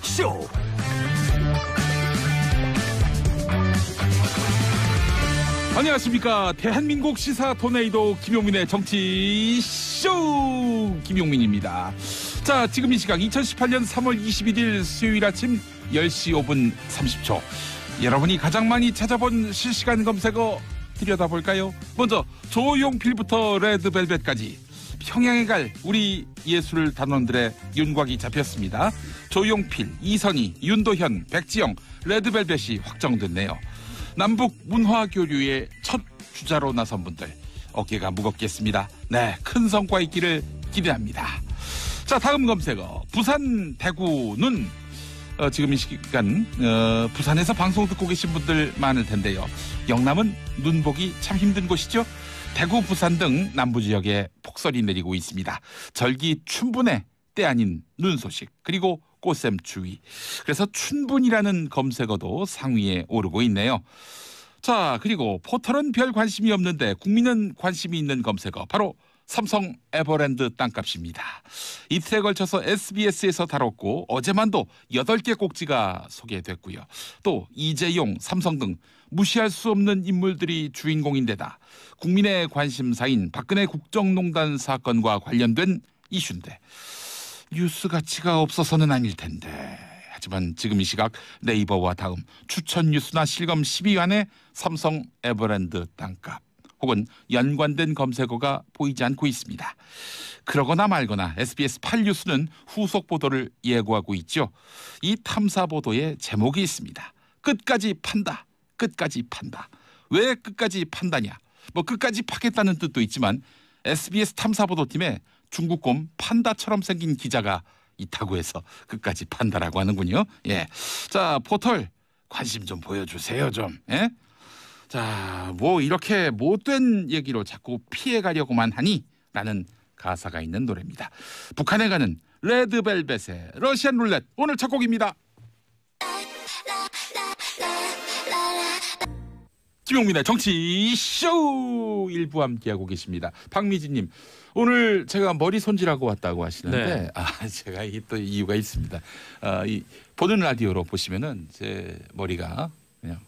쇼. 안녕하십니까. 대한민국 시사 토네이도 김용민의 정치쇼 김용민입니다. 자, 지금 이 시각 2018년 3월 21일 수요일 아침 10시 5분 30초. 여러분이 가장 많이 찾아본 실시간 검색어 들여다볼까요? 먼저 조용필부터 레드벨벳까지 평양에 갈 우리 예술 단원들의 윤곽이 잡혔습니다. 조용필, 이선희, 윤도현, 백지영, 레드벨벳이 확정됐네요. 남북 문화 교류의 첫 주자로 나선 분들 어깨가 무겁겠습니다. 네, 큰 성과 있기를 기대합니다. 자, 다음 검색어 부산 대구는 어, 지금 이 시간 어, 부산에서 방송 듣고 계신 분들 많을 텐데요. 영남은 눈 보기 참 힘든 곳이죠. 대구, 부산 등 남부 지역에 폭설이 내리고 있습니다. 절기 춘분의 때 아닌 눈 소식 그리고 꽃샘 추위. 그래서 춘분이라는 검색어도 상위에 오르고 있네요. 자, 그리고 포털은 별 관심이 없는데 국민은 관심이 있는 검색어 바로 삼성 에버랜드 땅값입니다. 이틀에 걸쳐서 SBS에서 다뤘고 어제만도 8개 꼭지가 소개됐고요. 또 이재용, 삼성 등 무시할 수 없는 인물들이 주인공인데다 국민의 관심사인 박근혜 국정농단 사건과 관련된 이슈인데 뉴스 가치가 없어서는 아닐 텐데. 하지만 지금 이 시각 네이버와 다음 추천 뉴스나 실검 12위 안에 삼성 에버랜드 땅값 혹은 연관된 검색어가 보이지 않고 있습니다. 그러거나 말거나 SBS 8뉴스는 후속 보도를 예고하고 있죠. 이 탐사 보도에 제목이 있습니다. 끝까지 판다. 끝까지 판다. 왜 끝까지 판다냐? 뭐 끝까지 파겠다는 뜻도 있지만 SBS 탐사 보도팀에 중국곰 판다처럼 생긴 기자가 있다고 해서 끝까지 판다라고 하는군요. 예. 자, 포털 관심 좀 보여주세요 좀. 예? 자, 뭐 이렇게 못된 얘기로 자꾸 피해가려고만 하니 라는 가사가 있는 노래입니다. 북한에 가는 레드벨벳의 러시안 룰렛 오늘 첫 곡입니다. 김용민의 정치쇼 일부 함께하고 계십니다. 박미진님 오늘 제가 머리 손질하고 왔다고 하시는데 네. 아 제가 이게 또 이유가 있습니다. 아, 이 보는 라디오로 보시면은 제 머리가 그냥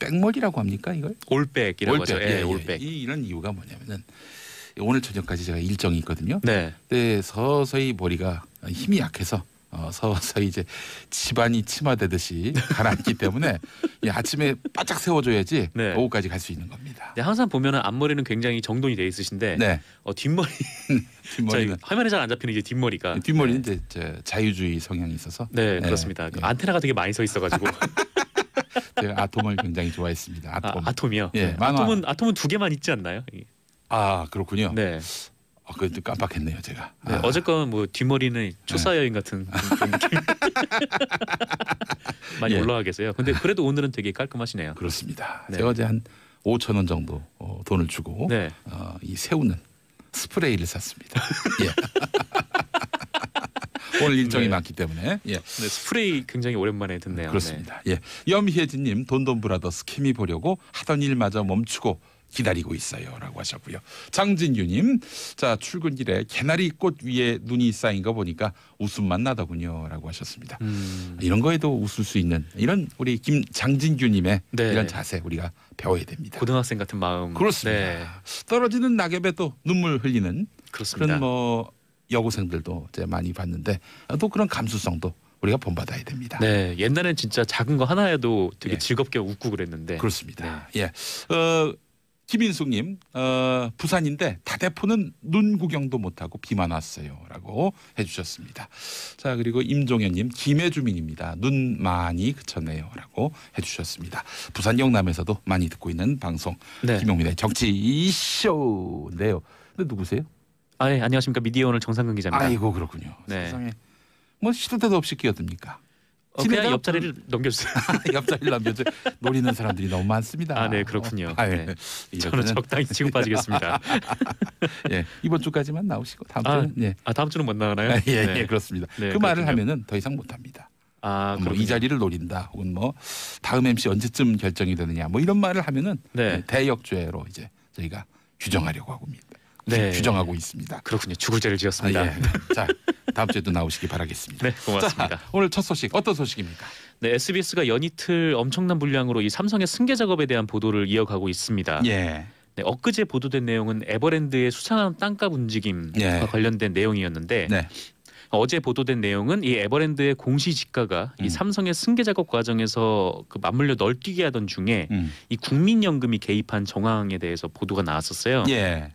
백머리라고 합니까 이걸? 올백이라고 올백. 하죠. 예, 예, 예. 올백. 이, 이런 이유가 뭐냐면은 오늘 저녁까지 제가 일정이 있거든요. 네. 근데 서서히 머리가 힘이 약해서 어, 서서 이제 집안이 치마되듯이 가라앉기 때문에 이 아침에 바짝 세워줘야지 네. 오후까지 갈 수 있는 겁니다. 네, 항상 보면은 앞머리는 굉장히 정돈이 돼 있으신데 네. 어, 뒷머리 뒷머리는 화면에 잘 안 잡히는 이제 뒷머리가 네, 뒷머리는 네. 이제 자유주의 성향이 있어서 네, 네. 그렇습니다. 그 안테나가 되게 많이 서 있어가지고. 제가 아톰을 굉장히 좋아했습니다. 아, 아톰. 아, 톰이요 예, 만 아톰은 아톰은 두 개만 있지 않나요? 아 그렇군요. 네. 어, 그것도 깜빡했네요 제가. 네, 아. 어쨌건 뭐 뒷머리는 초사 여인 같은 느낌 많이 예. 올라가겠어요 근데 그래도 오늘은 되게 깔끔하시네요. 그렇습니다. 네. 제가 어제 한 5천 원 정도 어, 돈을 주고 네. 어, 이 세우는 스프레이를 샀습니다. 예. 오늘 일정이 네. 많기 때문에 예. 네, 스프레이 굉장히 오랜만에 듣네요. 그렇습니다. 네. 예. 염희혜진님 돈돈브라더스 케미 보려고 하던 일마저 멈추고 기다리고 있어요라고 하셨고요. 장진유님, 자 출근길에 개나리 꽃 위에 눈이 쌓인 거 보니까 웃음만 나더군요라고 하셨습니다. 음. 이런 거에도 웃을 수 있는 이런 우리 김 장진규님의 네. 이런 자세 우리가 배워야 됩니다. 고등학생 같은 마음. 그렇습니다. 네. 떨어지는 낙엽에 또 눈물 흘리는 그렇습니다. 그런 뭐 여고생들도 이제 많이 봤는데 또 그런 감수성도 우리가 본받아야 됩니다. 네, 옛날엔 진짜 작은 거 하나에도 되게 예. 즐겁게 웃고 그랬는데. 그렇습니다. 네. 예, 어. 김인숙님 어, 부산인데 다대포는 눈 구경도 못하고 비만 왔어요라고 해주셨습니다. 자 그리고 임종현님 김해 주민입니다. 눈 많이 그쳤네요라고 해주셨습니다. 부산 영남에서도 많이 듣고 있는 방송 네. 김용민의 정치 쇼네요. 근데 누구세요? 아, 예, 안녕하십니까 미디어 오늘 정상근 기자입니다. 아이고 그렇군요. 네. 세상에 뭐 시도 때도 없이 끼어듭니까? 어, 그냥 옆자리를 음. 넘겨주세요. 옆자리를 넘겨주 노리는 사람들이 너무 많습니다. 아, 네 그렇군요. 아, 예. 네. 저는 적당히 지금 빠지겠습니다. 예, 이번 주까지만 나오시고 다음 아, 주는 예. 아 다음 주는 못 나가나요? 예, 예, 네. 예 그렇습니다. 네, 그 그렇군요. 말을 하면은 더 이상 못합니다. 아, 뭐이 자리를 노린다 혹은 뭐 다음 MC 언제쯤 결정이 되느냐 뭐 이런 말을 하면은 네. 예, 대역죄로 이제 저희가 규정하려고 합니다. 네. 규정하고 있습니다. 그렇군요. 죽을 죄를 지었습니다. 아, 예. 자 다음 주에도 나오시기 바라겠습니다. 네, 고맙습니다. 자, 오늘 첫 소식 어떤 소식입니까? 네, SBS가 연이틀 엄청난 분량으로 이 삼성의 승계 작업에 대한 보도를 이어가고 있습니다. 예. 네, 엊그제 보도된 내용은 에버랜드의 수상한 땅값 움직임과 예. 관련된 내용이었는데 네. 어제 보도된 내용은 이 에버랜드의 공시지가가 음. 이 삼성의 승계 작업 과정에서 그 맞물려 널뛰게 하던 중에 음. 이 국민연금이 개입한 정황에 대해서 보도가 나왔었어요. 예.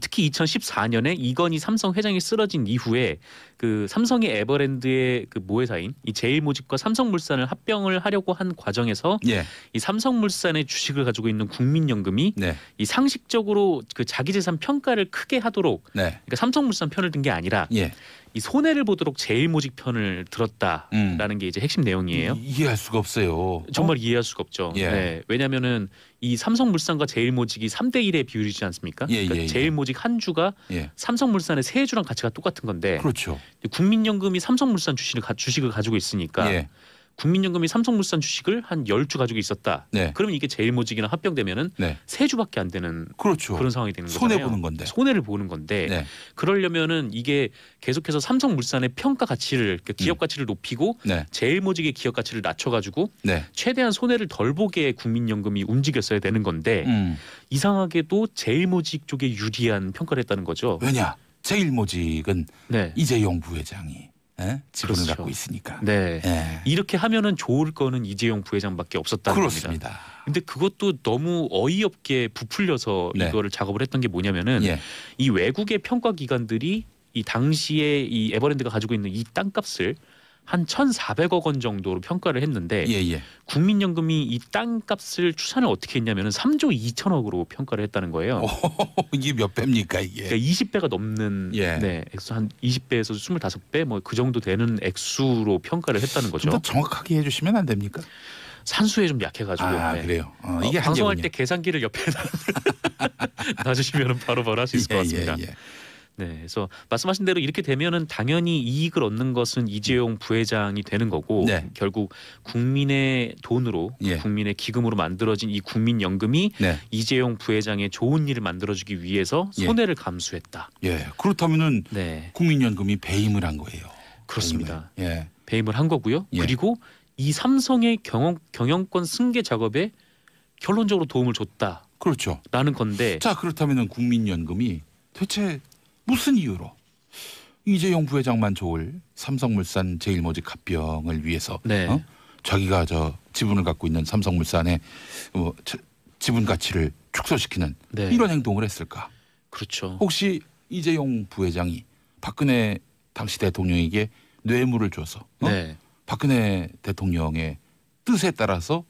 특히 2014년에 이건희 삼성 회장이 쓰러진 이후에 그 삼성의 에버랜드의 그 모회사인 이 제일모직과 삼성물산을 합병을 하려고 한 과정에서 예. 이 삼성물산의 주식을 가지고 있는 국민연금이 네. 이 상식적으로 그 자기 재산 평가를 크게 하도록 네. 그러니까 삼성물산 편을 든 게 아니라 예. 이 손해를 보도록 제일모직 편을 들었다라는 음. 게 이제 핵심 내용이에요. 이, 해할 수가 없어요. 정말 어? 이해할 수가 없죠. 예. 네. 왜냐하면은 이 삼성물산과 제일모직이 3대 1의 비율이지 않습니까? 예, 그러니까 예, 예. 제일모직 한 주가 예. 삼성물산의 세 주랑 가치가 똑같은 건데 그렇죠. 국민연금이 삼성물산 주식을, 가, 주식을 가지고 있으니까 예. 국민연금이 삼성물산 주식을 한 10주 가지고 있었다. 네. 그러면 이게 제일 모직이나 합병되면은 네. 3주밖에 안 되는 그렇죠. 그런 상황이 되는 거잖아요. 손해 보는 건데. 손해를 보는 건데. 네. 그러려면은 이게 계속해서 삼성물산의 평가 가치를 그러니까 기업 음. 가치를 높이고 네. 제일 모직의 기업 가치를 낮춰 가지고 네. 최대한 손해를 덜 보게 국민연금이 움직였어야 되는 건데 음. 이상하게도 제일 모직 쪽에 유리한 평가를 했다는 거죠. 왜냐? 제일 모직은 네. 이재용 부회장이 예? 지분을 그렇죠. 갖고 있으니까. 네. 예. 이렇게 하면은 좋을 거는 이재용 부회장밖에 없었다는 그렇습니다. 겁니다. 근데 그것도 너무 어이없게 부풀려서 네. 이거를 작업을 했던 게 뭐냐면은 예. 이 외국의 평가 기관들이 이 당시에 이 에버랜드가 가지고 있는 이 땅값을 한 1,400억 원 정도로 평가를 했는데 예, 예. 국민연금이 이 땅값을 추산을 어떻게 했냐면은 3조 2천억으로 평가를 했다는 거예요. 오, 이게 몇 배입니까 이게? 그러니까 20배가 넘는 예. 네, 액수 한 20배에서 25배 뭐 그 정도 되는 액수로 평가를 했다는 거죠. 좀더 정확하게 해주시면 안 됩니까? 산수에 좀 약해가지고. 아 네. 그래요. 어, 어 이게 어, 방송할 때 계산기를 옆에 놔주시면 바로바로 할 수 있을 것 예, 예, 같습니다. 예. 네, 그래서 말씀하신 대로 이렇게 되면은 당연히 이익을 얻는 것은 이재용 부회장이 되는 거고 네. 결국 국민의 돈으로 예. 국민의 기금으로 만들어진 이 국민연금이 네. 이재용 부회장의 좋은 일을 만들어주기 위해서 예. 손해를 예. 감수했다. 예, 그렇다면은 네. 국민연금이 배임을 한 거예요. 그렇습니다. 배임을, 예. 배임을 한 거고요. 예. 그리고 이 삼성의 경영, 경영권 승계 작업에 결론적으로 도움을 줬다. 그렇죠. 라는 건데. 자 그렇다면은 국민연금이 대체 무슨 이유로 이재용 부회장만 좋을 삼성물산 제일모직 합병을 위해서 네. 어? 자기가 저 지분을 갖고 있는 삼성물산의 뭐 지분 가치를 축소시키는 네. 이런 행동을 했을까? 그렇죠. 혹시 이재용 부회장이 박근혜 당시 대통령에게 뇌물을 줘서 어? 네. 박근혜 대통령의 뜻에 따라서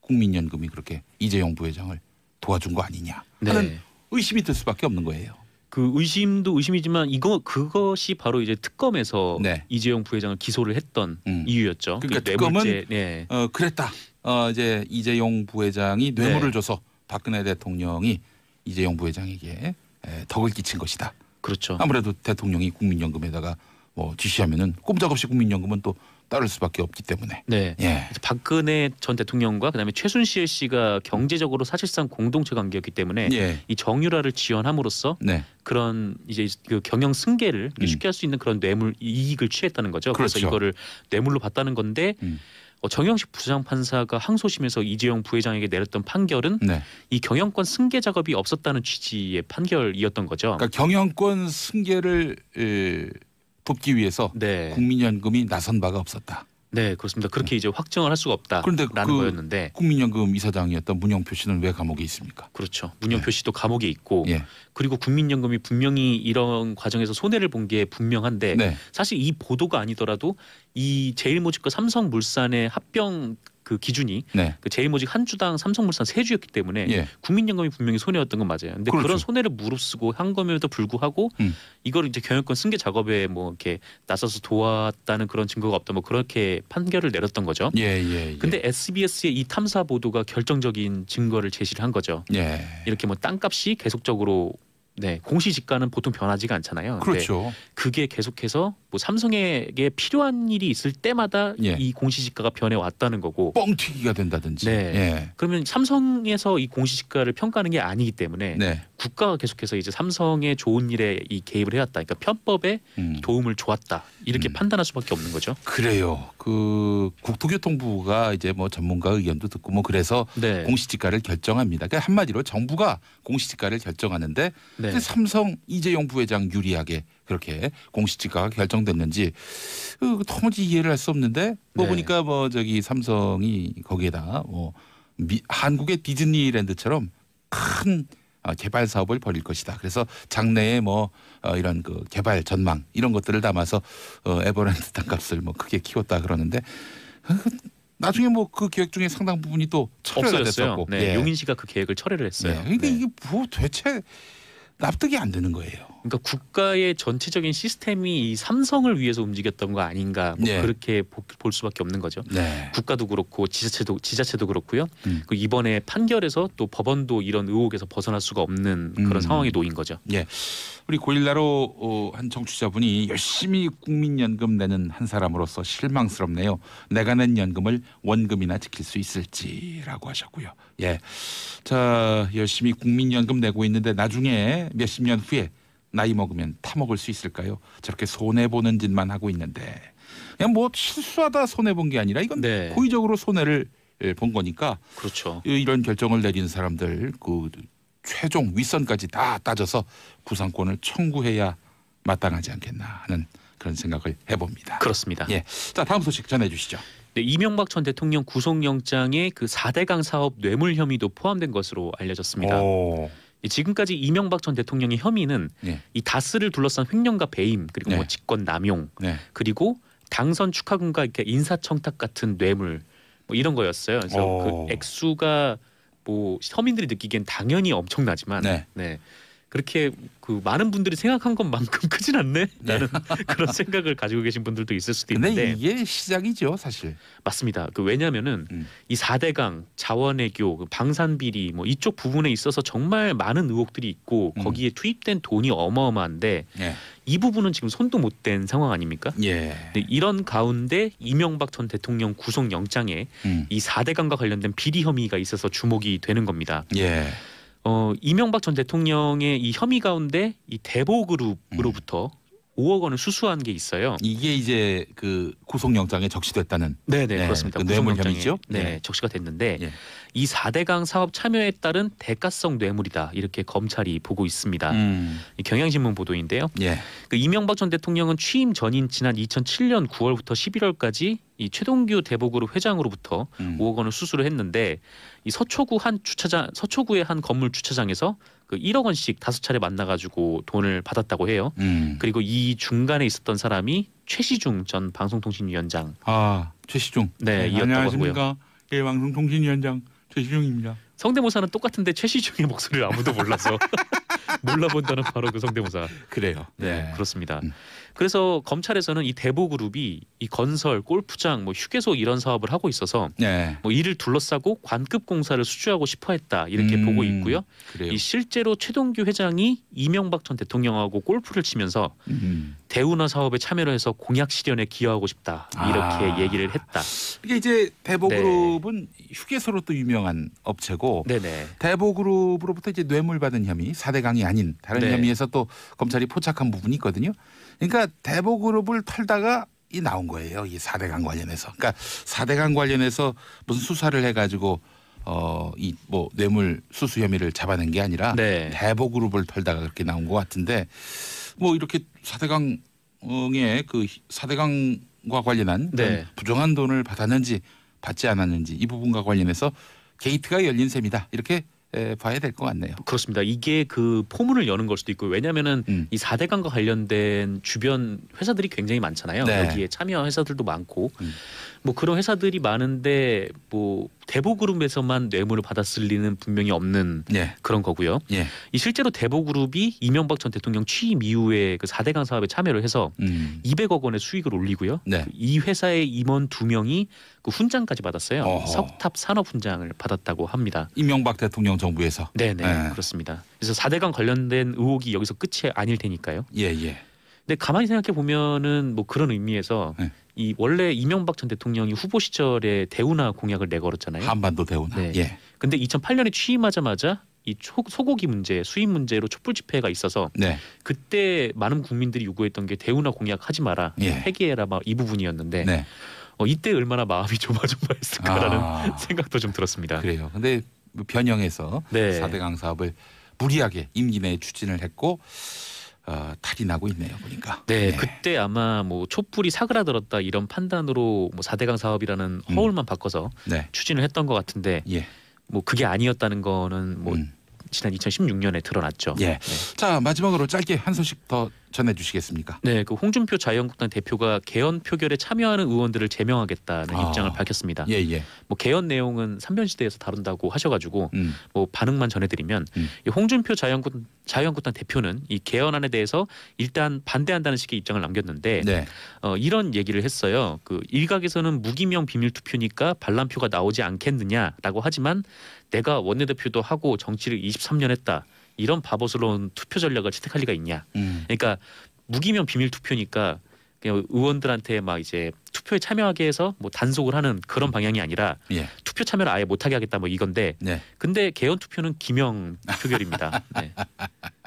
국민연금이 그렇게 이재용 부회장을 도와준 거 아니냐 하는 네. 의심이 들 수밖에 없는 거예요. 그 의심도 의심이지만 이거 그것이 바로 이제 특검에서 네. 이재용 부회장을 기소를 했던 음. 이유였죠. 그러니까 그 특검은 네. 어, 그랬다. 어, 이제 이재용 부회장이 뇌물을 네. 줘서 박근혜 대통령이 이재용 부회장에게 덕을 끼친 것이다. 그렇죠. 아무래도 대통령이 국민연금에다가 뭐 지시하면은 꼼짝없이 국민연금은 또 따를 수밖에 없기 때문에. 네. 예. 박근혜 전 대통령과 그다음에 최순실 씨가 경제적으로 사실상 공동체 관계였기 때문에 예. 이 정유라를 지원함으로써 네. 그런 이제 그 경영 승계를 음. 쉽게 할 수 있는 그런 뇌물 이익을 취했다는 거죠. 그렇죠. 그래서 이거를 뇌물로 봤다는 건데 음. 어, 정영식 부장판사가 항소심에서 이재용 부회장에게 내렸던 판결은 네. 이 경영권 승계 작업이 없었다는 취지의 판결이었던 거죠. 그러니까 경영권 승계를 에... 돕기 위해서 네. 국민연금이 나선 바가 없었다. 네 그렇습니다. 그렇게 네. 이제 확정을 할 수가 없다. 그런데 라는 그 거였는데 국민연금 이사장이었던 문영표 씨는 왜 감옥에 있습니까? 그렇죠. 문영표 예. 씨도 감옥에 있고 예. 그리고 국민연금이 분명히 이런 과정에서 손해를 본 게 분명한데 네. 사실 이 보도가 아니더라도 이 제일모직과 삼성물산의 합병 그 기준이 네. 그 재무직 한 주당 삼성물산 세 주였기 때문에 예. 국민연금이 분명히 손해였던 건 맞아요. 근데 그렇죠. 그런 손해를 무릅쓰고 한 거에도 불구하고 음. 이걸 이제 경영권 승계 작업에 뭐 이렇게 나서서 도왔다는 그런 증거가 없다 뭐 그렇게 판결을 내렸던 거죠. 예, 예, 예. 근데 SBS의 이 탐사 보도가 결정적인 증거를 제시를 한 거죠. 예. 이렇게 뭐 땅값이 계속적으로 네, 공시지가는 보통 변하지가 않잖아요. 그렇죠. 그게 계속해서 뭐 삼성에게 필요한 일이 있을 때마다 예. 이 공시지가가 변해 왔다는 거고 뻥튀기가 된다든지. 네. 예. 그러면 삼성에서 이 공시지가를 평가하는 게 아니기 때문에 네. 국가가 계속해서 이제 삼성의 좋은 일에 이 개입을 해왔다. 그러니까 편법에 음. 도움을 좋았다 이렇게 음. 판단할 수밖에 없는 거죠. 그래요. 그 국토교통부가 이제 뭐 전문가 의견도 듣고 뭐 그래서 네. 공시지가를 결정합니다. 그러니까 한마디로 정부가 공시지가를 결정하는데 네. 삼성 이재용 부회장 유리하게 그렇게 공시 지가가 결정됐는지 그, 도무지 이해를 할 수 없는데 뭐 네. 보니까 뭐 저기 삼성이 거기에다 뭐 미, 한국의 디즈니랜드처럼 큰 아, 개발 사업을 벌일 것이다. 그래서 장래에 뭐 어, 이런 그 개발 전망 이런 것들을 담아서 어, 에버랜드 땅값을 뭐 크게 키웠다 그러는데 어, 나중에 뭐 그 계획 중에 상당 부분이 또 철회가 됐었고 네, 예. 용인 씨가 그 계획을 철회를 했어요. 네. 그러니까 네. 이게 뭐 대체 납득이 안 되는 거예요. 그러니까 국가의 전체적인 시스템이 이 삼성을 위해서 움직였던 거 아닌가 뭐 네. 그렇게 볼 수밖에 없는 거죠. 네. 국가도 그렇고 지자체도 지자체도 그렇고요. 음. 그 이번에 판결에서 또 법원도 이런 의혹에서 벗어날 수가 없는 그런 음. 상황이 놓인 거죠. 예. 우리 고일나로 어, 한 청취자분이 열심히 국민연금 내는 한 사람으로서 실망스럽네요. 내가 낸 연금을 원금이나 지킬 수 있을지라고 하셨고요. 예. 자, 열심히 국민연금 내고 있는데 나중에 몇십 년 후에 나이 먹으면 타먹을 수 있을까요? 저렇게 손해보는 짓만 하고 있는데 그냥 뭐 실수하다 손해본 게 아니라 이건 네. 고의적으로 손해를 예, 본 거니까 그렇죠. 이런 결정을 내린 사람들 그 최종 윗선까지 다 따져서 구상권을 청구해야 마땅하지 않겠나 하는 그런 생각을 해봅니다. 그렇습니다. 예, 자 다음 소식 전해주시죠. 네, 이명박 전 대통령 구속영장에 그 4대강 사업 뇌물 혐의도 포함된 것으로 알려졌습니다. 오. 지금까지 이명박 전 대통령의 혐의는 네. 이 다스를 둘러싼 횡령과 배임 그리고 뭐 네. 뭐 직권 남용 네. 그리고 당선 축하금과 이렇게 인사청탁 같은 뇌물 뭐 이런 거였어요. 그래서 오. 그 어. 액수가 뭐 서민들이 느끼기엔 당연히 엄청나지만 네. 네. 그렇게 그 많은 분들이 생각한 것만큼 크진 않네 네. 라는 네. 그런 생각을 가지고 계신 분들도 있을 수도 있는데 이게 시작이죠 사실 맞습니다 그 왜냐하면은 음. 이 (4대강) 자원외교 그 방산비리 뭐 이쪽 부분에 있어서 정말 많은 의혹들이 있고 음. 거기에 투입된 돈이 어마어마한데 예. 이 부분은 지금 손도 못 댄 상황 아닙니까 예. 이런 가운데 이명박 전 대통령 구속영장에 음. 이 (4대강과) 관련된 비리 혐의가 있어서 주목이 되는 겁니다 예. 어 이명박 전 대통령의 이 혐의 가운데 이 대보 그룹으로부터 5억 원을 수수한 게 있어요. 이게 이제 그 구속영장에 적시됐다는. 네네 네, 네, 그렇습니다. 그 뇌물 혐의죠? 네, 네. 적시가 됐는데 예. 이 4대강 사업 참여에 따른 대가성 뇌물이다 이렇게 검찰이 보고 있습니다. 음. 경향신문 보도인데요. 예. 그 이명박 전 대통령은 취임 전인 지난 2007년 9월부터 11월까지 이 최동규 대보그룹 회장으로부터 음. 5억 원을 수수를 했는데 이 서초구 한 주차장 서초구의 한 건물 주차장에서 그 1억 원씩 다섯 차례 만나가지고 돈을 받았다고 해요. 음. 그리고 이 중간에 있었던 사람이 최시중 전 방송통신위원장. 아 최시중. 네, 네 안녕하십니까. 예, 방송통신위원장 최시중입니다. 성대모사는 똑같은데 최시중의 목소리를 아무도 몰라서 몰라본다는 바로 그 성대모사. 그래요. 네, 네. 그렇습니다. 음. 그래서 검찰에서는 이 대보 그룹이 이 건설, 골프장, 뭐 휴게소 이런 사업을 하고 있어서 네. 뭐 이를 둘러싸고 관급 공사를 수주하고 싶어했다 이렇게 음, 보고 있고요. 그래요. 이 실제로 최동규 회장이 이명박 전 대통령하고 골프를 치면서 음. 대운하 사업에 참여를 해서 공약 실현에 기여하고 싶다 이렇게 아. 얘기를 했다. 이게 이제 대보그룹은 네. 휴게소로 또 유명한 업체고 네네. 대보그룹으로부터 이제 뇌물 받은 혐의, 사대강이 아닌 다른 네. 혐의에서 또 검찰이 포착한 부분이 있거든요. 그러니까 대보그룹을 털다가 이 나온 거예요. 이사대강 관련해서. 그러니까 사대강 관련해서 무슨 수사를 해가지고 어 이 뭐 뇌물 수수 혐의를 잡아낸 게 아니라 네. 대보그룹을 털다가 그렇게 나온 것 같은데 뭐 이렇게 사대강의그사대강과 관련한 네. 부정한 돈을 받았는지 받지 않았는지 이 부분과 관련해서 게이트가 열린 셈이다 이렇게 에, 봐야 될 것 같네요. 그렇습니다. 이게 그 포문을 여는 걸 수도 있고 왜냐하면은 음. 이 4대강과 관련된 주변 회사들이 굉장히 많잖아요. 네. 여기에 참여 회사들도 많고 음. 뭐 그런 회사들이 많은데 뭐 대보그룹에서만 뇌물을 받았을 리는 분명히 없는 예. 그런 거고요. 예. 이 실제로 대보그룹이 이명박 전 대통령 취임 이후에 그 4대강 사업에 참여를 해서 음. 200억 원의 수익을 올리고요. 네. 이 회사의 임원 두 명이 그 훈장까지 받았어요. 어허. 석탑 산업 훈장을 받았다고 합니다. 이명박 대통령 정부에서. 네네 네. 네 예. 그렇습니다. 그래서 4대강 관련된 의혹이 여기서 끝이 아닐 테니까요. 예예. 예. 근데 가만히 생각해 보면은 뭐 그런 의미에서 네. 이 원래 이명박 전 대통령이 후보 시절에 대우나 공약을 내걸었잖아요. 한반도 대우나. 네. 예. 근데 2008년에 취임하자마자 이 초, 소고기 문제, 수입 문제로 촛불 집회가 있어서 네. 그때 많은 국민들이 요구했던 게 대우나 공약 하지 마라, 예. 폐기해라 막 이 부분이었는데 네. 어, 이때 얼마나 마음이 조마조마했을까라는 아. 생각도 좀 들었습니다. 그래요. 근데 변형해서 네. 4대강 사업을 무리하게 임기 내에 추진을 했고 어, 탈이 나고 있네요 보니까. 네, 네, 그때 아마 뭐 촛불이 사그라들었다 이런 판단으로 뭐 4대강 사업이라는 음. 허울만 음. 바꿔서 네. 추진을 했던 것 같은데 예. 뭐 그게 아니었다는 거는 뭐 음. 지난 2016년에 드러났죠. 예. 네. 자 마지막으로 짧게 한 소식 더 전해주시겠습니까? 네, 그 홍준표 자유한국당 대표가 개헌 표결에 참여하는 의원들을 제명하겠다는 아, 입장을 밝혔습니다. 예, 예. 뭐 개헌 내용은 삼변시대에서 다룬다고 하셔가지고 음. 뭐 반응만 전해드리면 음. 이 홍준표 자유한국당, 자유한국당 대표는 이 개헌안에 대해서 일단 반대한다는 식의 입장을 남겼는데 네. 어, 이런 얘기를 했어요. 그 일각에서는 무기명 비밀 투표니까 반란표가 나오지 않겠느냐라고 하지만 내가 원내대표도 하고 정치를 23년 했다. 이런 바보스러운 투표 전략을 채택할 리가 있냐. 음. 그러니까 무기명 비밀 투표니까 그냥 의원들한테 막 이제 투표에 참여하게 해서 뭐 단속을 하는 그런 음. 방향이 아니라 예. 투표 참여를 아예 못하게 하겠다 뭐 이건데 네. 근데 개헌 투표는 기명 표결입니다. 네.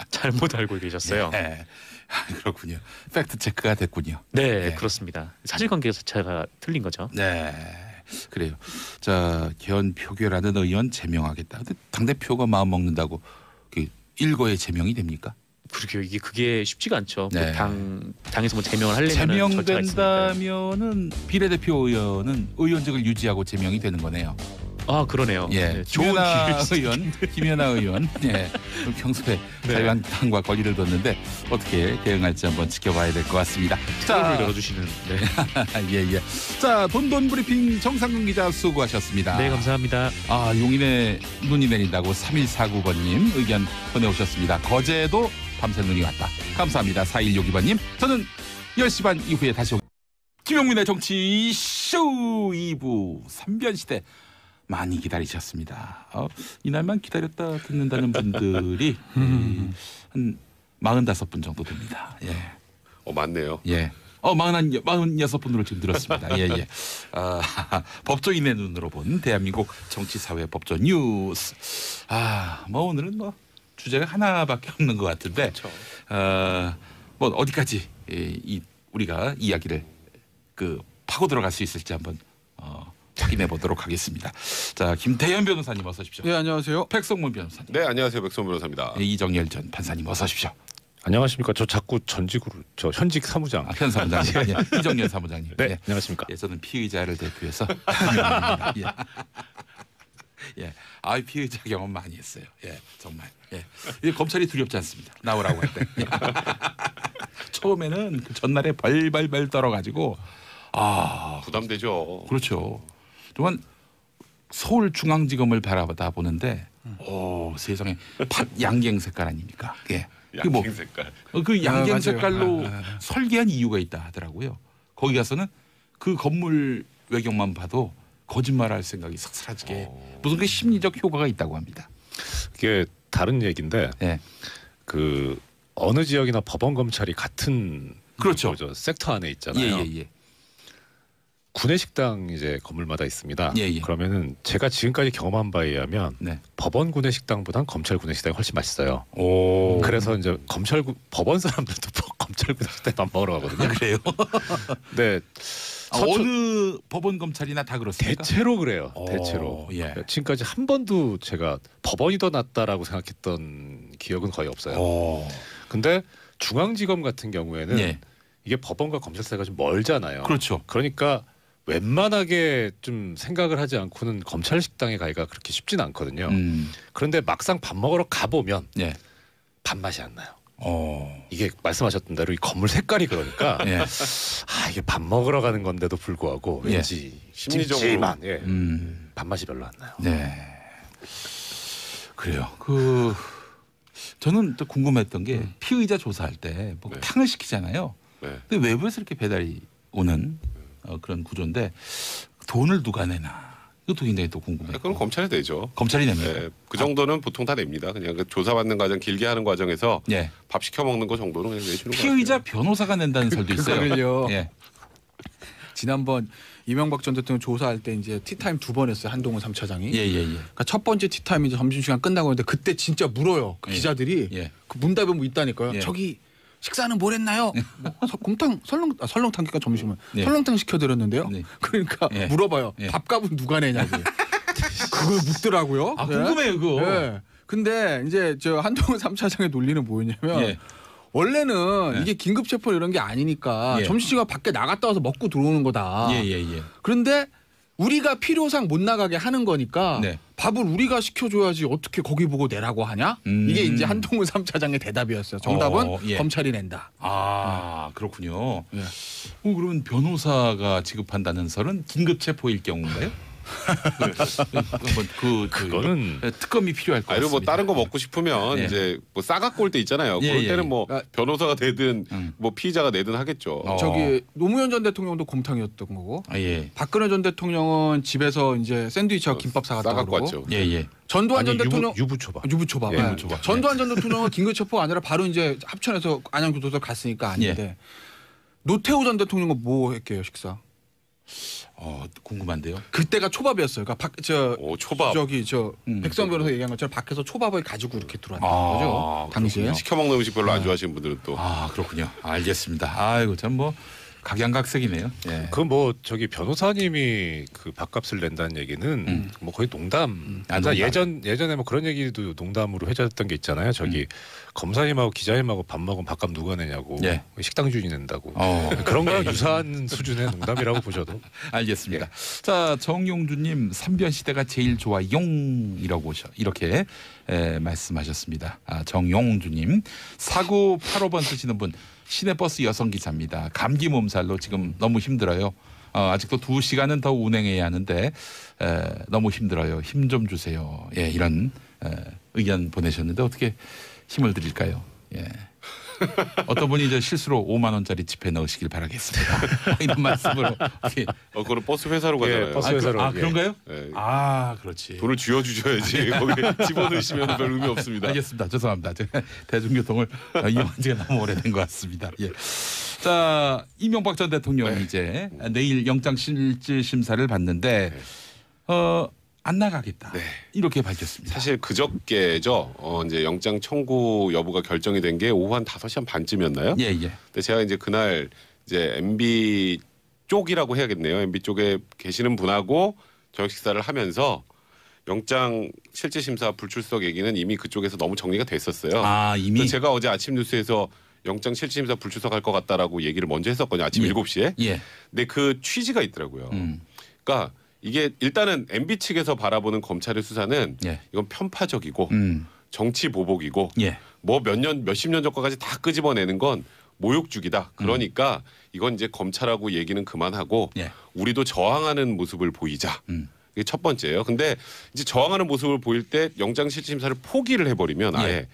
잘못 알고 계셨어요. 네. 그렇군요. 팩트 체크가 됐군요. 네, 예. 그렇습니다. 사실관계 에서제가 틀린 거죠. 네. 그래요. 자 개헌 표결하는 의원 제명하겠다. 근데 당 대표가 마음 먹는다고 그 일거에 제명이 됩니까? 그렇게 이게 그게 쉽지가 않죠. 뭐 네. 뭐당 당에서 뭐 제명을 하려면 제명된다면은 비례대표 의원은 의원직을 유지하고 제명이 되는 거네요. 아 그러네요. 예, 네, 좋은 김연아 기회. 의원, 김연아 의원, 예, 평소에 네. 자유한당과 거리를 뒀는데 어떻게 대응할지 한번 지켜봐야 될 것 같습니다. 자, 열어주시는. 네. 예, 예. 자, 돈돈 브리핑 정상근 기자 수고하셨습니다. 네, 감사합니다. 아, 용인에 눈이 내린다고 3149번님 의견 보내오셨습니다. 거제도 밤새 눈이 왔다. 감사합니다. 4162번님. 저는 10시 반 이후에 다시 오. 김용민의 정치 쇼 2부 3변시대 많이 기다리셨습니다. 어, 이날만 기다렸다 듣는다는 분들이 음. 한 45분 정도 됩니다. 예. 어 맞네요. 예. 어, 41, 46분으로 지금 들었습니다. 예, 예. 아, 법조인의 눈으로 본 대한민국 정치사회 법조 뉴스. 아, 뭐 오늘은 뭐 주제가 하나밖에 없는 것 같은데. 그렇죠. 어, 뭐 어디까지 이, 이 우리가 이야기를 그 파고 들어갈 수 있을지 한번 어, 확인해 보도록 하겠습니다. 자, 김태현 변호사님 어서 오십시오. 네, 안녕하세요. 백성문 변호사님. 네, 안녕하세요. 백성문 변호사입니다. 네, 이정열 전 판사님 어서 오십시오. 안녕하십니까. 저 자꾸 전직으로 저 현직 사무장. 아, 현 사무장. 예. 아니, 이정열 사무장님. 네, 예. 안녕하십니까. 예, 저는 피의자를 대표해서 예. 예. 아, 피의자 경험 많이 했어요. 예, 정말. 예. 이 검찰이 두렵지 않습니다. 나오라고 할 때. 예. 처음에는 그 전날에 발발발 떨어가지고 아, 부담되죠. 그렇죠. 또한 서울중앙지검을 바라보다 보는데 음. 세상에 팥 양갱 색깔 아닙니까? 예. 그 뭐, 양갱 뭐, 색깔. 어, 그 아, 양갱 아, 색깔로 아, 아, 설계한 이유가 있다 하더라고요. 거기 가서는 그 건물 외경만 봐도 거짓말할 생각이 싹 사라지게 오. 어. 무슨 그 심리적 효과가 있다고 합니다. 그게 다른 얘기인데 네. 그 어느 지역이나 법원 검찰이 같은 그렇죠. 거 그 섹터 안에 있잖아요. 예, 예, 예. 구내 식당 이제 건물마다 있습니다. 예, 예. 그러면은 제가 지금까지 경험한 바에 의하면 네. 법원 구내 식당보단 검찰 구내 식당이 훨씬 맛있어요. 오. 그래서 이제 검찰 구, 법원 사람들도 뭐 검찰 구내 식당에 밥 먹으러 가거든요. 아, 그래요? 네. 아, 어느 법원 검찰이나 다 그렇습니까? 대체로 그래요. 오, 대체로. 예. 그러니까 지금까지 한 번도 제가 법원이 더 낫다라고 생각했던 기억은 거의 없어요. 오. 근데 중앙지검 같은 경우에는 예. 이게 법원과 검찰 사이가 좀 멀잖아요. 그렇죠. 그러니까 웬만하게 좀 생각을 하지 않고는 검찰 식당에 가기가 그렇게 쉽진 않거든요. 음. 그런데 막상 밥 먹으러 가보면 예. 밥맛이 안 나요. 어. 이게 말씀하셨던 대로 이 건물 색깔이 그러니까 예. 아 이게 밥 먹으러 가는 건데도 불구하고 예. 왠지 예. 심리적으로 예. 음. 밥맛이 별로 안 나요. 네. 그래요. 그 저는 또 궁금했던 게 음. 피의자 조사할 때뭐 네. 탕을 시키잖아요. 네. 근데 외부에서 이렇게 배달이 오는 어, 그런 구조인데 돈을 누가 내나 이것도 굉장히 또 궁금해요. 아, 그건 검찰이 되죠. 검찰이 냅니 네, 그 정도는 아. 보통 다 냅니다. 그냥 그 조사받는 과정 길게 하는 과정에서 예. 밥 시켜 먹는 거 정도는 그냥 내주는 피의자 변호사가 낸다는 설도 그, 있어요. 예. 지난번 이명박 전 대통령 조사할 때 이제 티타임 두 번 했어요. 한동훈 삼차장이 예, 예, 예. 그러니까 첫 번째 티타임 이제 점심시간 끝나고 했는데 그때 진짜 물어요. 그 예. 기자들이 예. 그 문답에 뭐 있다니까요. 예. 저기 식사는 뭘 했나요? 네. 뭐 서, 곰탕 설렁 아, 설렁탕니까 점심은 네. 설렁탕 시켜드렸는데요. 네. 그러니까 네. 물어봐요. 네. 밥값은 누가 내냐고. 그걸 묻더라고요. 아 궁금해요 그거. 네. 네. 근데 이제 저 한동훈 3차장의 논리는 뭐였냐면 예. 원래는 예. 이게 긴급 체포 이런 게 아니니까 예. 점심시간 밖에 나갔다 와서 먹고 들어오는 거다. 예, 예, 예. 그런데 우리가 필요상 못 나가게 하는 거니까 네. 밥을 우리가 시켜줘야지 어떻게 거기 보고 내라고 하냐? 음. 이게 이제 한동훈 삼차장의 대답이었어요. 정답은 어, 예. 검찰이 낸다. 아 음. 그렇군요. 예. 어, 그러면 변호사가 지급한다는 설은 긴급 체포일 경우인가요? 네. 그, 그, 그거는 예, 특검이 필요할 것아니 뭐 같습니다. 뭐 다른 거 먹고 싶으면 예. 이제 뭐 싸갖고 올 때 있잖아요. 예, 그럴 예. 때는 뭐 아, 변호사가 되든 음. 뭐 피의자가 되든 하겠죠. 어. 저기 노무현 전 대통령도 곰탕이었던 거고. 아, 예. 박근혜 전 대통령은 집에서 이제 샌드위치와 어, 김밥 사갔다 싸갖고 왔죠. 예, 예. 전두환 아니, 전 대통령 유부, 초밥 유부초밥. 아, 예, 예. 유부초밥. 전두환 전 대통령은 긴급 체포가 아니라 바로 이제 합천에서 안양교도소 갔으니까 아닌데 노태우 전 대통령은 뭐 했게요 식사? 어 궁금한데요. 그때가 초밥이었어요. 그러니까 박, 저 오, 초밥. 저기 저 음. 백선 변호사 얘기한 것처럼 밖에서 초밥을 가지고 이렇게 들어왔던 아, 거죠. 당시에. 시켜 먹는 음식 별로 안 네. 좋아하시는 분들은 또아 그렇군요. 알겠습니다. 아이고 참뭐 각양각색이네요. 예. 그뭐 저기 변호사님이 그 밥값을 낸다는 얘기는 음. 뭐 거의 농담. 음. 아, 그러니까 농담. 예전 예전에 뭐 그런 얘기도 농담으로 해줬던 게 있잖아요. 저기 음. 검사님하고 기자님하고 밥먹은 밥값 누가 내냐고 예. 식당 주인이 낸다고 어. 그런 거 유사한 수준의 농담이라고 보셔도 알겠습니다. 예. 자 정용주님 삼변 시대가 제일 좋아 용이라고 오셔 이렇게 에, 말씀하셨습니다. 아, 정용주님 사고 8호번 쓰시는 분 시내버스 여성 기사입니다. 감기 몸살로 지금 너무 힘들어요. 어, 아직도 두 시간은 더 운행해야 하는데 에, 너무 힘들어요. 힘 좀 주세요. 예, 이런 에, 의견 보내셨는데 어떻게 힘을 드릴까요? 예. 어떤 분이 이제 실수로 5만 원짜리 집에 넣으시길 바라겠습니다. 이런 말씀으로. 예. 어, 그건 버스 회사로 가잖아 예, 버스 아, 그, 회사로. 아, 예. 그, 런가요 예. 아, 그렇지. 돈을 쥐어 주셔야지 거기 집어넣으시면 별 의미 없습니다. 알겠습니다. 죄송합니다. 대중교통을 아, 이용한 지가 너무 오래된 것 같습니다. 예. 자, 이명박 전 대통령이 네. 이제 내일 영장실질 심사를 받는데 네. 어, 안 나가겠다. 네. 이렇게 밝혔습니다. 사실 그저께죠. 어, 이제 영장 청구 여부가 결정이 된 게 오후 한 다섯 시한 반쯤이었나요? 예, 예. 근데 제가 이제 그날 이제 MB 쪽이라고 해야겠네요. MB 쪽에 계시는 분하고 저녁 식사를 하면서 영장 실질 심사 불출석 얘기는 이미 그쪽에서 너무 정리가 됐었어요. 아, 이미 제가 어제 아침 뉴스에서 영장 실질 심사 불출석할 것 같다라고 얘기를 먼저 했었거든요. 아침 예. 7시에. 예. 근데 그 취지가 있더라고요. 음. 그러니까 이게 일단은 MB 측에서 바라보는 검찰의 수사는 예. 이건 편파적이고 음. 정치 보복이고 예. 뭐몇 년 몇십 년 전까지 다 끄집어내는 건 모욕죽이다. 음. 그러니까 음. 이건 이제 검찰하고 얘기는 그만하고 예. 우리도 저항하는 모습을 보이자. 음. 이게 첫 번째예요. 근데 이제 저항하는 모습을 보일 때 영장 실질 심사를 포기를 해버리면 예. 아예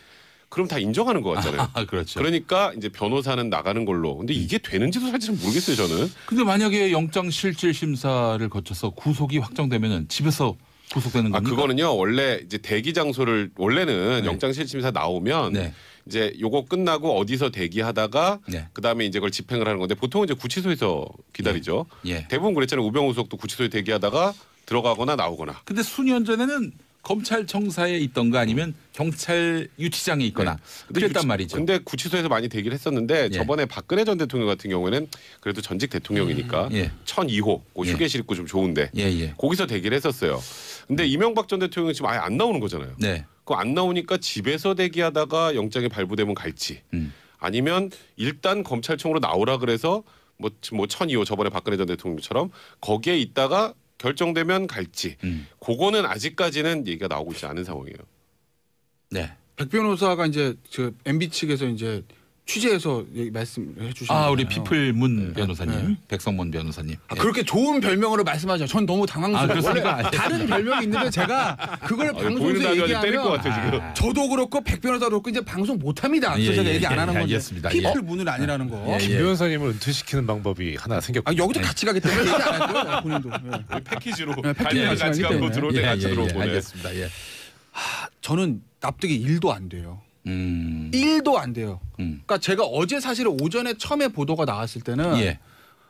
그럼 다 인정하는 것 같잖아요. 아, 그렇죠. 그러니까 이제 변호사는 나가는 걸로. 근데 이게 되는지도 사실은 모르겠어요, 저는. 근데 만약에 영장 실질 심사를 거쳐서 구속이 확정되면은 집에서 구속되는 아, 겁니까? 그거는요. 원래 이제 대기 장소를 원래는 네. 영장 실질심사 나오면 네. 이제 요거 끝나고 어디서 대기하다가 네. 그다음에 이제 그걸 집행을 하는 건데 보통은 이제 구치소에서 기다리죠. 예. 예. 대부분 그랬잖아요. 우병우 수석도 구치소에 대기하다가 들어가거나 나오거나. 근데 수년 전에는 검찰청사에 있던가 아니면 경찰 유치장에 있거나 네. 그랬단 그 말이죠. 근데 구치소에서 많이 대기를 했었는데 예. 저번에 박근혜 전 대통령 같은 경우에는 그래도 전직 대통령이니까 음, 예. 1002호 그 뭐 예. 휴게실 있고 좀 좋은데 예, 예. 거기서 대기를 했었어요. 근데 음. 이명박 전 대통령이 지금 아예 안 나오는 거잖아요. 네. 그안 나오니까 집에서 대기하다가 영장이 발부되면 갈지 음. 아니면 일단 검찰청으로 나오라 그래서 뭐뭐 1002호 뭐 저번에 박근혜 전 대통령처럼 거기에 있다가 결정되면 갈지 음. 그거는 아직까지는 얘기가 나오고 있지 않은 상황이에요. 네. 백 변호사가 이제 저 그 MB 측에서 이제 취재해서 말씀해 주신 아 우리 피플 문 네. 변호사님, 네. 백성문 변호사님. 아, 예. 그렇게 좋은 별명으로 말씀하죠. 전 너무 당황스러워요. 아, 다른 별명이 있는데 제가 그걸 아, 어, 방송에서 얘기하면 때릴 것 같아 지금. 아, 저도 그렇고 백 변호사도 그렇고 이제 방송 못합니다. 예, 그래서 예, 제가 예, 얘기 안 예, 하는 건데 알겠습니다. 피플 예. 문은 아니라는 거. 예, 김 변호사님을 은퇴시키는 방법이 하나 생겼고 아, 여기도 같이 가기 때문에 본인도. 예. 그 패키지로 네, 패키지 같이 가고 들어올 때 같이 들어오고. 알겠습니다. 예. 저는 납득이 일도 안 돼요. 음. 1도 안 돼요. 음. 그러니까 제가 어제 사실 오전에 처음에 보도가 나왔을 때는 예.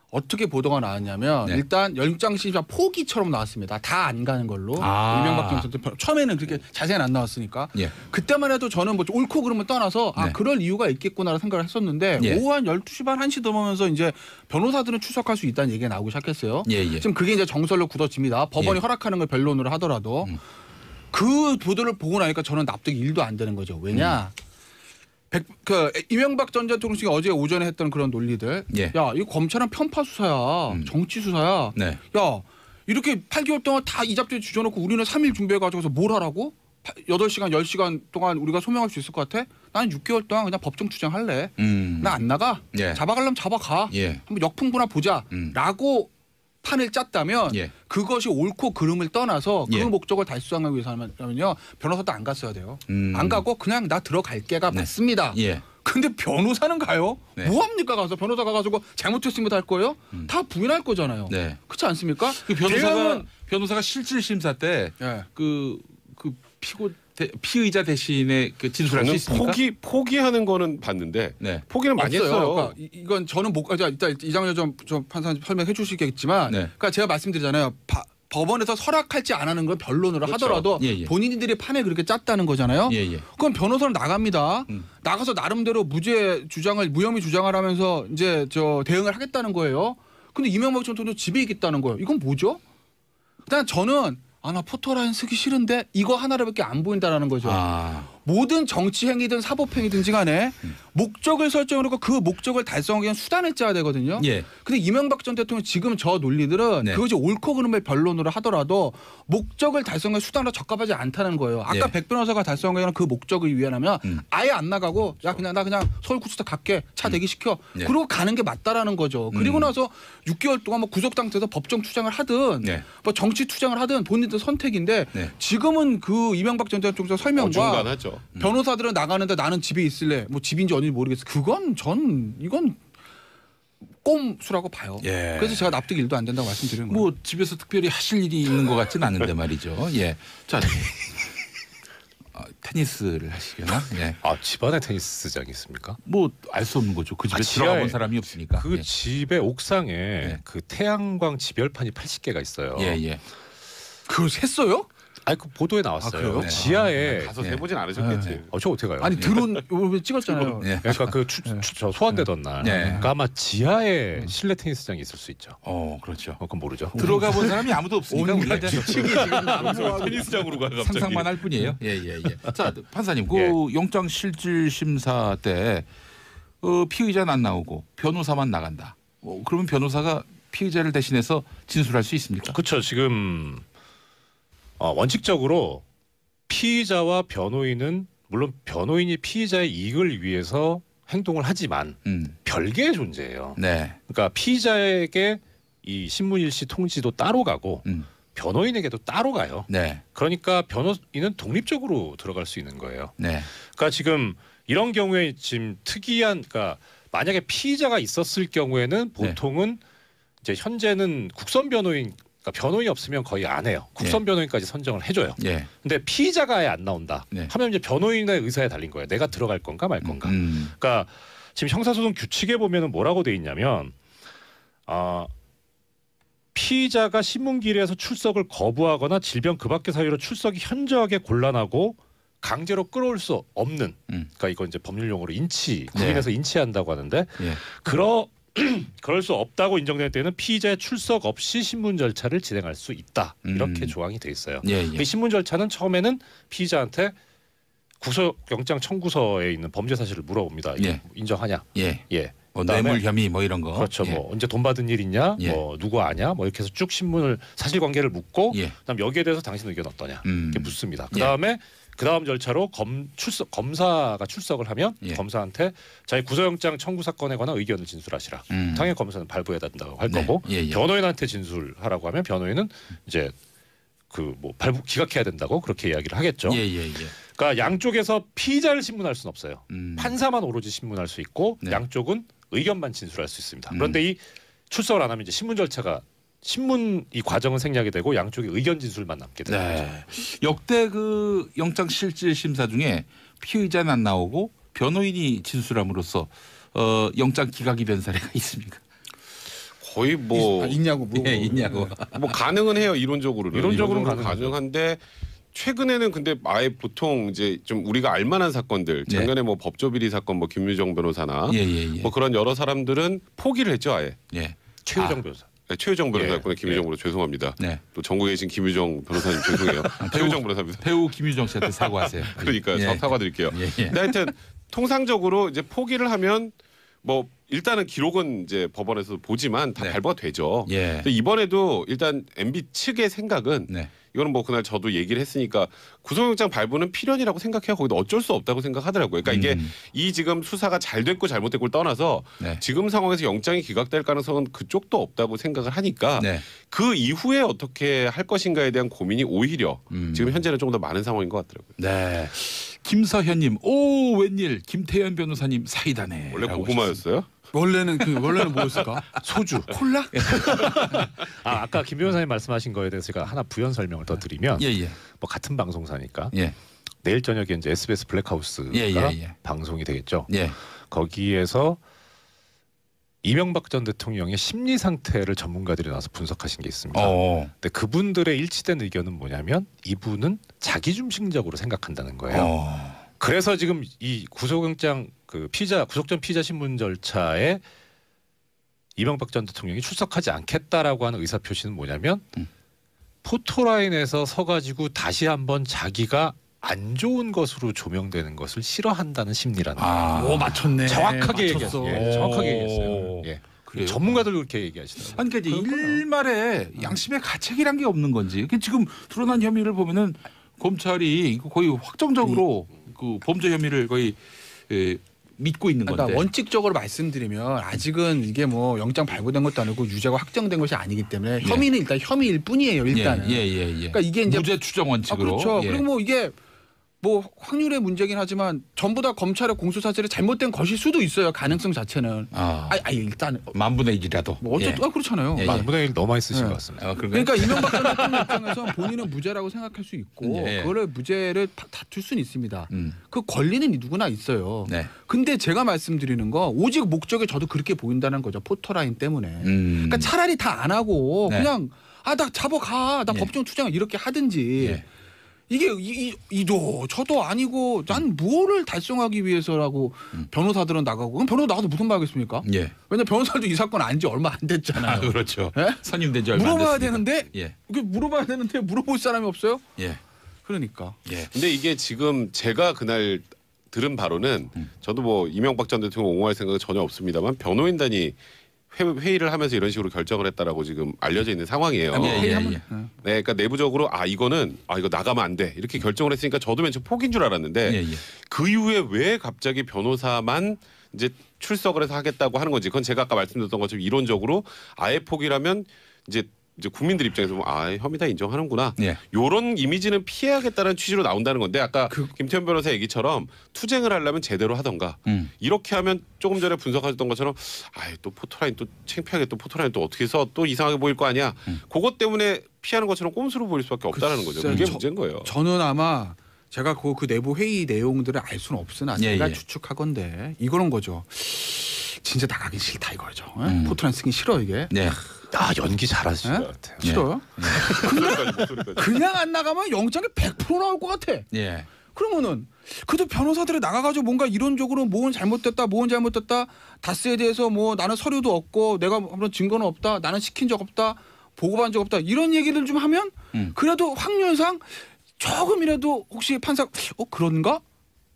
어떻게 보도가 나왔냐면 네. 일단 열장시사 포기처럼 나왔습니다. 다 안 가는 걸로 아. 명박전선표 처음에는 그렇게 자세히는 안 나왔으니까 예. 그때만 해도 저는 뭐 옳고 그름을 떠나서 아 네. 그럴 이유가 있겠구나라는 생각을 했었는데 예. 오후 한 열두 시 반 한 시 넘으면서 이제 변호사들은 추석할수 있다는 얘기가 나오기 시작했어요. 예예. 예. 지금 그게 이제 정설로 굳어집니다. 법원이 예. 허락하는 걸 변론으로 하더라도 음. 그 보도를 보고 나니까 저는 납득이 일도 안 되는 거죠. 왜냐? 음. 백, 그 이명박 전대통령 씨가 어제 오전에 했던 그런 논리들. 예. 야, 이 검찰은 편파 수사야, 음. 정치 수사야. 네. 야, 이렇게 8개월 동안 다 이잡지이 주저놓고 우리는 3일 준비해 가지고서 뭘 하라고? 8시간, 10시간 동안 우리가 소명할 수 있을 것 같아? 난 6개월 동안 그냥 법정 주장할래 음. 나안 나가. 예. 잡아가려면 잡아가. 예. 한번 역풍부나 보자. 음. 라고 판을 짰다면 예. 그것이 옳고 그름을 떠나서 그 예. 목적을 달성하기 위해서라면요 변호사도 안 갔어야 돼요. 음. 안 가고 그냥 나 들어갈게가 네. 맞습니다. 예. 근데 변호사는 가요? 네. 뭐 합니까 가서 변호사 가가지고 잘못했습니다 할 거예요? 음. 다 부인할 거잖아요. 네. 그렇지 않습니까? 그 변호사가 변호사가 실질 심사 때 그그 예. 네. 그 피고 피의자 대신에 그 진술할 수 저는 있습니까? 포기 포기하는 거는 봤는데 네. 포기는 많이 요 했어요. 그러니까 이- 건 저는 못 가자. 아, 일단 이장현 좀좀 판사님 설명해 주시겠지만, 네. 그러니까 제가 말씀드리잖아요. 바- 법원에서 설악할지 안 하는 걸 변론으로 그렇죠. 하더라도 예, 예. 본인들이 판에 그렇게 짰다는 거잖아요. 예, 예. 그럼 변호사는 나갑니다. 음. 나가서 나름대로 무죄 주장을 무혐의 주장을 하면서 이제 저 대응을 하겠다는 거예요. 근데 이명박 전 대통령 집에 있겠다는 거예요. 이건 뭐죠? 일단 저는 아나 포토라인 쓰기 싫은데 이거 하나로밖에 안 보인다라는 거죠. 아. 모든 정치 행위든 사법 행위든지 간에 음. 목적을 설정해놓고 그 목적을 달성하기 위한 수단을 짜야 되거든요. 예. 근데 이명박 전 대통령 지금 저 논리들은 네. 그것이 옳고 그름의 변론으로 하더라도 목적을 달성할 수단으로 적합하지 않다는 거예요. 아까 예. 백 변호사가 달성한 그 목적을 위하면 음. 아예 안 나가고 야 그렇죠. 그냥 나 그냥 서울구치소 갈게 차 음. 대기시켜 예. 그러고 가는 게 맞다라는 거죠. 그리고 음. 나서 6개월 동안 뭐 구속당태에서 법정 투쟁을 하든 예. 뭐 정치 투쟁을 하든 본인들 선택인데 예. 지금은 그 이명박 전 대통령 설명과 어, 음. 변호사들은 나가는데 나는 집에 있을래 뭐 집인지 어딘지 모르겠어. 그건 전 이건 꼼수라고 봐요. 예. 그래서 제가 납득 일도 안 된다고 말씀드리는 거예요. 뭐 집에서 특별히 하실 일이 있는 것 같지는 않은데 말이죠. 예. 자. 아, 테니스를 하시려나? 예. 아 집안에 테니스장이 있습니까? 뭐 알 수 없는 거죠. 그 집에 아, 들어가 본 사람이 없으니까. 그 예. 집의 옥상에 예. 그 태양광 집열판이 80개가 있어요. 예예. 예. 그걸 샜어요? 아니 그 보도에 나왔어요. 아, 그래 지하에 아, 네. 가서 해보진 않으셨겠지. 네. 어, 저 어떻게 가요? 아니 네. 드론 찍었잖아요. 예. 그러니까 그저 소환되던 날. 예. 그러니까 아마 지하에 실내 테니스장이 있을 수 있죠. 어, 그렇죠. 어, 그건 모르죠. 들어가 본 사람이 아무도 없으니까 우리가 테니스장으로 가 갑자기. 상상만 할 뿐이에요. 예, 예, 예. 자, 판사님. 그 예. 영장 실질 심사 때 어, 피의자는 안 나오고 변호사만 나간다. 어, 그러면 변호사가 피의자를 대신해서 진술할 수 있습니까? 그렇죠. 지금 어, 원칙적으로 피의자와 변호인은 물론 변호인이 피의자의 이익을 위해서 행동을 하지만 음. 별개의 존재예요. 네. 그러니까 피의자에게 이 신문일시 통지도 따로 가고 음. 변호인에게도 따로 가요. 네. 그러니까 변호인은 독립적으로 들어갈 수 있는 거예요. 네. 그러니까 지금 이런 경우에 지금 특이한 그러니까 만약에 피의자가 있었을 경우에는 네. 보통은 이제 현재는 국선 변호인 그러니까 변호인이 없으면 거의 안 해요. 예. 국선 예. 변호인까지 선정을 해줘요. 예. 근데 피의자가 아예 안 나온다. 예. 하면 이제 변호인의 의사에 달린 거예요. 내가 들어갈 건가 말 건가. 음, 음. 그러니까 지금 형사소송 규칙에 보면은 뭐라고 돼 있냐면 아 피의자가 신문기일에서 출석을 거부하거나 질병 그밖의 사유로 출석이 현저하게 곤란하고 강제로 끌어올 수 없는. 음. 그러니까 이건 이제 법률 용어로 인치 네. 국민에서 인치한다고 하는데 예. 그러 그럴 수 없다고 인정될 때는 피의자의 출석 없이 신문 절차를 진행할 수 있다. 이렇게 음. 조항이 돼 있어요. 예, 예. 그 신문 절차는 처음에는 피의자한테 구속영장 청구서에 있는 범죄 사실을 물어봅니다. 예. 뭐 인정하냐? 예. 예. 뭐 뇌물 혐의 뭐 이런 거. 그렇죠. 뭐 예. 뭐 언제 돈 받은 일 있냐? 예. 뭐 누구 아냐? 뭐 이렇게 해서 쭉 신문을 사실관계를 묻고 예. 그다음 여기에 대해서 당신 의견 어떠냐? 음. 이렇게 묻습니다. 예. 그다음에 그다음 절차로 검 출석 검사가 출석을 하면 예. 검사한테 자기 구속영장 청구 사건에 관한 의견을 진술하시라. 음. 당연히 검사는 발부해야 된다고 할 네. 거고 예, 예예. 변호인한테 진술하라고 하면 변호인은 이제 그 뭐 발부 기각해야 된다고 그렇게 이야기를 하겠죠. 예예예. 예, 예. 그러니까 양쪽에서 피의자를 신문할 수는 없어요. 음. 판사만 오로지 신문할 수 있고 네. 양쪽은 의견만 진술할 수 있습니다. 음. 그런데 음. 이 출석을 안 하면 이제 신문 절차가 신문 이 과정은 생략이 되고 양쪽의 의견 진술만 남게 되는 네. 거죠. 역대 그 영장 실질 심사 중에 피의자는 안 나오고 변호인이 진술함으로써 어, 영장 기각이 된 사례가 있습니까? 거의 뭐 아, 있냐고 뭐 예, 있냐고 네. 뭐 가능은 해요 이론적으로는 이론적으로는 가능하죠. 가능한데 최근에는 근데 아예 보통 이제 좀 우리가 알만한 사건들 네. 작년에 예. 뭐 법조비리 사건 뭐 김유정 변호사나 예, 예, 예, 뭐 그런 여러 사람들은 포기를 했죠 아예 예. 최유정 아, 변호사 네, 최유정 예. 변호사였구나 김유정으로 예. 죄송합니다. 네. 또 전국에 계신 김유정 변호사님 죄송해요. 아, 최유정 변호사입니다. 배우 김유정 씨한테 사과하세요. 그러니까 예. 사과드릴게요. 예, 예. 하여튼 통상적으로 이제 포기를 하면 뭐 일단은 기록은 이제 법원에서 보지만 다 네. 발부가 되죠. 예. 이번에도 일단 MB 측의 생각은 네. 이거는 뭐 그날 저도 얘기를 했으니까 구속영장 발부는 필연이라고 생각해요. 거기도 어쩔 수 없다고 생각하더라고요. 그러니까 이게 음. 이 지금 수사가 잘 됐고 잘못됐고를 떠나서 네. 지금 상황에서 영장이 기각될 가능성은 그쪽도 없다고 생각을 하니까 네. 그 이후에 어떻게 할 것인가에 대한 고민이 오히려 음. 지금 현재는 조금 더 많은 상황인 것 같더라고요. 네. 김서현님, 오 웬일 김태현 변호사님 사이다네. 원래 고구마였어요? 원래는 그 원래는 뭐였을까? 소주, 콜라? 예. 아, 아까 김 변호사님 말씀하신 거에 대해서 제가 하나 부연 설명을 더 드리면 예, 예. 뭐 같은 방송사니까 예. 내일 저녁에 이제 SBS 블랙하우스가 예, 예, 예. 방송이 되겠죠. 예. 거기에서 이명박 전 대통령의 심리 상태를 전문가들이 나와서 분석하신 게 있습니다. 어. 근데 그분들의 일치된 의견은 뭐냐면 이분은 자기 중심적으로 생각한다는 거예요. 어. 그래서 지금 이 구속영장 그 피자 구속전 피자 신문 절차에 이명박 전 대통령이 출석하지 않겠다라고 하는 의사 표시는 뭐냐면 음. 포토라인에서 서가지고 다시 한번 자기가 안 좋은 것으로 조명되는 것을 싫어한다는 심리라는. 아, 오, 맞췄네. 정확하게 맞췄어. 얘기했어요. 예, 정확하게 얘기했어요. 예. 그래요? 전문가들 도 그렇게 얘기하시더라고요. 아니 그러니까 이제 일말에 음. 양심의 가책이란 게 없는 건지. 그러니까 지금 드러난 혐의를 보면은 검찰이 거의 확정적으로 음. 그 범죄 혐의를 거의 예, 믿고 있는 그러니까 건데. 그러 원칙적으로 말씀드리면 아직은 이게 뭐 영장 발부된 것도 아니고 유죄가 확정된 것이 아니기 때문에 혐의는 예. 일단 혐의일 뿐이에요. 일단은. 예, 예, 예, 예. 그러니까 이게 이제 무죄 추정 원칙으로. 아, 그렇죠. 예. 그리고 뭐 이게 뭐 확률의 문제긴 하지만 전부 다 검찰의 공소 사실이 잘못된 것일 수도 있어요. 가능성 자체는. 아, 아 일단 만 분의 일이라도. 뭐 어쨌든 예. 아, 그렇잖아요. 예, 예. 만 분의 일 넘어 있으신 예. 것 같습니다. 아, 그러니까 이명박 전 대통령 입장에서 본인은 무죄라고 생각할 수 있고 예, 예. 그거를 무죄를 다툴 수는 있습니다. 음. 그 권리는 누구나 있어요. 네. 근데 제가 말씀드리는 거 오직 목적이 저도 그렇게 보인다는 거죠. 포토라인 때문에. 음. 그러니까 차라리 다 안 하고 네. 그냥 아 나 잡아가 나 법정 투쟁 이렇게 하든지. 이게 이, 이, 도 저도 아니고 난 뭐를 달성하기 위해서라고 음. 변호사들은 나가고 그럼 변호사 나가서 무슨 말 하겠습니까? 예. 왜냐 변호사도 이 사건 안 지 얼마 안 됐잖아요. 아, 그렇죠. 예? 선임된 지 얼마 물어봐야 되는데 예. 물어봐야 되는데 물어볼 사람이 없어요. 예. 그러니까. 예. 근데 이게 지금 제가 그날 들은 바로는 음. 저도 뭐 이명박 전 대통령 옹호할 생각은 전혀 없습니다만 변호인단이 회, 의를 하면서 이런 식으로 결정을 했다라고 지금 알려져 있는 상황이에요. 아, 예, 예 예, 예, 예. 네, 그러니까 내부적으로 아 이거는 아 이거 나가면 안 돼 이렇게 음. 결정을 했으니까 저도 맨 처음 포기인 줄 알았는데 예, 예. 그 이후에 왜 갑자기 변호사만 이제 출석을 해서 하겠다고 하는 건지 그건 제가 아까 말씀드렸던 것처럼 이론적으로 아예 포기라면 이제 이제 국민들 입장에서 보면 아 혐의 다 인정하는구나 예. 요런 이미지는 피해야겠다는 취지로 나온다는 건데 아까 그... 김태현 변호사 얘기처럼 투쟁을 하려면 제대로 하던가 음. 이렇게 하면 조금 전에 분석하셨던 것처럼 아또 포토라인 또 창피하게 또 포토라인 또 어떻게 해서 또 이상하게 보일 거 아니야 음. 그것 때문에 피하는 것처럼 꼼수로 보일 수밖에 없다는 거죠 그게 저, 문제인 거예요 저는 아마 제가 그, 그 내부 회의 내용들을 알 수는 없으나 예, 제가 예. 추측하건데 이거는 거죠 진짜 나가기 싫다 이거죠 예? 음. 포토라인 쓰기 싫어 이게 네. 아 연기 잘하시는 예? 것 같아요. 예. 싫어요? 예. 그냥, 그냥 안 나가면 영장이 100% 나올 것 같아. 예. 그러면은 그래도 변호사들이 나가가지고 뭔가 이론적으로 뭐은 잘못됐다, 뭐은 잘못됐다, 다스에 대해서 뭐 나는 서류도 없고 내가 아무런 증거는 없다, 나는 시킨 적 없다, 보고받은 적 없다 이런 얘기를 좀 하면 음. 그래도 확률상 조금이라도 혹시 판사 어 그런가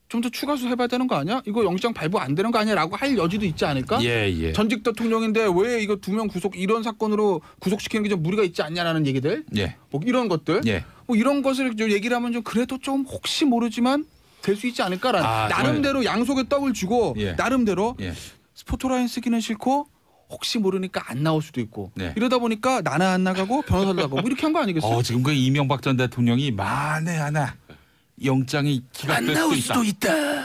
좀더 추가 수해봐야 되는 거 아니야? 이거 영장 발부 안 되는 거 아니야라고 할 여지도 있지 않을까? 예, 예. 전직 대통령인데 왜 이거 두 명 구속 이런 사건으로 구속시키는 게 좀 무리가 있지 않냐라는 얘기들. 예. 뭐 이런 것들. 예. 뭐 이런 것을 좀 얘기를 하면 좀 그래도 좀 혹시 모르지만 될 수 있지 않을까라는 아, 나름대로 정말... 예. 양속에 떡을 주고 예. 나름대로 예. 스포트라인 쓰기는 싫고 혹시 모르니까 안 나올 수도 있고 네. 이러다 보니까 나나 안 나가고 변호사를 나가고 뭐 이렇게 한 거 아니겠어요? 어, 지금 그 이명박 전 대통령이 만에 하나 영장이 기각될 수도 있다.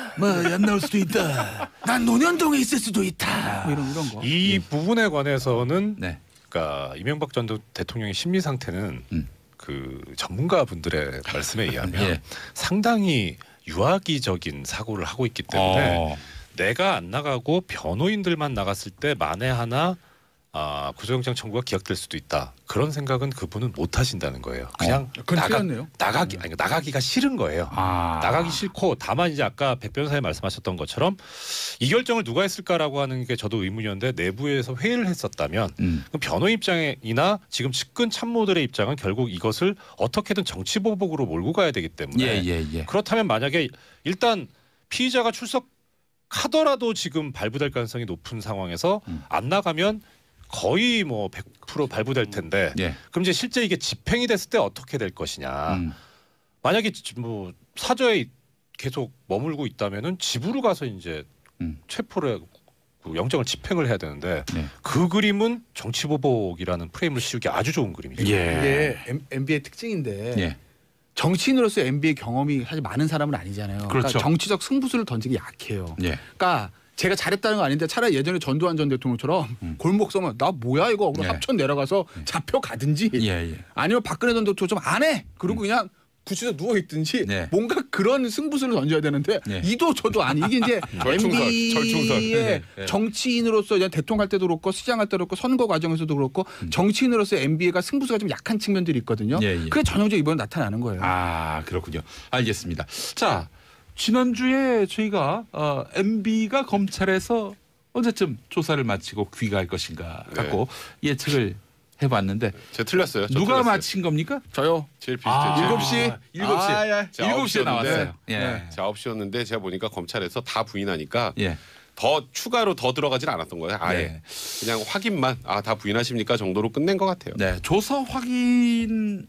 있다. 뭐, 뭐안 나올 수도 있다. 난 노년동에 있을 수도 있다. 뭐 이런 이런 거. 이 예. 부분에 관해서는 네. 그러니까 이명박 전 대통령의 심리 상태는 음. 그 전문가 분들의 말씀에 의하면 예. 상당히 유아기적인 사고를 하고 있기 때문에 어. 내가 안 나가고 변호인들만 나갔을 때 만에 하나 아, 구속영장 청구가 기각될 수도 있다. 그런 생각은 그분은 못 하신다는 거예요. 어, 그냥 어, 나가, 나가기 음. 아니 나가기가 싫은 거예요. 아. 나가기 싫고 다만 이제 아까 백 변호사님 말씀하셨던 것처럼 이 결정을 누가 했을까라고 하는 게 저도 의문이었는데 내부에서 회의를 했었다면 음. 변호 인 입장이나 지금 측근 참모들의 입장은 결국 이것을 어떻게든 정치 보복으로 몰고 가야 되기 때문에 예, 예, 예. 그렇다면 만약에 일단 피의자가 출석 하더라도 지금 발부될 가능성이 높은 상황에서 음. 안 나가면 거의 뭐 100% 발부될 텐데 예. 그럼 이제 실제 이게 집행이 됐을 때 어떻게 될 것이냐 음. 만약에 뭐 사저에 계속 머물고 있다면은 집으로 가서 이제 음. 체포를 하고 그 영장을 집행을 해야 되는데 네. 그 그림은 정치 보복이라는 프레임을 씌우기 아주 좋은 그림이죠. 예. 이게 NBA의 특징인데 예. 정치인으로서 NBA 경험이 사실 많은 사람은 아니잖아요. 그러니까 그렇죠. 그러니까 정치적 승부수를 던지기 약해요. 예. 그러니까 제가 잘했다는 건 아닌데 차라리 예전에 전두환 전 대통령처럼 음. 골목 서면 나 뭐야 이거 그럼 예. 합천 내려가서 음. 잡혀 가든지 예, 예. 아니면 박근혜 전 대통령 좀안 해. 그리고 음. 그냥 구치소 누워 있든지 네. 뭔가 그런 승부수를 던져야 되는데 네. 이도 저도 아니 이게 이제 MB의 예, 정치인으로서 대통령 할 때도 그렇고 시장할 때도 그렇고 선거 과정에서도 그렇고 음. 정치인으로서 MB가 승부수가 좀 약한 측면들이 있거든요. 예, 예. 그게 전형적으로 이번에 나타나는 거예요. 아 그렇군요. 알겠습니다. 자. 지난주에 저희가 어, MB가 검찰에서 언제쯤 조사를 마치고 귀가할 것인가 갖고 네. 예측을 해봤는데 네, 제 틀렸어요. 누가 틀렸어요. 마친 겁니까? 저요. 제일 비슷해요. 아, 7시? 7시. 아, 아, 예. 7시에 나왔어요. 예. 네. 자, 9시였는데 제가 보니까 검찰에서 다 부인하니까 예. 더 추가로 더 들어가진 않았던 거예요. 아예 네. 그냥 확인만 아다 부인하십니까 정도로 끝낸 것 같아요. 네, 조서 확인까지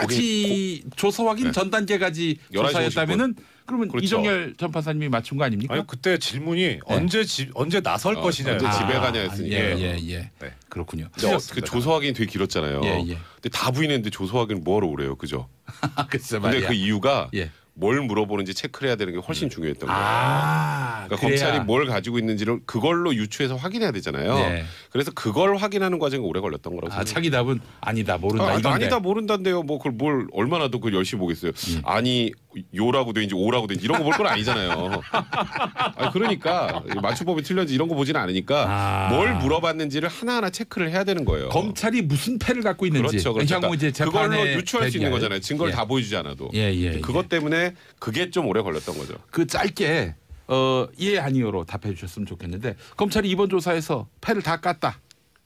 고기, 고, 조서 확인 네. 전 단계까지 조사했다면은 그러면 그렇죠. 이정열 전 판사님이 맞춘 거 아닙니까? 아니 그때 질문이 언제 집 언제 나설 어, 것이냐. 언제 집에 아, 가냐였으니까. 예, 예, 예, 예. 네. 그렇군요. 어, 그조소하기 되게 길었잖아요. 예, 예. 근데 다 부인했는데 조소하기 뭐하러 오래요, 그죠? 글쎄 데 말이야. 그 이유가 예. 뭘 물어보는지 체크를 해야 되는 게 훨씬 음. 중요했던 아, 거예요. 아, 그러니까 검찰이 뭘 가지고 있는지를 그걸로 유추해서 확인해야 되잖아요. 네. 그래서 그걸 확인하는 과정이 오래 걸렸던 거라고. 아, 생각해요. 자기 답은 아니다 모른다. 아, 이 니다 모른다인데요. 뭐 그걸 뭘 얼마나 더그 열심히 보겠어요. 음. 아니 요라고 돼인지 오라고 돼인지 이런 거 볼 건 아니잖아요. 아 그러니까 맞춤법이 틀렸지 는 이런 거 보지는 않으니까 아. 뭘 물어봤는지를 하나하나 체크를 해야 되는 거예요. 검찰이 무슨 패를 갖고 있는지. 그렇죠. 그렇죠. 그러니까, 그러니까 이제 그걸로 유추할 수 있는 거잖아요. 증거를 예. 다 보여주지 않아도. 예, 예, 그것 예. 때문에 그게 좀 오래 걸렸던 거죠. 그 짧게 어, 예 아니요로 답해 주셨으면 좋겠는데 검찰이 이번 조사에서 패를 다 깠다.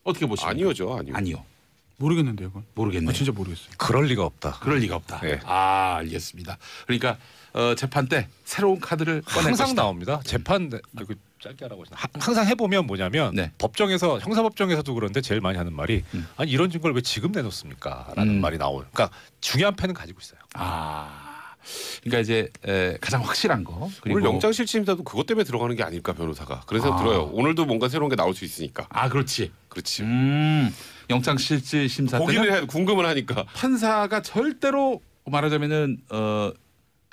어떻게 보십니까? 아니요죠. 아니요. 아니요. 모르겠는데요, 그건. 모르겠네요. 아, 진짜 모르겠어요. 그럴 리가 없다. 그럴 리가 없다. 네. 아 알겠습니다. 그러니까 어, 재판 때 새로운 카드를 꺼낼 항상 것이다. 나옵니다. 네. 재판 때- 아, 그 짧게 하라고 하시나. 하- 항상 해보면 뭐냐면 네. 법정에서 형사법정에서도 그런데 제일 많이 하는 말이 음. 아니 이런 증거를 왜 지금 내놓습니까?라는 음. 말이 나오요. 그러니까 중요한 패는 가지고 있어요. 아 그러니까 이제 에, 가장 확실한 거 그리고 오늘 영장 실질심사도 그것 때문에 들어가는 게 아닐까 변호사가 그래서 아. 들어요. 오늘도 뭔가 새로운 게 나올 수 있으니까. 아 그렇지. 그렇지. 음, 영장 실질 심사 보기는 때는 해, 궁금은 하니까. 판사가 절대로 말하자면은 어,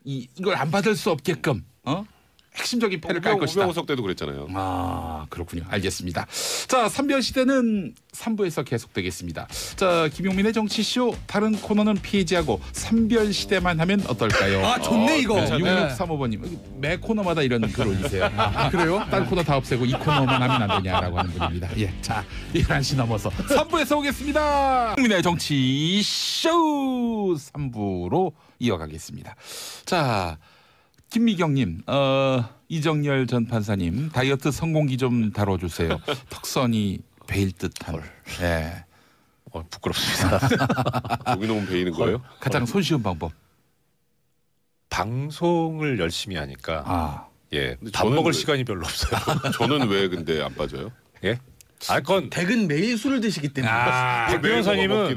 이, 이걸 안 받을 수 없게끔 어? 핵심적인 패를 깔 것이다. 우병우석 때도 그랬잖아요. 아 그렇군요. 알겠습니다. 자 3변 시대는 3부에서 계속되겠습니다. 자 김용민의 정치쇼 다른 코너는 피지하고 3변 시대만 하면 어떨까요? 아 좋네 어, 이거. 6635번님 매 코너마다 이런 글 올리세요. 아, 그래요? 다른 코너 다 없애고 이 코너만 하면 안 되냐라고 하는 분입니다. 예, 자 11시 넘어서 3부에서 오겠습니다. 국민의 정치쇼 3부로 이어가겠습니다. 자 김미경님, 어, 이정열 전 판사님 다이어트 성공기 좀 다뤄주세요. 턱선이 베일 듯한. 네. 어, 부끄럽습니다. 고기 너무 베이는 거예요? 가장 손쉬운 방법. 방송을 열심히 하니까 아. 예, 밥 먹을 시간이 별로 없어요. 저는 왜 근데 안 빠져요? 예? 아, 그건 대근 매일 술을 드시기 때문에. 아, 백 변호사님은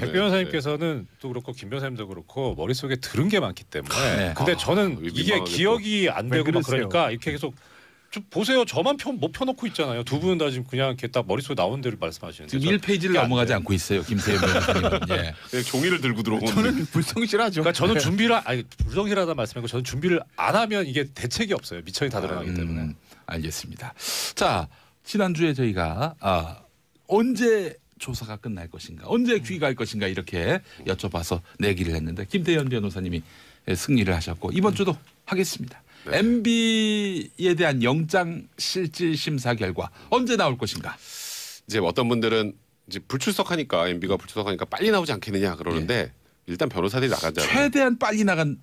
백 변호사님께서는 또 그렇고 김 변호사님도 그렇고 머릿속에 들은 게 많기 때문에. 아, 네. 근데 아, 저는 이게 기억이 안 되고 막 그러니까 이렇게 계속 좀 보세요. 저만 펴, 못 뭐 펴놓고 있잖아요. 두 분은 다 지금 그냥 이렇게 딱 머릿속에 나온 대로 말씀하시는데. 지금 1페이지를 그러니까 넘어가지 않고 있어요. 김세현 변호사님 예. 네, 종이를 들고 들어오고 저는 불성실하죠. 그러니까 저는 네. 준비를 아니 불성실하다 말씀이고 저는 준비를 안 하면 이게 대책이 없어요. 미천이 다들어가기 아, 음, 때문에. 알겠습니다. 자 지난주에 저희가 아, 언제 조사가 끝날 것인가, 언제 귀가할 것인가 이렇게 여쭤봐서 내기를 했는데 김태현 변호사님이 승리를 하셨고 이번 주도 하겠습니다. 네. MB에 대한 영장 실질 심사 결과 언제 나올 것인가? 이제 어떤 분들은 이제 불출석하니까 MB가 불출석하니까 빨리 나오지 않겠느냐 그러는데 예. 일단 변호사들이 나가잖 최대한 빨리 나간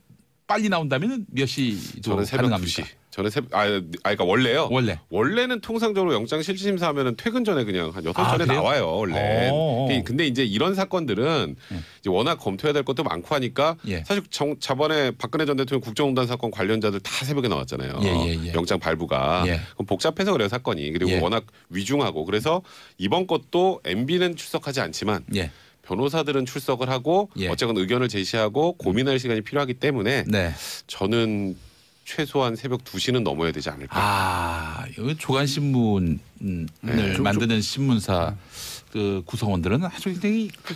빨리 나온다면 몇시 저는 새벽 2시. 저는 새벽 아, 아 그러니까 원래요. 원래. 원래는 통상적으로 영장 실질심사 하면은 퇴근 전에 그냥 한 6시 아, 전에 그래요? 나와요, 원래. 어, 어, 어. 그, 근데 이제 이런 사건들은 예. 이제 워낙 검토해야 될 것도 많고 하니까 예. 사실 정, 저번에 박근혜 전 대통령 국정농단 사건 관련자들 다 새벽에 나왔잖아요. 예, 예, 예. 영장 발부가. 예. 그럼 복잡해서 그래요, 사건이. 그리고 워낙 위중하고 그래서 이번 것도 MB는 출석하지 않지만 변호사들은 출석을 하고 예. 어쨌건 의견을 제시하고 고민할 시간이 필요하기 때문에 네. 저는 최소한 새벽 2시는 넘어야 되지 않을까. 아, 이거 조간신문을 네. 만드는 신문사 그 구성원들은 아주 굉장히 그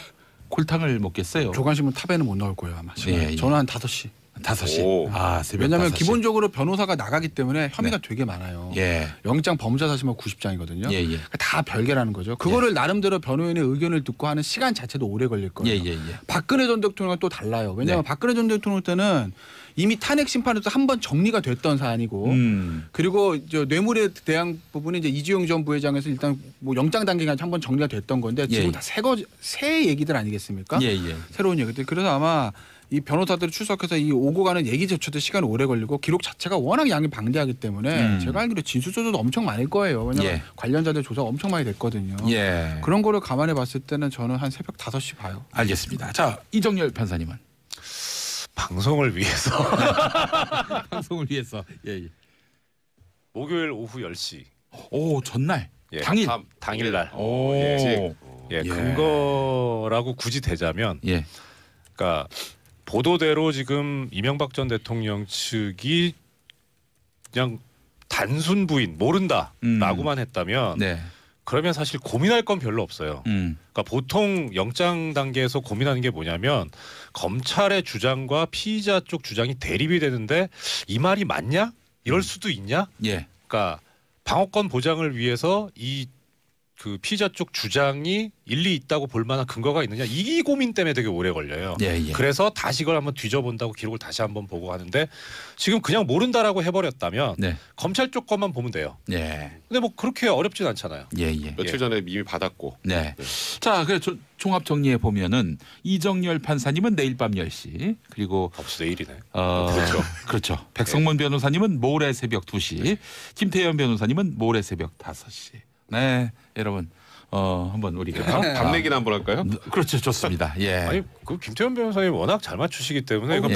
골탕을 먹겠어요. 조간신문 탑에는 못 넣을 거예요 아마. 예, 예. 저는 한 5시. 다섯 시. 아, 새벽 왜냐하면 5시. 기본적으로 변호사가 나가기 때문에 혐의가 네. 되게 많아요. 예. 영장 범죄 사실만 구십 장이거든요 예, 예. 그러니까 다 별개라는 거죠. 그거를 예. 나름대로 변호인의 의견을 듣고 하는 시간 자체도 오래 걸릴 거예요. 예, 예, 예. 박근혜 전대통령과또 달라요. 왜냐하면 네. 박근혜 전 대통령 때는 이미 탄핵 심판에서 한 번 정리가 됐던 사안이고 음. 그리고 저 뇌물에 대한 부분은 이제 이주영 전 부회장에서 일단 뭐 영장 단계까지 한번 정리가 됐던 건데 지금 예. 다새거새 얘기들 아니겠습니까? 예, 예. 새로운 얘기들. 그래서 아마 이 변호사들이 출석해서 이 오고 가는 얘기 제출도 시간이 오래 걸리고 기록 자체가 워낙 양이 방대하기 때문에 음. 제가 알기로 진술조사도 엄청 많을 거예요. 왜냐하면 예. 관련자들 조사 엄청 많이 됐거든요. 예. 그런 거를 감안해 봤을 때는 저는 한 새벽 다시 봐요. 알겠습니다. 자, 이정열 판사님은 방송을 위해서 방송을 위해서 예, 예. 목요일 오후 10시. 오, 전날. 예, 당일 다 당일날. 오. 예, 예, 예, 근거라고 굳이 대자면 예. 그러니까 보도대로 지금 이명박 전 대통령 측이 그냥 단순 부인 모른다라고만 음. 했다면 네. 그러면 사실 고민할 건 별로 없어요. 음. 그러니까 보통 영장 단계에서 고민하는 게 뭐냐면 검찰의 주장과 피의자 쪽 주장이 대립이 되는데 이 말이 맞냐? 이럴 음. 수도 있냐? 예. 그러니까 방어권 보장을 위해서 이그 피자 쪽 주장이 일리 있다고 볼 만한 근거가 있느냐 이 고민 때문에 되게 오래 걸려요. 예, 예. 그래서 다시 이걸 한번 뒤져본다고 기록을 다시 한번 보고 하는데 지금 그냥 모른다라고 해버렸다면 네. 검찰 쪽 것만 보면 돼요. 예. 근데 뭐 그렇게 어렵진 않잖아요. 예, 예. 며칠 전에 이미 받았고. 네. 네. 자, 그래 조, 종합 정리해 보면은 이정열 판사님은 내일 밤 10시 그리고 벌써 내일이네. 어, 그렇죠. 그렇죠. 네. 백성문 변호사님은 모레 새벽 2시, 김태현 변호사님은 모레 새벽 5시. 네. 여러분 어 한번 우리가 밤내기나 네. 네. 한번 할까요? 네. 그렇죠 좋습니다. 예. 아니 그 김태현 변호사님 워낙 잘 맞추시기 때문에 어, 이거 예.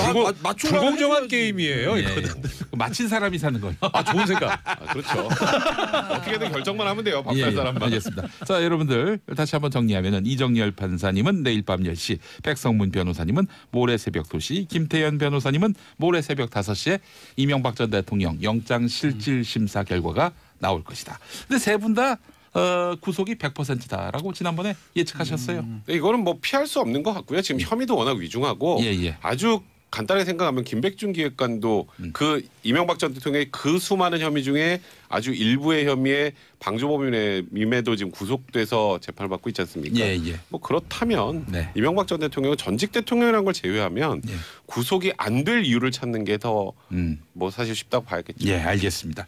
불공, 정한 게임이에요. 예. 이거는 그 맞힌 사람이 사는 거요아 좋은 생각. 아, 그렇죠. 어떻게든 결정만 하면 돼요. 박판 예, 예, 사람만. 알겠습니다. 자 여러분들 다시 한번 정리하면은 이정열 판사님은 내일 밤 10시, 백성문 변호사님은 모레 새벽 2시, 김태현 변호사님은 모레 새벽 5시에 이명박 전 대통령 영장 실질 심사 결과가 나올 것이다. 근데 세분다 어, 구속이 100%다라고 지난번에 예측하셨어요. 음. 이거는 뭐 피할 수 없는 것 같고요. 지금 예. 혐의도 워낙 위중하고 예, 예. 아주 간단하게 생각하면 김백준 기획관도 음. 그 이명박 전 대통령의 그 수많은 혐의 중에 아주 일부의 혐의에 방조범임에도 의 지금 구속돼서 재판을 받고 있지 않습니까? 예, 예. 뭐 그렇다면 네. 이명박 전 대통령은 전직 대통령이라는 걸 제외하면 예. 구속이 안 될 이유를 찾는 게 더뭐 음. 뭐 사실 쉽다고 봐야겠죠. 예, 알겠습니다.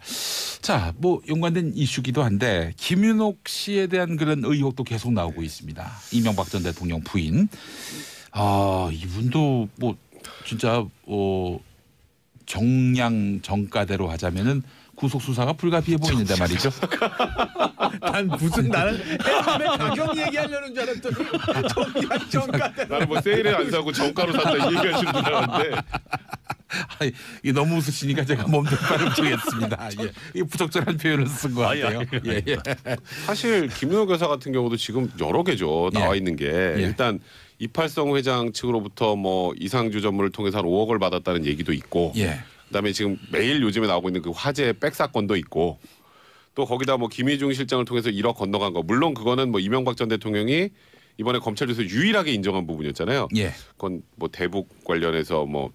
자, 뭐 연관된 이슈기도 한데 김윤옥 씨에 대한 그런 의혹도 계속 나오고 있습니다. 이명박 전 대통령 부인. 아, 이분도 뭐 진짜 어 정량 정가대로 하자면은 구속 수사가 불가피해 보이는데 말이죠. 난 무슨 나는 가격 얘기하려는 줄 알았더니 정량 정가대. 나는 뭐 세일에 안 사고 정가로 샀다 얘기하시는 줄 알았는데. 아니, 너무 웃으시니까 제가 몸도 빠름치겠습니다. 아, 예. 이 부적절한 표현을 쓴 것 같아요. 예, 예. 사실 김윤호 교사 같은 경우도 지금 여러 개죠 나와 예. 있는 게 예. 일단. 이팔성 회장 측으로부터 뭐 이상주 전무를 통해서 한 5억을 받았다는 얘기도 있고 예. 그다음에 지금 매일 요즘에 나오고 있는 그 화재 백 사건도 있고 또 거기다 뭐 김희중 실장을 통해서 1억 건너간 거 물론 그거는 뭐 이명박 전 대통령이 이번에 검찰 조사 유일하게 인정한 부분이었잖아요. 예. 그건 뭐 대북 관련해서 뭐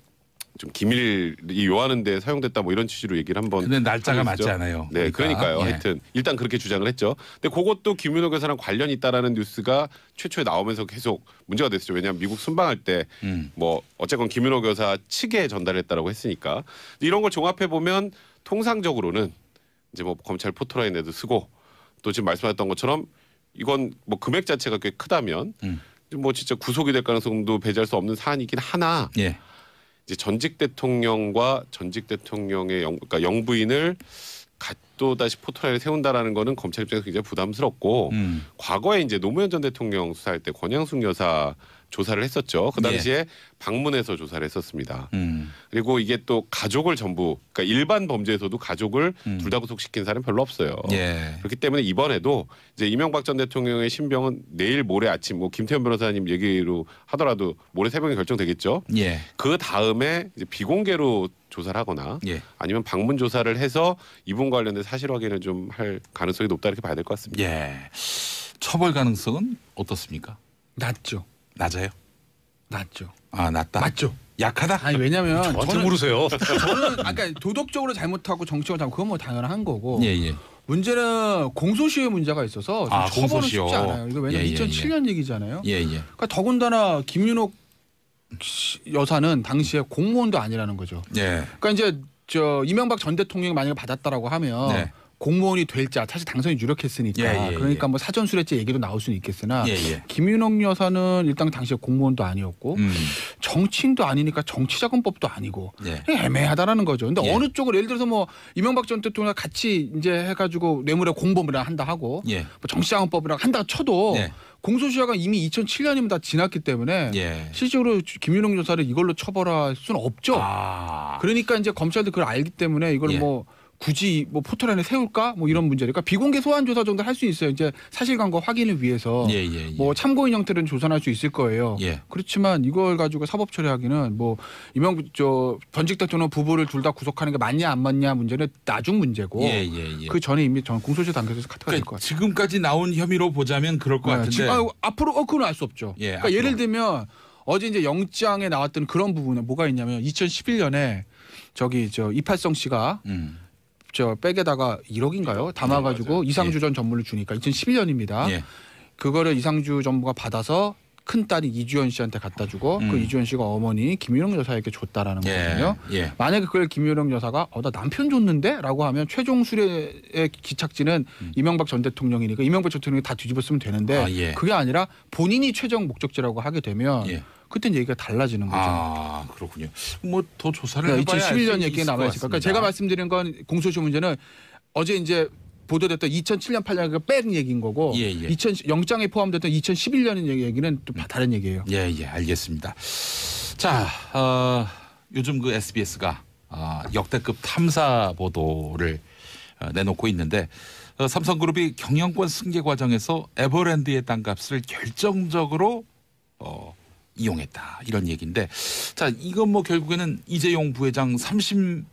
좀 기밀이 요하는 데 사용됐다 뭐 이런 취지로 얘기를 한번 근데 날짜가 하셨죠. 맞지 않아요. 네, 그러니까. 그러니까요. 예. 하여튼 일단 그렇게 주장을 했죠. 근데 그것도 김윤호 교사랑 관련이 있다라는 뉴스가 최초에 나오면서 계속 문제가 됐어요 왜냐하면 미국 순방할 때뭐 음. 뭐 어쨌건 김윤호 교사 측에 전달했다라고 했으니까 이런 걸 종합해 보면 통상적으로는 이제 뭐 검찰 포토라인에도 쓰고 또 지금 말씀하셨던 것처럼 이건 뭐 금액 자체가 꽤 크다면 음. 뭐 진짜 구속이 될 가능성도 배제할 수 없는 사안이긴 하나. 예. 이제 전직 대통령과 전직 대통령의 영, 그러니까 영부인을 또 다시 포토라인에 세운다라는 거는 검찰 입장에서 굉장히 부담스럽고 음. 과거에 이제 노무현 전 대통령 수사할 때 권양숙 여사 조사를 했었죠. 그 네. 당시에 예. 방문해서 조사를 했었습니다. 음. 그리고 이게 또 가족을 전부 그러니까 일반 범죄에서도 가족을 음. 둘다 구속시킨 사람이 별로 없어요. 예. 그렇기 때문에 이번에도 이제 이명박 전 대통령의 신병은 내일 모레 아침 뭐 김태현 변호사님 얘기로 하더라도 모레 새벽에 결정되겠죠. 예. 그 다음에 이제 비공개로 조사를 하거나 예. 아니면 방문 조사를 해서 이분 관련된 사실 확인을 좀 할 가능성이 높다 이렇게 봐야 될 것 같습니다. 예. 처벌 가능성은 어떻습니까? 낮죠. 낮아요? 낮죠. 아 낮다. 맞죠. 약하다? 아니 왜냐면 저는 물으세요. 저는 아까 도덕적으로 잘못하고 정치적으로 잘못 그건 뭐 당연한 거고. 예 예. 문제는 공소시효 문제가 있어서 아, 처벌은 공소시효. 쉽지 않아요. 이거 왜냐면 예, 예, 2007년 예. 얘기잖아요. 예, 예. 그러니까 더군다나 김윤옥 여사는 당시에 공무원도 아니라는 거죠. 예. 그러니까 이제 저 이명박 전 대통령이 만약에 받았다라고 하면 네. 공무원이 될자 아, 사실 당선이 유력했으니까 예, 예, 그러니까 예. 뭐 사전 수레째 얘기도 나올 수는 있겠으나 예, 예. 김윤옥 여사는 일단 당시에 공무원도 아니었고 음. 정치인도 아니니까 정치자금법도 아니고 애매하다라는 거죠. 근데 어느 쪽을 예를 들어서 뭐 이명박 전 대통령 같이 이제 해가지고 뇌물의 공범이라 한다 하고 뭐 정치자금법이라 한다 쳐도 공소시효가 이미 2007년이면 다 지났기 때문에 예. 실으로 김윤홍 여사를 이걸로 처벌할 수는 없죠. 아. 그러니까 이제 검찰도 그걸 알기 때문에 이걸 예. 뭐 굳이 뭐 포털 안에 세울까 뭐 이런 문제니까 그러니까 비공개 소환 조사 정도 할 수 있어요. 이제 사실관계 확인을 위해서 예, 예, 예. 뭐 참고인 형태로는 조사할 수 있을 거예요. 예. 그렇지만 이걸 가지고 사법 처리하기는 뭐 이명 저 전직 대통령 부부를 둘 다 구속하는 게 맞냐 안 맞냐 문제는 나중 문제고 예, 예, 그 전에 이미 전 공소시 단계에서 카트가 그러니까 될것 같아요. 지금까지 나온 혐의로 보자면 그럴 것 네, 같은데 지금, 아, 앞으로 어 그건 알 수 없죠. 예, 그러니까 앞으로. 예를 들면 어제 이제 영장에 나왔던 그런 부분에 뭐가 있냐면 2011년에 저기 저 이팔성 씨가 음. 저 백에다가 1억인가요? 담아가지고 네, 이상주 예. 전 전무를 주니까 2011년입니다. 예. 그거를 이상주 전무가 받아서 큰 딸이 이주연 씨한테 갖다 주고 그 음. 그 이주연 씨가 어머니 김유령 여사에게 줬다라는 예, 거거든요. 예. 만약에 그걸 김유령 여사가 어 나 남편 줬는데라고 하면 최종 수레의 기착지는 음. 이명박 전 대통령이니까 이명박 전 대통령이 다 뒤집었으면 되는데 아, 예. 그게 아니라 본인이 최종 목적지라고 하게 되면. 예. 그때 얘기가 달라지는 거죠. 아 그렇군요. 뭐 더 조사를 그러니까 2011년 얘기 남아 있을 까 제가 말씀드린 건 공소시효 문제는 어제 이제 보도됐던 2007년 8년 뺀 얘기인 거고 예, 예. 2000 영장에 포함됐던 2011년 얘기는 또 다른 얘기예요. 예, 예, 알겠습니다. 자, 어, 요즘 그 SBS가 어, 역대급 탐사 보도를 어, 내놓고 있는데 어, 삼성그룹이 경영권 승계 과정에서 에버랜드의 땅값을 결정적으로 어, 이용했다 이런 얘기인데 자 이건 뭐 결국에는 이재용 부회장 삼심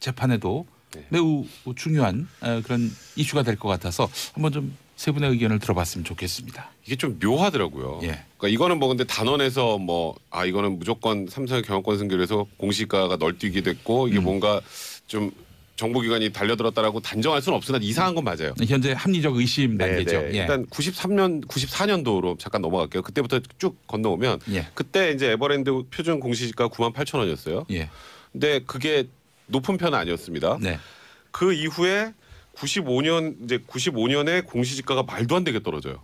재판에도 네. 매우 중요한 그런 이슈가 될 것 같아서 한번 좀 세 분의 의견을 들어봤으면 좋겠습니다. 이게 좀 묘하더라고요. 예. 그러니까 이거는 뭐 근데 단원에서 뭐 아 이거는 무조건 삼성의 경영권 승계해서 공시가가 널뛰게 됐고 이게 음. 뭔가 좀 정보기관이 달려들었다라고 단정할 수는 없으나 이상한 건 맞아요. 현재 합리적 의심 네, 단계죠. 네. 예. 일단 93년, 94년도로 잠깐 넘어갈게요. 그때부터 쭉 건너오면 예. 그때 이제 에버랜드 표준 공시지가 9만 8천 원이었어요. 예. 근데 그게 높은 편은 아니었습니다. 네. 그 이후에 95년 이제 95년에 공시지가가 말도 안 되게 떨어져요.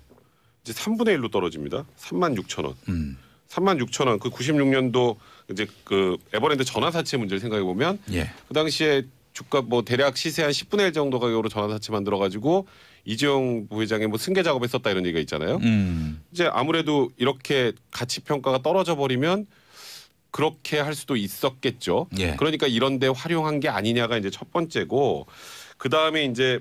이제 3분의 1로 떨어집니다. 3만 6천 원. 음. 3만 6천 원. 그 96년도 이제 그 에버랜드 전환사채 문제를 생각해 보면 예. 그 당시에 주가 뭐 대략 시세 한 10분의 1 정도 가격으로 전환사채 만들어가지고 이재용 부회장이뭐 승계 작업에 썼다 이런 얘기가 있잖아요. 음. 이제 아무래도 이렇게 가치 평가가 떨어져 버리면 그렇게 할 수도 있었겠죠. 예. 그러니까 이런데 활용한 게 아니냐가 이제 첫 번째고 그 다음에 이제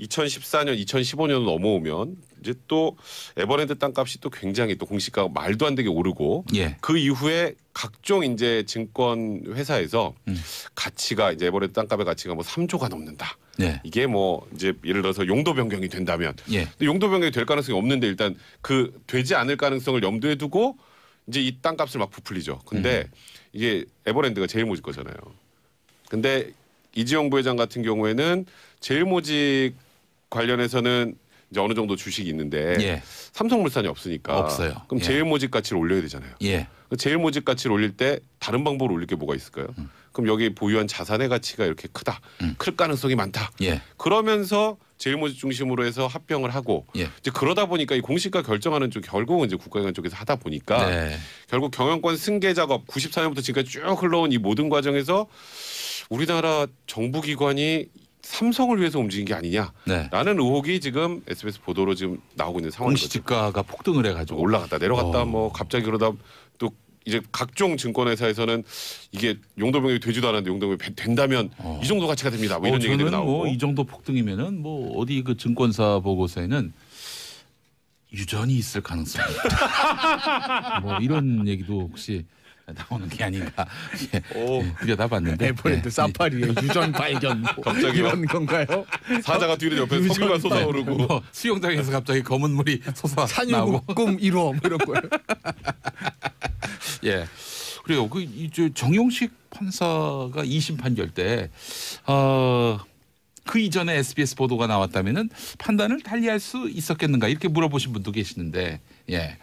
2014년, 2015년을 넘어오면 이제 또 에버랜드 땅값이 또 굉장히 또 공시가가 말도 안 되게 오르고 예. 그 이후에 각종 이제 증권 회사에서 음. 가치가 이제 에버랜드 땅값의 가치가 뭐 3조가 넘는다. 네. 이게 뭐 이제 예를 들어서 용도 변경이 된다면 예. 근데 용도 변경이 될 가능성이 없는데 일단 그 되지 않을 가능성을 염두에 두고 이제 이 땅값을 막 부풀리죠. 근데 음. 이게 에버랜드가 제일 모질 거잖아요. 근데 이지영 부회장 같은 경우에는 제일 모직 관련해서는 이제 어느 정도 주식이 있는데 예. 삼성물산이 없으니까 없어요. 그럼 예. 제일 모직 가치를 올려야 되잖아요. 예. 제일 모직 가치를 올릴 때 다른 방법을 올릴 게 뭐가 있을까요? 음. 그럼 여기 보유한 자산의 가치가 이렇게 크다, 음. 클 가능성이 많다. 예. 그러면서 제일 모직 중심으로 해서 합병을 하고 예. 이제 그러다 보니까 이 공시가 결정하는 쪽 결국은 이제 국가기관 쪽에서 하다 보니까 네. 결국 경영권 승계 작업 94년부터 지금까지 쭉 흘러온 이 모든 과정에서 우리나라 정부 기관이 삼성을 위해서 움직인 게 아니냐라는 네. 의혹이 지금 SBS 보도로 지금 나오고 있는 상황이죠. 공시지가가 폭등을 해가지고 올라갔다 내려갔다 어. 뭐 갑자기 그러다 또 이제 각종 증권회사에서는 이게 용도 변이 되지도 않았는데 용도 변이 된다면 어. 이 정도 가치가 됩니다. 뭐 이런 어, 얘기들이 뭐 나오고 뭐이 정도 폭등이면은 뭐 어디 그 증권사 보고서에는 유전이 있을 가능성뭐 이런 얘기도 혹시 나오는 게 아닌가 예, 오. 들여다봤는데 예, 에버랜드 네, 예, 사파리의 유전 발견 갑자기 이런 건가요? 사자가 뒤로 옆에 석유가 쏟아오르고 뭐 수영장에서 갑자기 검은 물이 솟아 산유국 꿈 1호 뭐 이런 거예요. 예. 그래요. 그 이제 정용식 판사가 2심 판결 때 어, 그 이전에 SBS 보도가 나왔다면 판단을 달리할 수 있었겠는가 이렇게 물어보신 분도 계시는데 예.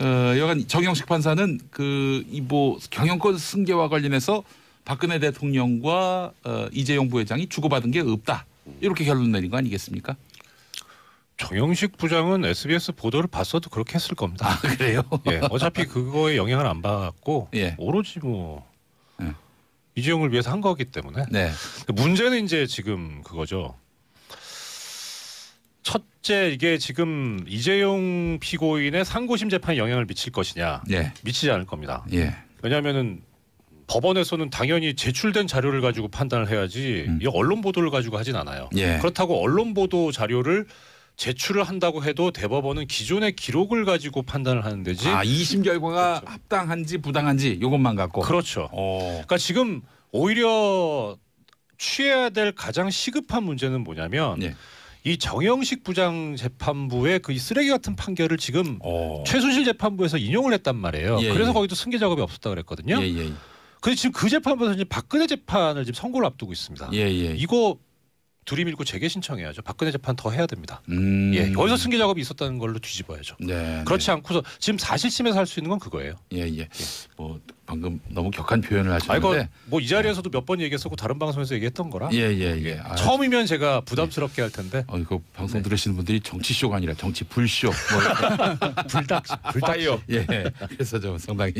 어, 여간 정영식 판사는 그이뭐 경영권 승계와 관련해서 박근혜 대통령과 어, 이재용 부회장이 주고받은 게 없다 이렇게 결론 내린 거 아니겠습니까? 정영식 부장은 SBS 보도를 봤어도 그렇게 했을 겁니다. 아, 그래요? 예, 어차피 그거에 영향을 안 받았고 예. 오로지 뭐 예. 이재용을 위해서 한 거기 때문에 네. 문제는 이제 지금 그거죠. 첫째 이게 지금 이재용 피고인의 상고심 재판에 영향을 미칠 것이냐 예. 미치지 않을 겁니다. 예. 왜냐하면은 법원에서는 당연히 제출된 자료를 가지고 판단을 해야지 음. 이 언론 보도를 가지고 하진 않아요. 예. 그렇다고 언론 보도 자료를 제출을 한다고 해도 대법원은 기존의 기록을 가지고 판단을 하는 데지. 아, 이심 결과가 그렇죠. 합당한지 부당한지 이것만 갖고. 그렇죠. 오. 어. 그러니까 지금 오히려 취해야 될 가장 시급한 문제는 뭐냐면 예. 이 정영식 부장 재판부의 그 쓰레기 같은 판결을 지금 오. 어. 최순실 재판부에서 인용을 했단 말이에요. 예, 그래서 예. 거기도 승계 작업이 없었다 그랬거든요. 예, 그런데 예. 지금 그 재판부에서 지금 박근혜 재판을 지금 선고를 앞두고 있습니다. 예, 예. 이거 들이밀고 재개 신청해야죠. 박근혜 재판 더 해야 됩니다. 음. 예, 여기서 승계 작업이 있었다는 걸로 뒤집어야죠. 네, 네. 그렇지 네. 않고서 지금 사실심에서 할 수 있는 건 그거예요. 예, 예. 뭐 방금 너무 격한 표현을 하셨는데 뭐이 자리에서도 몇 번 얘기했었고 다른 방송에서 얘기했던 거라. 예예예. 예, 예, 예. 아, 처음이면 제가 부담스럽게 예. 할 텐데. 어, 이거 방송 네. 들으시는 분들이 정치쇼가 아니라 정치 불쇼. 뭐 불닭 불닭이요. 예, 그래서 좀 상당히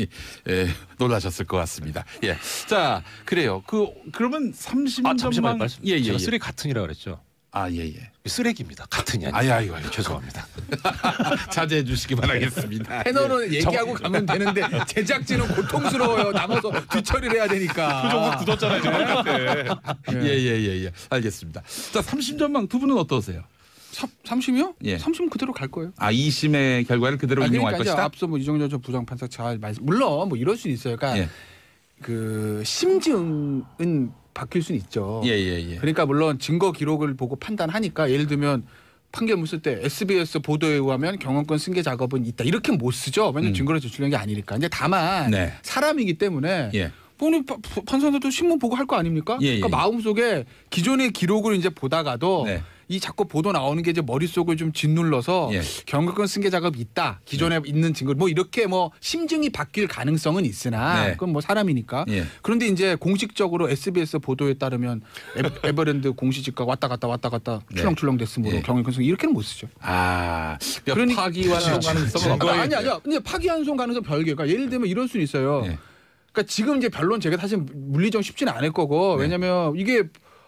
예, 놀라셨을 것 같습니다. 예. 자 그래요. 그 그러면 30년 아, 잠시만 말씀. 예예. 예, 제가 쓰리 같은이라 그랬죠. 아 예예. 예. 쓰레기입니다. 같은 년. 아유 아유 아유 죄송합니다. 자제해 주시기 바라겠습니다. 패널은 아, 예. 얘기하고 정... 가면 되는데 제작진은 고통스러워요. 남아서 뒤처리를 해야 되니까. 표정도 그 굳었잖아요. 지 예예예 예, 예, 알겠습니다. 자 30전망 두 분은 어떠세요? 30이요? 예. 3 0 그대로 갈 거예요. 아 2심의 결과를 그대로 아, 그러니까 인용할 것이다. 앞서 뭐 이정현 전 부장판사 잘 말씀 물론 뭐 이럴 수 있어요. 그러니까 예. 그 심증은 바뀔 수는 있죠. 예, 예, 예. 그러니까 물론 증거 기록을 보고 판단하니까 예를 들면 판결문 쓸 때 SBS 보도에 의하면 경영권 승계 작업은 있다 이렇게 못 쓰죠. 왜냐면 음. 증거를 제출한 게 아니니까. 이제 다만 네. 사람이기 때문에 예. 오늘 판사도 들 신문 보고 할 거 아닙니까? 예, 그러니까 예. 마음속에 기존의 기록을 이제 보다가도 네. 이 자꾸 보도 나오는 게 이제 머릿속을 좀 짓눌러서 예. 경과권 승계 작업이 있다. 기존에 네. 있는 증거 뭐 이렇게 뭐 심증이 바뀔 가능성은 있으나 네. 그건 뭐 사람이니까. 예. 그런데 이제 공식적으로 SBS 보도에 따르면 에버랜드 공시지가 왔다 갔다 왔다 갔다 네. 출렁출렁 됐으므로 예. 경영권 승계 이렇게는 못 쓰죠. 아. 그러니까 그러니 파기환송 가능성은 없다. 아니 아니야. 근데 파기환송 가능성 별개가 그러니까 예를 들면 이럴 수는 있어요. 예. 그니까 지금 이제 변론 제가 사실 물리적 쉽지는 않을 거고 네. 왜냐면 이게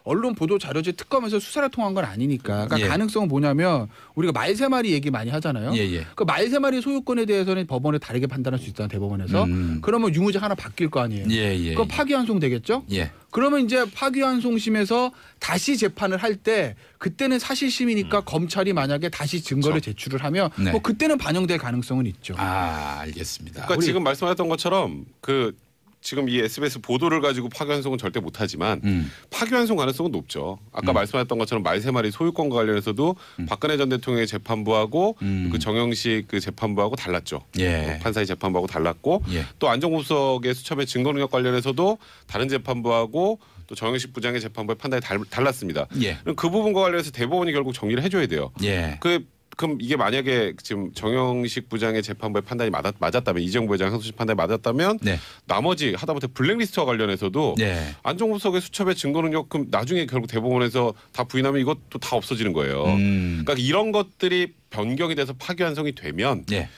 언론 보도 자료지 특검에서 수사를 통한 건 아니니까 그러니까 예. 가능성은 뭐냐면 우리가 말세 마리 얘기 많이 하잖아요. 예예. 예. 그 말세 마리 소유권에 대해서는 법원에 다르게 판단할 수 있다 는 대법원에서 음, 음. 그러면 유무죄 하나 바뀔 거 아니에요. 예예. 예, 그럼 예. 파기환송 되겠죠. 예. 그러면 이제 파기환송심에서 다시 재판을 할 때 그때는 사실심이니까 음. 검찰이 만약에 다시 증거를 그렇죠. 제출을 하면 네. 뭐 그때는 반영될 가능성은 있죠. 아 알겠습니다. 그러니까 지금 말씀하셨던 것처럼 그 지금 이 SBS 보도를 가지고 파기환 송은 절대 못하지만 음. 파환송 가능성은 높죠. 아까 음. 말씀하셨던 것처럼 말세 마리 소유권과 관련해서도 음. 박근혜 전 대통령의 재판부하고 음. 그 정영식 그 재판부하고 달랐죠. 예. 어, 판사의 재판부하고 달랐고 예. 또 안정구석의 수첩의 증거능력 관련해서도 다른 재판부하고 또 정영식 부장의 재판부의 판단이 달, 랐습니다 예. 그 부분과 관련해서 대법원이 결국 정리를 해줘야 돼요. 예. 그 그럼 이게 만약에 지금 정영식 부장의 재판부의 판단이 맞았, 맞았다면 이정부 부장 항소심 판단이 맞았다면 네. 나머지 하다못해 블랙리스트와 관련해서도 네. 안종범석의 수첩의 증거능력금 나중에 결국 대법원에서 다 부인하면 이것도 다 없어지는 거예요. 음. 그러니까 이런 것들이 변경이 돼서 파기환송이 되면 네.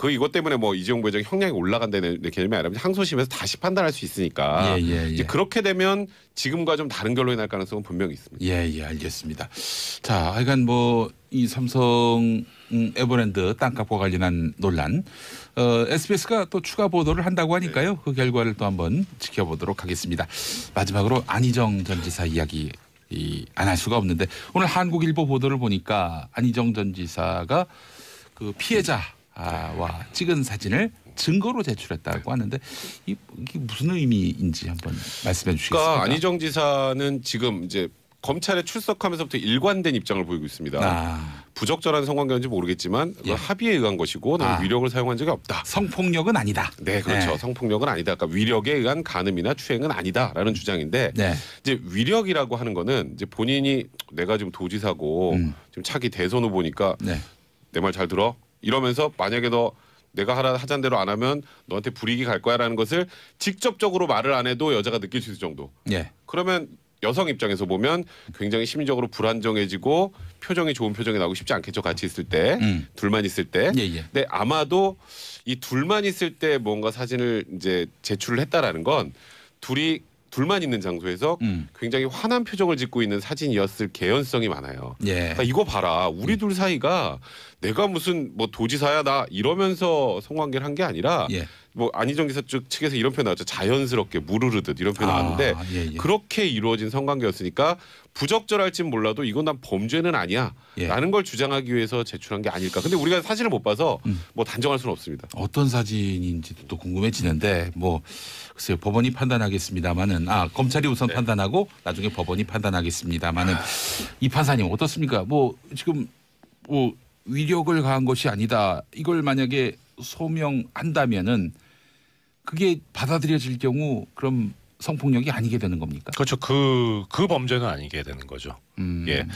그 이것 때문에 뭐 이재용 부회장 형량이 올라간다는 개념이 아니라 항소심에서 다시 판단할 수 있으니까 예, 예, 예. 그렇게 되면 지금과 좀 다른 결론이 날 가능성은 분명히 있습니다. 예, 예, 알겠습니다. 자, 하여간 뭐 이 삼성 음, 에버랜드 땅값과 관련한 논란 어, SBS가 또 추가 보도를 한다고 하니까요. 네. 그 결과를 또 한번 지켜보도록 하겠습니다. 마지막으로 안희정 전 지사 이야기 안 할 수가 없는데 오늘 한국일보 보도를 보니까 안희정 전 지사가 그 피해자 아, 와 찍은 사진을 증거로 제출했다고 하는데 이, 게 무슨 의미인지 한번 말씀해 주시겠습니까? 그 안희정 지사는 지금 이제 검찰에 출석하면서부터 일관된 입장을 보이고 있습니다. 아. 부적절한 성관계인지 모르겠지만 예. 합의에 의한 것이고 아. 위력을 사용한 적이 없다. 성폭력은 아니다. 네, 그렇죠. 네. 성폭력은 아니다. 그러니까 위력에 의한 가늠이나 추행은 아니다라는 주장인데 네. 이제 위력이라고 하는 거는 이제 본인이 내가 지금 도지사고 음. 지금 차기 대선 후보니까 네. 내말 잘 들어 이러면서 만약에 너 내가 하라 하잔 대로 안 하면 너한테 불이익이 갈 거야라는 것을 직접적으로 말을 안 해도 여자가 느낄 수 있을 정도. 예. 그러면 여성 입장에서 보면 굉장히 심리적으로 불안정해지고 표정이 좋은 표정이 나오고 싶지 않겠죠 같이 있을 때 음. 둘만 있을 때 예, 예. 근데 아마도 이 둘만 있을 때 뭔가 사진을 이제 제출을 했다라는 건 둘이 둘만 있는 장소에서 음. 굉장히 환한 표정을 짓고 있는 사진이었을 개연성이 많아요. 예. 그러니까 이거 봐라. 우리 음. 둘 사이가 내가 무슨 뭐 도지사야 나 이러면서 성관계를 한 게 아니라 예. 뭐 안희정 기사 측에서 이런 표현 나왔죠. 자연스럽게 무르르듯 이런 표현 아, 나왔는데 예, 예. 그렇게 이루어진 성관계였으니까 부적절할진 몰라도 이건 난 범죄는 아니야. 예. 라는 걸 주장하기 위해서 제출한 게 아닐까. 근데 우리가 사진을 못 봐서 음. 뭐 단정할 수는 없습니다. 어떤 사진인지도 또 궁금해지는데 뭐 글쎄요. 법원이 판단하겠습니다마는 아, 검찰이 우선 네. 판단하고 나중에 법원이 판단하겠습니다마는 이 판사님 어떻습니까? 뭐 지금 뭐 위력을 가한 것이 아니다. 이걸 만약에 소명한다면은 그게 받아들여질 경우 그럼 성폭력이 아니게 되는 겁니까? 그렇죠. 그, 그 범죄는 아니게 되는 거죠. 음. 예.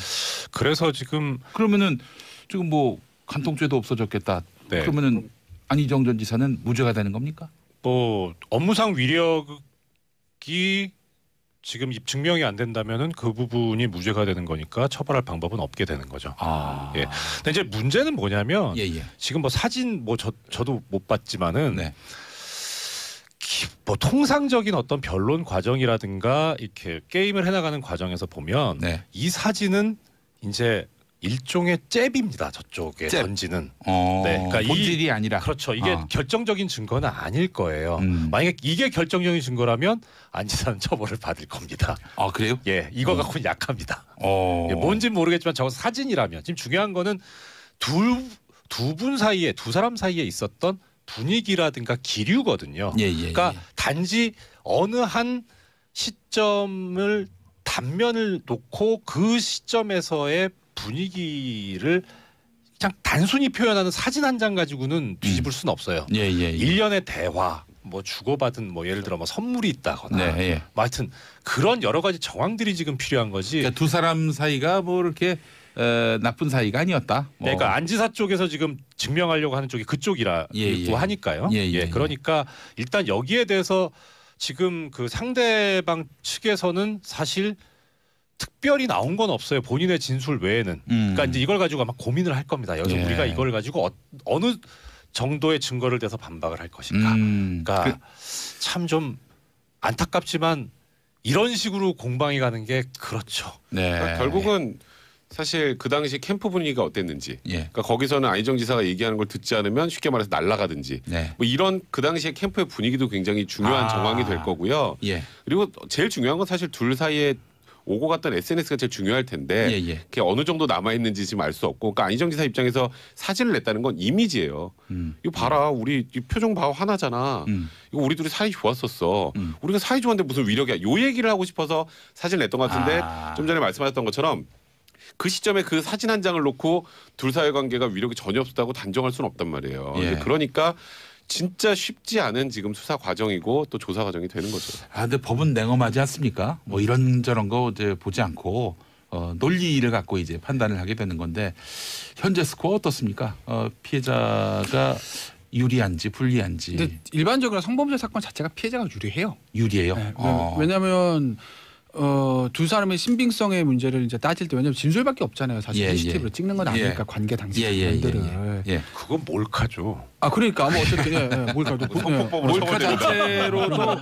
그래서 지금. 그러면은 지금 뭐 간통죄도 없어졌겠다. 네. 그러면은 안희정 전 지사는 무죄가 되는 겁니까? 뭐 업무상 위력이 지금 증명이 안 된다면은 그 부분이 무죄가 되는 거니까 처벌할 방법은 없게 되는 거죠. 아. 예. 근데 이제 문제는 뭐냐면 예, 예. 지금 뭐 사진 뭐 저, 저도 못 봤지만은 네. 뭐 통상적인 어떤 변론 과정이라든가 이렇게 게임을 해나가는 과정에서 보면 네. 이 사진은 이제 일종의 잽입니다. 저쪽에 잽. 던지는. 어, 네, 그러니까 본질이 이, 아니라. 그렇죠. 이게 어. 결정적인 증거는 아닐 거예요. 음. 만약에 이게 결정적인 증거라면 안지산 처벌을 받을 겁니다. 아 그래요? 예, 이거 갖고는 어. 약합니다. 어. 예, 뭔진 모르겠지만 저거 사진이라면 지금 중요한 거는 둘두분 사이에 두 사람 사이에 있었던 분위기라든가 기류거든요. 예, 예, 예. 그러니까 예. 단지 어느 한 시점을 단면을 놓고 그 시점에서의 분위기를 그냥 단순히 표현하는 사진 한 장 가지고는 뒤집을 수는 음. 없어요. 예, 예, 예. 일련의 대화, 뭐 주고받은 뭐 예를 들어 뭐 선물이 있다거나 네, 예. 뭐 하여튼 그런 여러 가지 정황들이 지금 필요한 거지. 그러니까 두 사람 사이가 뭐 이렇게 어, 나쁜 사이가 아니었다. 네, 뭐. 네, 그러니까 안지사 쪽에서 지금 증명하려고 하는 쪽이 그쪽이라고 예, 예. 하니까요. 예, 예, 예, 그러니까 일단 여기에 대해서 지금 그 상대방 측에서는 사실 특별히 나온 건 없어요. 본인의 진술 외에는. 그러니까 음. 그러니까 이제 이걸 가지고 아마 고민을 할 겁니다. 여기서 예. 우리가 이걸 가지고 어, 느 정도의 증거를 대서 반박을 할 것인가. 음. 그러니까 그... 참좀 안타깝지만 이런 식으로 공방이 가는 게 그렇죠. 네. 그러니까 결국은 네. 사실 그 당시 캠프 분위기가 어땠는지 예. 그러니까 거기서는 안희정 지사가 얘기하는 걸 듣지 않으면 쉽게 말해서 날아가든지 네. 뭐 이런 그 당시에 캠프의 분위기도 굉장히 중요한 아. 정황이 될 거고요. 예. 그리고 제일 중요한 건 사실 둘 사이에 오고 갔던 SNS가 제일 중요할 텐데 예, 예. 그게 어느 정도 남아 있는지 지금 알 수 없고 그러니까 안희정 지사 입장에서 사진을 냈다는 건 이미지예요. 음. 이거 봐라 우리 표정 봐화나잖아 음. 이거 우리 둘이 사이 좋았었어. 음. 우리가 사이 좋았는데 무슨 위력이야. 요 얘기를 하고 싶어서 사진을 냈던 것 같은데 아. 좀 전에 말씀하셨던 것처럼 그 시점에 그 사진 한 장을 놓고 둘 사이 관계가 위력이 전혀 없다고 었 단정할 수는 없단 말이에요. 예. 그러니까 진짜 쉽지 않은 지금 수사 과정이고 또 조사 과정이 되는 거죠. 아, 근데 법은 냉엄하지 않습니까? 뭐 이런저런 거 이제 보지 않고 어, 논리를 갖고 이제 판단을 하게 되는 건데 현재 스코어 어떻습니까? 어, 피해자가 유리한지 불리한지. 근데 일반적으로 성범죄 사건 자체가 피해자가 유리해요. 유리해요. 네, 어. 왜냐하면 어, 두 사람의 신빙성의 문제를 이제 따질 때 왜냐면 진술밖에 없잖아요. 사실 예, CCTV로 예. 찍는 건 아니니까 예. 관계 당사자들은. 예, 예, 예, 예, 그건 몰카죠. 아 그러니까 뭐 어쨌든 예, 예, 몰카도 성폭법으로 몰카 자체로도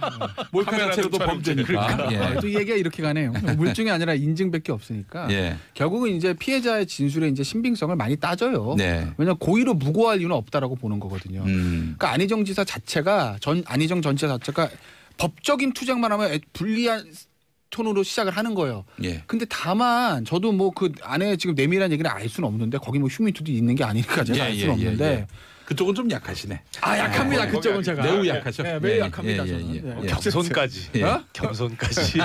몰카 자체로도 범죄니까. 그러니까. 또 얘기가 이렇게 가네요. 물증이 아니라 인증밖에 없으니까. 결국은 이제 피해자의 진술의 이제 신빙성을 많이 따져요. 네. 왜냐 고의로 무고할 이유는 없다라고 보는 거거든요. 음. 그러니까 안희정 지사 자체가 전 안희정 전체 자체가 법적인 투쟁만 하면 불리한 톤으로 시작을 하는 거예요. 예. 근데 다만 저도 뭐 그 안에 지금 내밀한 얘기는 알 수는 없는데 거기 뭐휴미투도 있는 게 아니니까 제가 예, 알 예, 수는 예, 없는데 예. 그쪽은 좀 약하시네. 아 약합니다. 예, 그쪽은 제가 매우 약하죠. 네, 매우 약합니다. 저는. 겸손까지. 어? 겸손까지.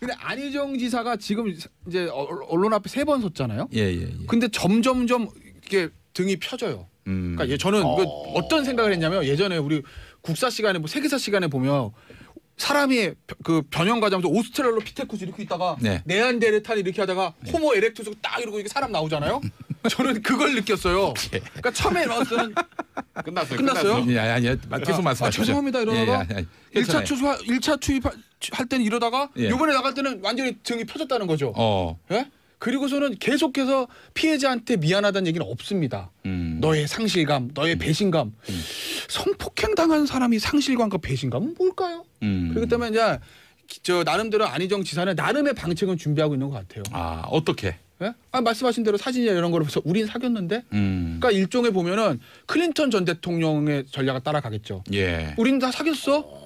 근데 안희정 지사가 지금 이제 어, 언론 앞에 세 번 섰잖아요. 예, 예, 예. 근데 점점점 이게 등이 펴져요. 음. 그러니까 예, 저는 그 어... 어떤 생각을 했냐면 예전에 우리 국사 시간에 뭐 세계사 시간에 보면 사람이 그 변형 과정에서 오스트랄로피테쿠스 이렇게 있다가 네. 네안데르탈 이렇게 하다가 네. 호모 에렉투스 딱 이러고 이게 사람 나오잖아요. 저는 그걸 느꼈어요. 예. 그러니까 처음에 일어났을 끝났어요. 끝났어요? 끝났어요? 예, 아니, 아니, 계속 말씀 아, 죄송합니다. 이러다가 예, 1차 예, 추수 1차 추입할 때는 이러다가 예. 요번에 나갈 때는 완전히 등이 펴졌다는 거죠. 어. 예? 그리고서는 계속해서 피해자한테 미안하다는 얘기는 없습니다. 음. 너의 상실감, 너의 음. 배신감. 음. 성폭행 당한 사람이 상실감과 배신감은 뭘까요? 음. 그렇기 때문에 이제 저 나름대로 안희정 지사는 나름의 방책은 준비하고 있는 것 같아요. 아 어떻게? 예? 아, 말씀하신 대로 사진이나 이런 거를 보서 우린 사귀었는데 음. 그러니까 일종의 보면은 클린턴 전 대통령의 전략을 따라가겠죠. 예. 우린 다 사귀었어.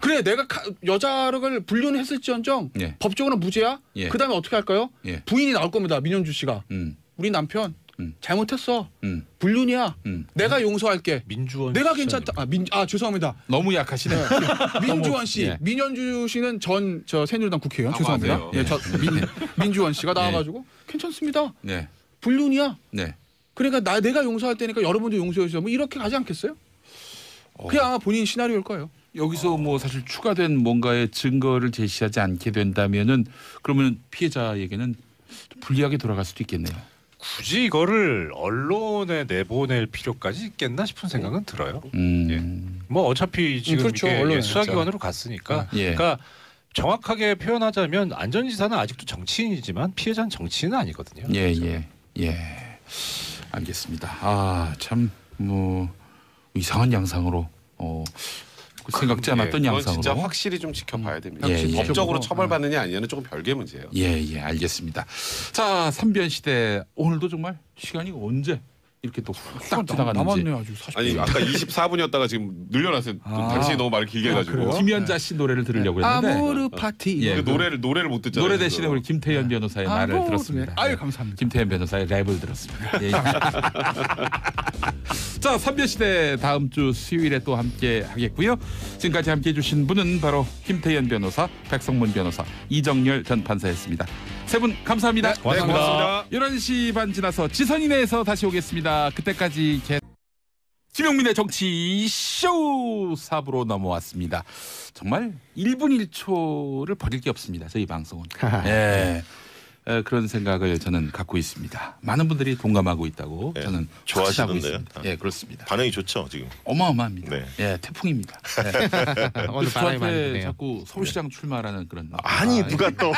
그래 내가 여자를 불륜 했을지언정 예. 법적으로 무죄야. 예. 그다음에 어떻게 할까요? 예. 부인이 나올 겁니다. 민현주 씨가 음. 우리 남편 음. 잘못했어. 음. 불륜이야. 음. 내가 용서할게. 민주원 내가 괜찮다. 아, 민, 아 죄송합니다. 너무 약하시네. 네. 민주원 씨, 예. 민현주 씨는 전 저 새누리당 국회의원 아, 죄송합니다. 네, 예, 저 민, 민주원 씨가 네. 나와가지고 괜찮습니다. 네. 불륜이야. 네. 그러니까 나 내가 용서할 테니까 여러분도 용서해 주세요. 뭐 이렇게 가지 않겠어요? 어. 그게 아마 본인 시나리오일 거예요. 여기서 뭐 사실 추가된 뭔가의 증거를 제시하지 않게 된다면은 그러면 피해자에게는 불리하게 돌아갈 수도 있겠네요. 굳이 이거를 언론에 내보낼 필요까지 있겠나 싶은 생각은 들어요. 음. 예. 뭐 어차피 음, 지금 음, 그렇죠. 이게 수사기관으로 그렇죠. 갔으니까. 네. 예. 그러니까 정확하게 표현하자면 안전지사는 아직도 정치인이지만 피해자는 정치인은 아니거든요. 예, 그렇죠? 예, 예. 알겠습니다. 아, 참 뭐 이상한 양상으로 어, 생각지 아, 예. 않았던 양상으로. 진짜 확실히 좀 지켜봐야 음. 됩니다. 예, 예. 법적으로 예. 처벌받느냐 아니냐는 조금 별개 문제예요. 예, 예, 알겠습니다. 자, 삼변 시대 오늘도 정말 시간이 언제 이렇게 또딱 아, 지나가는지. 남았네 아주 40분. 아니 아까 24분이었다가 지금 늘려놨어요. 아. 당신이 너무 말 길게 아, 해가지고. 김연자 씨 네. 노래를 들으려고 했는데 아모르 파티. 예. 그, 그 노래를 노래를 못 듣잖아요. 노래 대신에 지금. 우리 김태현 네. 변호사의 말을 아 들었습니다. 아유 감사합니다. 김태현 변호사의 랩을 들었습니다. 예. 예. 자, 삼변시대 다음 주 수요일에 또 함께 하겠고요. 지금까지 함께 해주신 분은 바로 김태현 변호사, 백성문 변호사, 이정열 전 판사였습니다. 세분 감사합니다. 네, 고맙습니다. 네, 고맙습니다. 11시 반 지나서 지선이네에서 다시 오겠습니다. 그때까지 계 김용민의 정치 쇼 4부로 넘어왔습니다. 정말 1분 1초를 버릴 게 없습니다. 저희 방송은. 예. 그런 생각을 저는 갖고 있습니다. 많은 분들이 동감하고 있다고 예, 저는 좋아하고 있습니다. 아. 예, 그렇습니다. 반응이 좋죠 지금. 어마어마합니다. 네. 예, 태풍입니다. 예. 오늘 바람이 많네요 자꾸 서울시장 출마라는 그런. 아, 아니 아, 누가 아, 또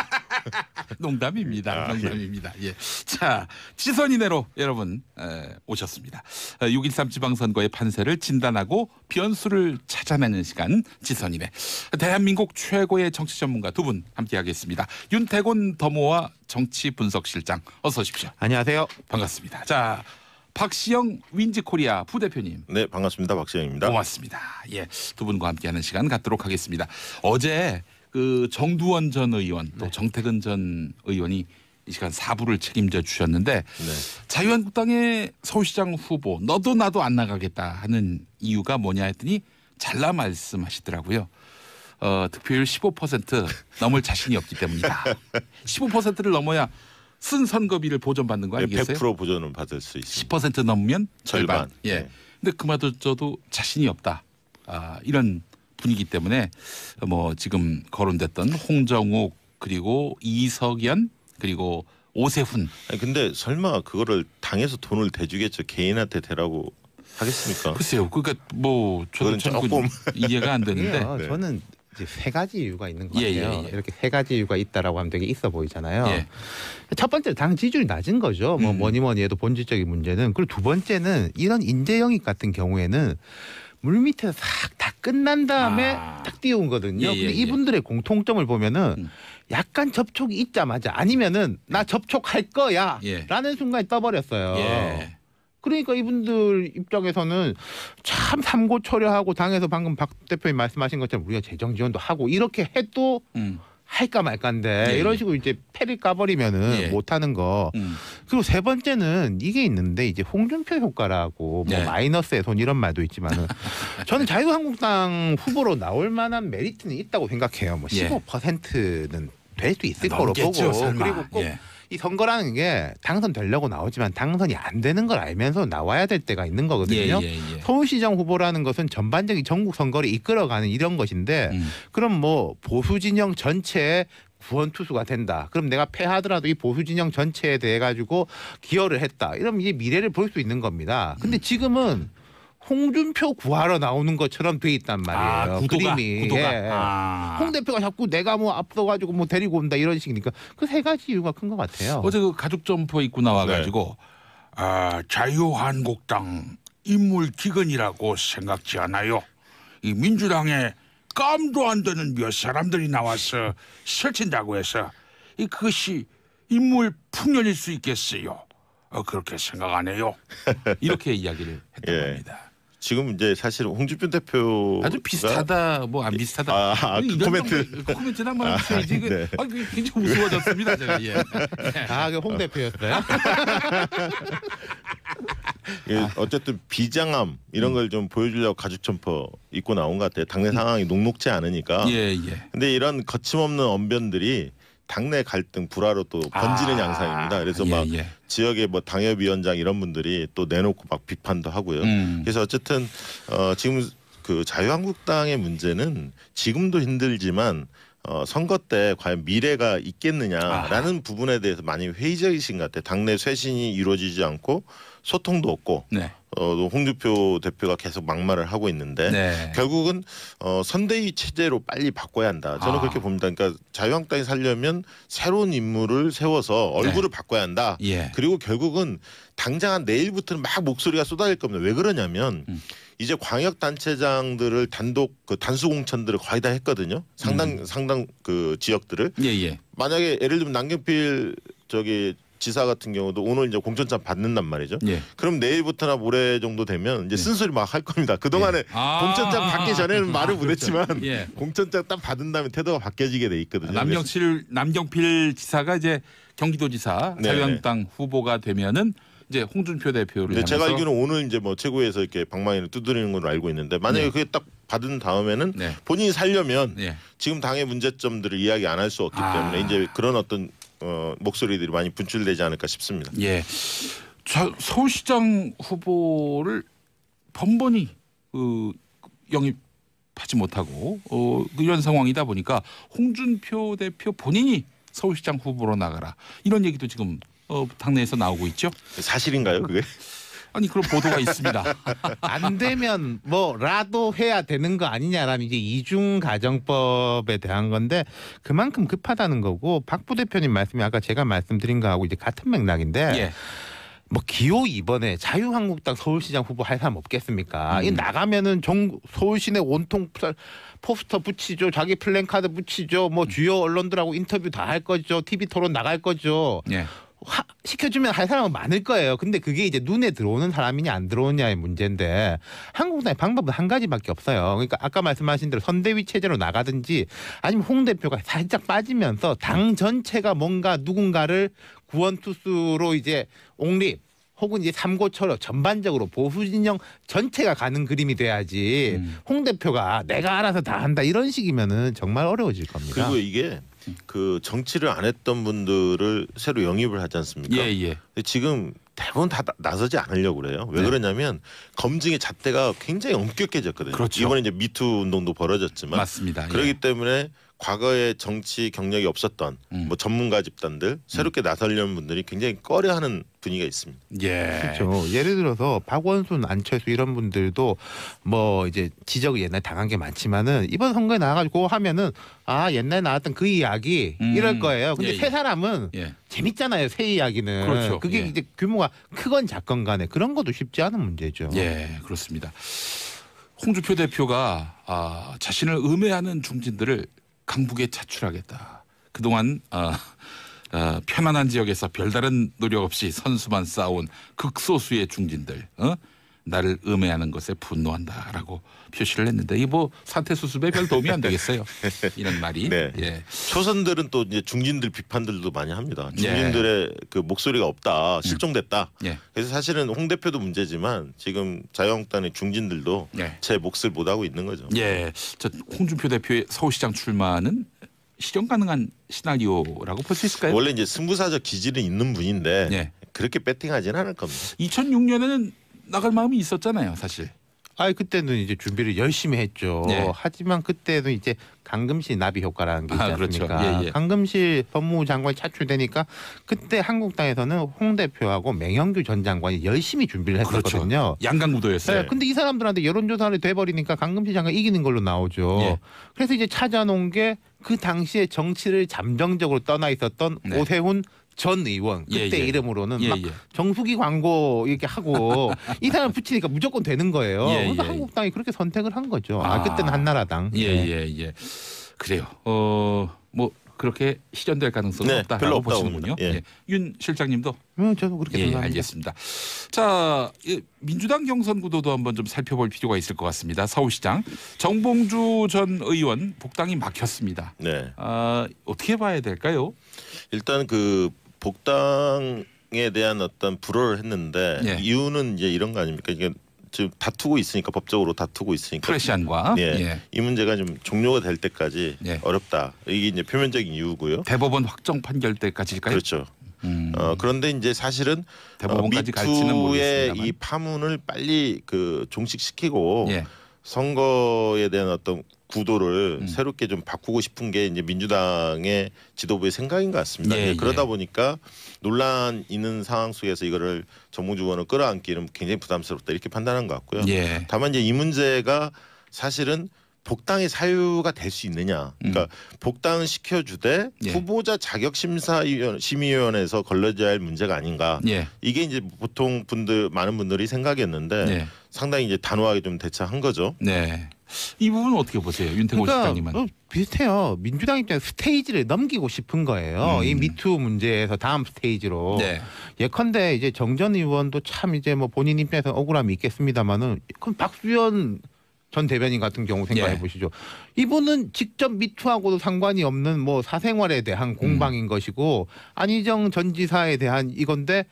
농담입니다. 아, 예. 농담입니다. 예. 자, 지선이내로 여러분 에, 오셨습니다. 6.13 어, 지방선거의 판세를 진단하고 변수를 찾아내는 시간 지선이네. 대한민국 최고의 정치 전문가 두 분 함께하겠습니다. 윤태곤 더모와 정치 분석실장 어서 오십시오. 안녕하세요. 반갑습니다. 자 박시영 윈즈코리아 부대표님. 네 반갑습니다. 박시영입니다. 고맙습니다. 예두 분과 함께하는 시간 갖도록 하겠습니다. 어제 그 정두원 전 의원 또 네. 정태근 전 의원이 이 시간 사부를 책임져 주셨는데 네. 자유한국당의 서울시장 후보 너도 나도 안 나가겠다 하는 이유가 뭐냐 했더니 잘라 말씀하시더라고요. 어, 득표율 15% 넘을 자신이 없기 때문이다. 15%를 넘어야 쓴 선거비를 보전받는 거 네, 아니겠어요? 100% 보전은 받을 수 있습니다. 10% 넘으면 절반. 절반. 예. 네. 근데 그마저도 자신이 없다. 아, 이런 분위기 때문에 뭐 지금 거론됐던 홍정욱 그리고 이석연 그리고 오세훈. 아니, 근데 설마 그거를 당에서 돈을 대주겠죠 개인한테 대라고 하겠습니까? 글쎄요. 그러니까 뭐저는 조금 이해가 안 되는데. 네. 저는 이제 세 가지 이유가 있는 것 같아요. 예, 예, 예. 이렇게 세 가지 이유가 있다라고 하면 되게 있어 보이잖아요. 예. 첫 번째 당 지지율이 낮은 거죠. 뭐 음. 뭐니 뭐니 해도 본질적인 문제는 그리고 두 번째는 이런 인재 영입 같은 경우에는 물 밑에서 싹 다 끝난 다음에 아. 딱 뛰어온거든요. 예, 예, 근데 이분들의 공통점을 보면은 음. 약간 접촉이 있자마자 아니면은 나 접촉할 거야라는 순간에 떠버렸어요. 그러니까 이분들 입장에서는 참 삼고 처리하고 당에서 방금 박 대표님 말씀하신 것처럼 우리가 재정 지원도 하고 이렇게 해도 음. 할까 말까인데 예, 예. 이런 식으로 이제 패를 까버리면은 예. 못하는 거. 음. 그리고 세 번째는 이게 있는데 이제 홍준표 효과라고 예. 뭐 네. 마이너스의 손 이런 말도 있지만은 저는 자유한국당 후보로 나올 만한 메리트는 있다고 생각해요. 뭐 15%는 예. 될수 있을 아, 거로 보고 설마. 그리고 꼭 예. 이 선거라는 게 당선되려고 나오지만 당선이 안 되는 걸 알면서 나와야 될 때가 있는 거거든요. 예, 예, 예. 서울시장 후보라는 것은 전반적인 전국 선거를 이끌어가는 이런 것인데 음. 그럼 뭐 보수 진영 전체에 구원 투수가 된다. 그럼 내가 패하더라도 이 보수 진영 전체에 대해 가지고 기여를 했다. 이러면 이제 미래를 볼 수 있는 겁니다. 근데 음. 지금은 홍준표 구하러 나오는 것처럼 돼 있단 아, 말이에요. 아, 구도가, 그림이. 구도가. 예. 아. 홍 대표가 자꾸 내가 뭐 앞서가지고 뭐 데리고 온다 이런 식이니까 그 세 가지 이유가 큰 것 같아요. 어제 그 가족 점퍼 입고 나와가지고 네. 아, 자유한국당 인물 기근이라고 생각지 않아요. 이 민주당에 깜도 안 되는 몇 사람들이 나와서 설친다고 해서 이 그것이 인물 풍년일 수 있겠어요. 어, 그렇게 생각 안 해요. 이렇게 이야기를 했던 예. 겁니다. 지금 이제 사실 홍준표 대표 아주 비슷하다 뭐 안 비슷하다 아, 아 뭐 그 코멘트 그 코멘트 한번 아, 해주세요. 아, 지금 네. 아, 그 굉장히 우스워졌습니다 제가. 예. 아홍 그 대표였어요. 예, 어쨌든 비장함 이런 걸 좀 보여주려고 가죽 점퍼 입고 나온 것 같아요. 당내 상황이 녹록지 않으니까. 예, 예. 근데 이런 거침없는 언변들이 당내 갈등 불화로 또 번지는 아, 양상입니다. 그래서 예, 막 예. 지역의 뭐 당협위원장 이런 분들이 또 내놓고 막 비판도 하고요. 음. 그래서 어쨌든 어, 지금 그 자유한국당의 문제는 지금도 힘들지만 어, 선거 때 과연 미래가 있겠느냐라는 아. 부분에 대해서 많이 회의적이신 것 같아요. 당내 쇄신이 이루어지지 않고 소통도 없고 네. 어, 홍준표 대표가 계속 막말을 하고 있는데 네. 결국은 어, 선대위 체제로 빨리 바꿔야 한다. 저는 아. 그렇게 봅니다. 그러니까 자유한국당이 살려면 새로운 인물을 세워서 얼굴을 네. 바꿔야 한다. 예. 그리고 결국은 당장 한 내일부터는 막 목소리가 쏟아질 겁니다. 왜 그러냐면 음. 이제 광역 단체장들을 단독 그 단수 공천들을 거의 다 했거든요. 상당 음. 상당 그 지역들을 예, 예. 만약에 예를 들면 남경필 저기 지사 같은 경우도 오늘 이제 공천장 받는단 말이죠. 예. 그럼 내일부터나 모레 정도 되면 이제 예. 쓴소리 막 할 겁니다. 그 동안에 예. 아 공천장 받기 전에는 아 말을 못했지만 그 공천장 딱 받은 다음에 태도가 바뀌어지게 돼 있거든요. 남경필 남경필 지사가 이제 경기도지사 자유한국당 네. 후보가 되면은. 이제 홍준표 대표를 네, 제가 알기로는 오늘 이제 뭐 최고에서 이렇게 방망이를 두드리는 걸로 알고 있는데 만약에 네. 그게 딱 받은 다음에는 네. 본인이 살려면 네. 지금 당의 문제점들을 이야기 안 할 수 없기 아. 때문에 이제 그런 어떤 어, 목소리들이 많이 분출되지 않을까 싶습니다. 예. 저 서울시장 후보를 번번이 그 영입하지 못하고 어, 이런 상황이다 보니까 홍준표 대표 본인이 서울시장 후보로 나가라 이런 얘기도 지금 어, 당내에서 나오고 있죠. 사실인가요, 그게? 아니 그런 보도가 있습니다. 안 되면 뭐라도 해야 되는 거 아니냐라는 이제 이중 가정법에 대한 건데 그만큼 급하다는 거고 박 부대표님 말씀이 아까 제가 말씀드린 거하고 이제 같은 맥락인데 예. 뭐 기호 이번에 자유한국당 서울시장 후보 할 사람 없겠습니까? 음. 이 나가면은 정 서울 시내 온통 포스터 붙이죠, 자기 플랜카드 붙이죠, 뭐 음. 주요 언론들하고 인터뷰 다 할 거죠, TV 토론 나갈 거죠. 예. 화, 시켜주면 할 사람은 많을 거예요. 근데 그게 이제 눈에 들어오는 사람이냐 안 들어오냐의 문제인데 한국당의 방법은 한 가지밖에 없어요. 그러니까 아까 말씀하신 대로 선대위 체제로 나가든지 아니면 홍 대표가 살짝 빠지면서 당 전체가 뭔가 누군가를 구원투수로 이제 옹립 혹은 이제 삼고처럼 전반적으로 보수 진영 전체가 가는 그림이 돼야지 음. 홍 대표가 내가 알아서 다 한다 이런 식이면은 정말 어려워질 겁니다. 그리고 이게 그 정치를 안 했던 분들을 새로 영입을 하지 않습니까? 예, 예. 근데 지금 대부분 다 나- 서지 않으려고 그래요. 왜 네. 그러냐면 검증의 잣대가 굉장히 엄격해졌거든요. 그렇죠. 이번에 이제 미투 운동도 벌어졌지만 맞습니다. 그렇기 예. 때문에 과거에 정치 경력이 없었던 음. 뭐 전문가 집단들 새롭게 음. 나서려는 분들이 굉장히 꺼려하는 분위기가 있습니다. 예. 그렇죠. 예를 들어서 박원순, 안철수 이런 분들도 뭐 이제 지적 옛날 당한 게 많지만은 이번 선거에 나가지고 하면은 아 옛날에 나왔던 그 이야기 음. 이럴 거예요. 근데 예, 세 예. 사람은 예. 재밌잖아요. 새 이야기는. 그렇죠. 그게 예. 이제 규모가 크건 작건 간에 그런 것도 쉽지 않은 문제죠. 예, 그렇습니다. 홍준표 대표가 아, 자신을 음해하는 중진들을 강북에 차출하겠다. 그동안 아, 어, 편안한 지역에서 별다른 노력 없이 선수만 쌓아온 극소수의 중진들 어? 나를 음해하는 것에 분노한다라고 표시를 했는데 이뭐 사태 수습에 별 도움이 안 되겠어요 이런 말이 네. 예. 초선들은 또 이제 중진들 비판들도 많이 합니다 중진들의 예. 그 목소리가 없다 음. 실종됐다 음. 예. 그래서 사실은 홍 대표도 문제지만 지금 자유한국당의 중진들도 예. 제 몫을 못 하고 있는 거죠 예저 홍준표 대표의 서울시장 출마는 실현 가능한 시나리오라고 볼 수 있을까요? 원래 이제 승부사적 기질은 있는 분인데 네. 그렇게 배팅하지는 않을 겁니다. 2006년에는 나갈 마음이 있었잖아요, 사실. 아 그때는 이제 준비를 열심히 했죠. 네. 하지만 그때는 이제 강금실 나비 효과라는 게 아, 있지 아, 않습니까? 그렇죠. 예, 예. 강금실 법무부 장관이 차출되니까 그때 한국당에서는 홍 대표하고 맹영규 전 장관이 열심히 준비를 그렇죠. 했었거든요. 그렇죠. 양강구도였어요. 네, 근데 이 사람들한테 여론조사를 돼버리니까 강금실 장관 이기는 걸로 나오죠. 예. 그래서 이제 찾아놓은 게 그 당시에 정치를 잠정적으로 떠나 있었던 네. 오세훈 전 의원 예, 그때 예, 예. 이름으로는 예, 막 예. 정수기 광고 이렇게 하고 이 사람 붙이니까 무조건 되는 거예요. 예, 그래서 그러니까 예. 한국당이 그렇게 선택을 한 거죠. 아, 아 그때는 한나라당. 예예예. 예. 예, 예. 그래요. 어뭐 그렇게 실현될 가능성 네, 없다라고 별로 없다 보시는군요. 예. 예. 윤 실장님도. 음, 저도 그렇게 예, 예 생각합니다. 알겠습니다. 자 민주당 경선 구도도 한번 좀 살펴볼 필요가 있을 것 같습니다. 서울시장 정봉주 전 의원 복당이 막혔습니다. 네. 아, 어떻게 봐야 될까요? 일단 그 복당에 대한 어떤 불허를 했는데 예. 이유는 이제 이런 거 아닙니까? 이게 지금 다투고 있으니까 법적으로 다투고 있으니까 프레시안과 예, 예. 이 문제가 좀 종료가 될 때까지 예. 어렵다 이게 이제 표면적인 이유고요. 대법원 확정 판결 때까지일까요? 그렇죠. 음. 어, 그런데 이제 사실은 어, 대법원까지 어, 미투의 이 파문을 빨리 그 종식시키고 예. 선거에 대한 어떤 구도를 음. 새롭게 좀 바꾸고 싶은 게 이제 민주당의 지도부의 생각인 것 같습니다. 예, 그러다 예. 보니까 논란 있는 상황 속에서 이거를 정무주원을 끌어안기는 굉장히 부담스럽다 이렇게 판단한 것 같고요. 예. 다만 이제 이 문제가 사실은 복당의 사유가 될 수 있느냐. 그러니까 음. 복당은 시켜주되 예. 후보자 자격 심사위원 심의위원회에서 걸러져야 할 문제가 아닌가. 예. 이게 이제 보통 분들 많은 분들이 생각했는데 예. 상당히 이제 단호하게 좀 대처한 거죠. 네. 이 부분은 어떻게 보세요, 윤태호 그러니까 실장님은? 어, 비슷해요. 민주당 입장에 스테이지를 넘기고 싶은 거예요. 음. 이 미투 문제에서 다음 스테이지로. 네. 예컨대 이제 정전 의원도 참 이제 뭐 본인 입장에서 억울함이 있겠습니다만은 그럼 박수현 전 대변인 같은 경우 생각해 예. 보시죠. 예. 이분은 직접 미투하고도 상관이 없는 뭐 사생활에 대한 공방인 음. 것이고 안희정 전 지사에 대한 이건데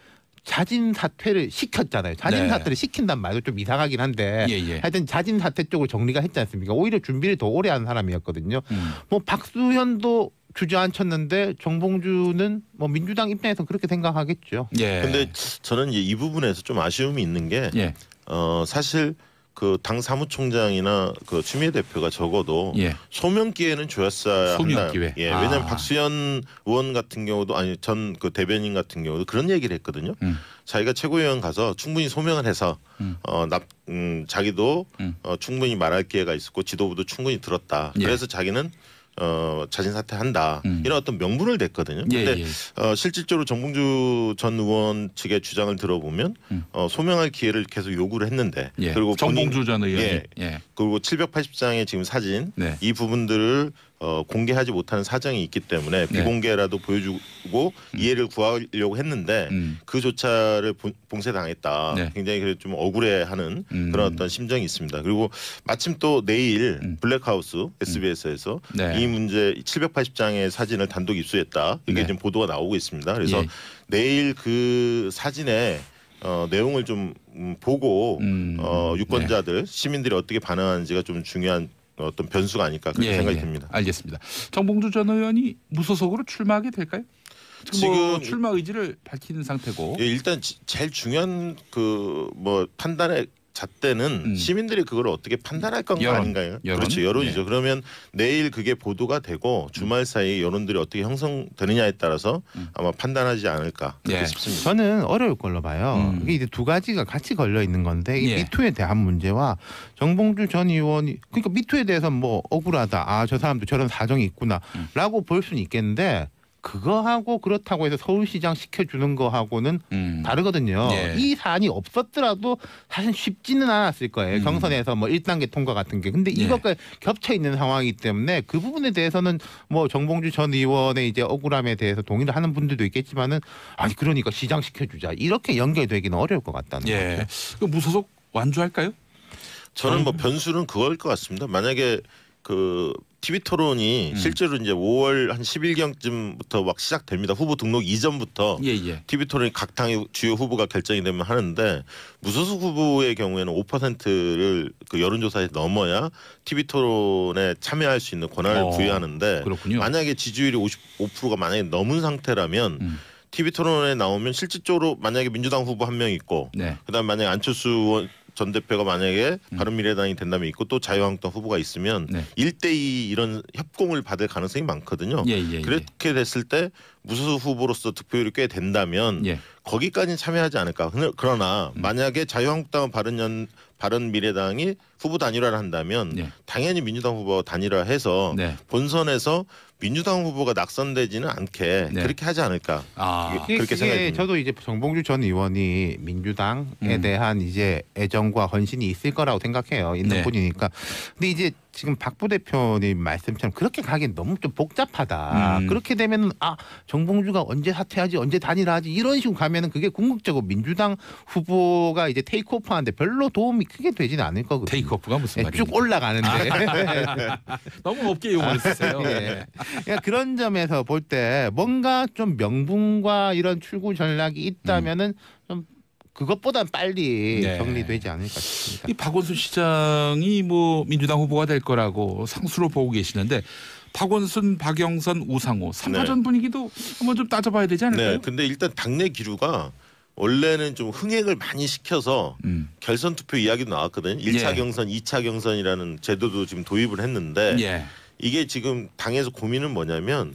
자진 사퇴를 시켰잖아요. 자진 네. 사퇴를 시킨단 말도 좀 이상하긴 한데 예, 예. 하여튼 자진 사퇴 쪽을 정리가 했지 않습니까? 오히려 준비를 더 오래 한 사람이었거든요. 음. 뭐 박수현도 주저앉혔는데 정봉주는 뭐 민주당 입장에서 그렇게 생각하겠죠. 예. 근데 저는 이 부분에서 좀 아쉬움이 있는 게 예. 어, 사실 그당 사무총장이나 그 추미애 대표가 적어도 예. 소명 기회는 줬어야 소명 한다. 기회. 예, 왜냐하면 아. 박수현 의원 같은 경우도 아니 전 그 대변인 같은 경우도 그런 얘기를 했거든요. 음. 자기가 최고위원 가서 충분히 소명을 해서 음. 어, 납, 음, 자기도 음. 어, 충분히 말할 기회가 있었고 지도부도 충분히 들었다. 예. 그래서 자기는 어, 자진 사퇴한다 음. 이런 어떤 명분을 냈거든요. 그런데 예, 예. 어, 실질적으로 정봉주 전 의원 측의 주장을 들어보면 음. 어, 소명할 기회를 계속 요구를 했는데 예. 그리고 정봉주 전 의원 예, 예. 그리고 780장의 지금 사진 네. 이 부분들을 어, 공개하지 못하는 사정이 있기 때문에 네. 비공개라도 보여주고 음. 이해를 구하려고 했는데 음. 그 조차를 봉쇄당했다. 네. 굉장히 그래 좀 억울해하는 음. 그런 어떤 심정이 있습니다. 그리고 마침 또 내일 음. 블랙하우스 SBS에서 음. 네. 이 문제 780장의 사진을 단독 입수했다. 이게 네. 지금 보도가 나오고 있습니다. 그래서 예. 내일 그 사진에 어, 내용을 좀 음, 보고 음, 어, 네. 유권자들 네. 시민들이 어떻게 반응하는지가 좀 중요한 어떤 변수가 아닐까 그런 예, 생각이 예. 듭니다. 알겠습니다. 정봉주 전 의원이 무소속으로 출마하게 될까요? 지금, 뭐 지금 뭐 출마 의지를 밝히는 상태고. 예, 일단 지, 제일 중요한 그뭐 판단의 잣대는 음. 시민들이 그걸 어떻게 판단할 건가 여론, 아닌가요? 여론? 그렇죠 여론이죠. 네. 그러면 내일 그게 보도가 되고 주말 사이에 여론들이 어떻게 형성되느냐에 따라서 음. 아마 판단하지 않을까 네. 싶습니다. 저는 어려울 걸로 봐요. 음. 이게 이제 두 가지가 같이 걸려 있는 건데 이 예. 미투에 대한 문제와 정봉주 전 의원이 그러니까 미투에 대해서 뭐 억울하다, 아저 사람도 저런 사정이 있구나라고 음. 볼 수는 있겠는데. 그거하고 그렇다고 해서 서울시장 시켜주는 거하고는 음. 다르거든요. 예. 이 사안이 없었더라도 사실 쉽지는 않았을 거예요. 음. 경선에서 뭐 1단계 통과 같은 게. 근데 네. 이것과 예. 겹쳐 있는 상황이기 때문에 그 부분에 대해서는 뭐 정봉주 전 의원의 이제 억울함에 대해서 동의를 하는 분들도 있겠지만은 아니 그러니까 시장 시켜주자 이렇게 연결되기는 어려울 것 같다는 예. 거죠. 무소속 완주할까요? 저는 뭐 음. 변수는 그거일 것 같습니다. 만약에 그 TV 토론이 음. 실제로 이제 5월 한 10일경쯤부터 막 시작됩니다. 후보 등록 이전부터 예, 예. TV 토론이 각 당의 주요 후보가 결정이 되면 하는데 무소속 후보의 경우에는 5%를 그 여론조사에 넘어야 TV 토론에 참여할 수 있는 권한을 어, 부여하는데 그렇군요. 만약에 지지율이 55%가 만약에 넘은 상태라면 음. TV 토론에 나오면 실질적으로 만약에 민주당 후보 한 명 있고 네. 그다음 만약에 안철수 전 대표가 만약에 음. 바른미래당이 된다면 있고 또 자유한국당 후보가 있으면 네. 1대2 이런 협공을 받을 가능성이 많거든요. 예, 예, 예, 그렇게 됐을 때 무소속 후보로서 득표율이 꽤 된다면 예. 거기까지는 참여하지 않을까. 그러나 음. 만약에 자유한국당은 바른연 바른미래당이 후보 단일화를 한다면 예. 당연히 민주당 후보 단일화해서 네. 본선에서 민주당 후보가 낙선되지는 않게 네. 그렇게 하지 않을까 아. 예, 그렇게 예, 생각이 듭니다. 저도 이제 정봉주 전 의원이 민주당에 음. 대한 이제 애정과 헌신이 있을 거라고 생각해요. 있는 네. 분이니까. 근데 이제 지금 박부 대표님 말씀처럼 그렇게 가긴 너무 좀 복잡하다. 음. 그렇게 되면은 아 정봉주가 언제 사퇴하지 언제 단일화하지 이런 식으로 가면은 그게 궁극적으로 민주당 후보가 이제 테이크오프하는데 별로 도움이 크게 되지는 않을 거거든요. 테이크오프가 무슨 예, 말이에요? 쭉 올라가는데 아. 너무 높게 용어를 쓰세요. 예. 그 그런 점에서 볼 때 뭔가 좀 명분과 이런 출구 전략이 있다면은. 음. 그것보다 빨리 네. 정리되지 않을까 싶습니다. 이 박원순 시장이 뭐 민주당 후보가 될 거라고 상수로 보고 계시는데 박원순, 박영선, 우상호 3파전 네. 분위기도 한번 좀 따져봐야 되지 않을까요? 네. 근데 일단 당내 기류가 원래는 좀 흥행을 많이 시켜서 음. 결선 투표 이야기도 나왔거든요. 1차 예. 경선, 2차 경선이라는 제도도 지금 도입을 했는데 예. 이게 지금 당에서 고민은 뭐냐면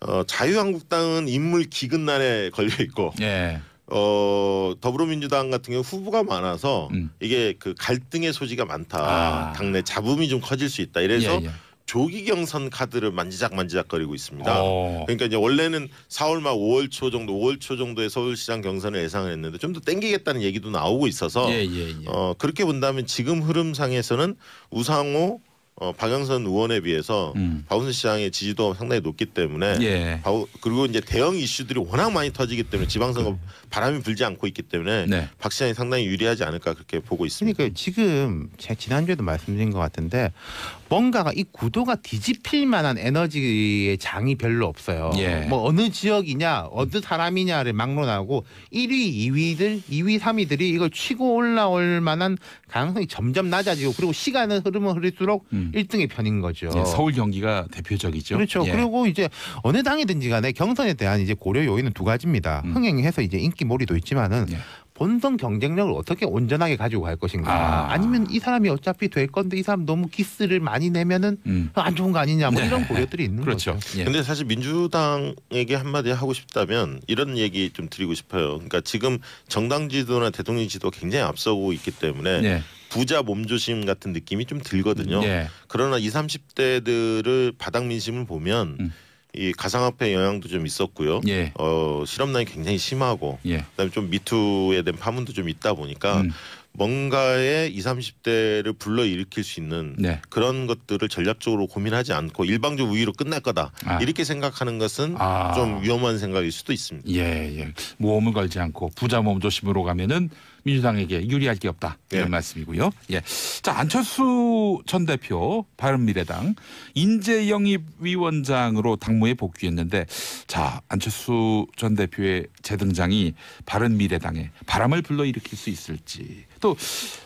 어, 자유한국당은 인물 기근 날에 걸려 있고 예. 어 더불어민주당 같은 경우 후보가 많아서 음. 이게 그 갈등의 소지가 많다. 아. 당내 잡음이 좀 커질 수 있다. 이래서 예, 예. 조기 경선 카드를 만지작만지작거리고 있습니다. 어. 그러니까 이제 원래는 4월 말 5월 초 정도, 5월 초 정도에 서울시장 경선을 예상을 했는데 좀 더 땡기겠다는 얘기도 나오고 있어서 예, 예, 예. 어, 그렇게 본다면 지금 흐름상에서는 우상호 어, 박영선 의원에 비해서 음. 박원순 시장의 지지도가 상당히 높기 때문에 예. 바, 그리고 이제 대형 이슈들이 워낙 많이 터지기 때문에 지방선거 음. 바람이 불지 않고 있기 때문에 네. 박 시장이 상당히 유리하지 않을까 그렇게 보고 있습니다. 그러니까 지금 제 지난주에도 말씀드린 것 같은데 뭔가가 이 구도가 뒤집힐 만한 에너지의 장이 별로 없어요. 예. 뭐 어느 지역이냐, 어느 사람이냐를 막론하고 1위, 2위들, 2위, 3위들이 이걸 치고 올라올 만한 가능성이 점점 낮아지고 그리고 시간은 흐르면 흐를수록 음. 1등의 편인 거죠. 예, 서울 경기가 대표적이죠. 그렇죠. 예. 그리고 이제 어느 당이든지 간에 경선에 대한 이제 고려 요인은 두 가지입니다. 음. 흥행해서 이제 인기 몰이도 있지만은 예. 본성 경쟁력을 어떻게 온전하게 가지고 갈 것인가 아. 니면이 사람이 어차피 될 건데 이 사람 너무 키스를 많이 내면은 음. 안 좋은 거 아니냐 뭐 네. 이런 고려들이 있는 그렇죠. 거죠. 예. 근데 사실 민주당에게 한마디 하고 싶다면 이런 얘기 좀 드리고 싶어요. 그러니까 지금 정당 지도나 대통령 지도 굉장히 앞서고 있기 때문에 예. 부자 몸조심 같은 느낌이 좀 들거든요. 예. 그러나 이 삼십 대들을 바닥 민심을 보면 음. 이 가상화폐 영향도 좀 있었고요. 예. 어, 실업난이 굉장히 심하고 예. 그다음에 좀 미투에 대한 파문도 좀 있다 보니까 음. 뭔가의 20, 30대를 불러일으킬 수 있는 네. 그런 것들을 전략적으로 고민하지 않고 일방적 우위로 끝날 거다. 아. 이렇게 생각하는 것은 아. 좀 위험한 생각일 수도 있습니다. 예, 예. 모험을 걸지 않고 부자 몸조심으로 가면은 민주당에게 유리할 게 없다 이런 예. 말씀이고요. 예. 자 안철수 전 대표 바른미래당 인재영입 위원장으로 당무에 복귀했는데 자 안철수 전 대표의 재등장이 바른미래당에 바람을 불러일으킬 수 있을지 또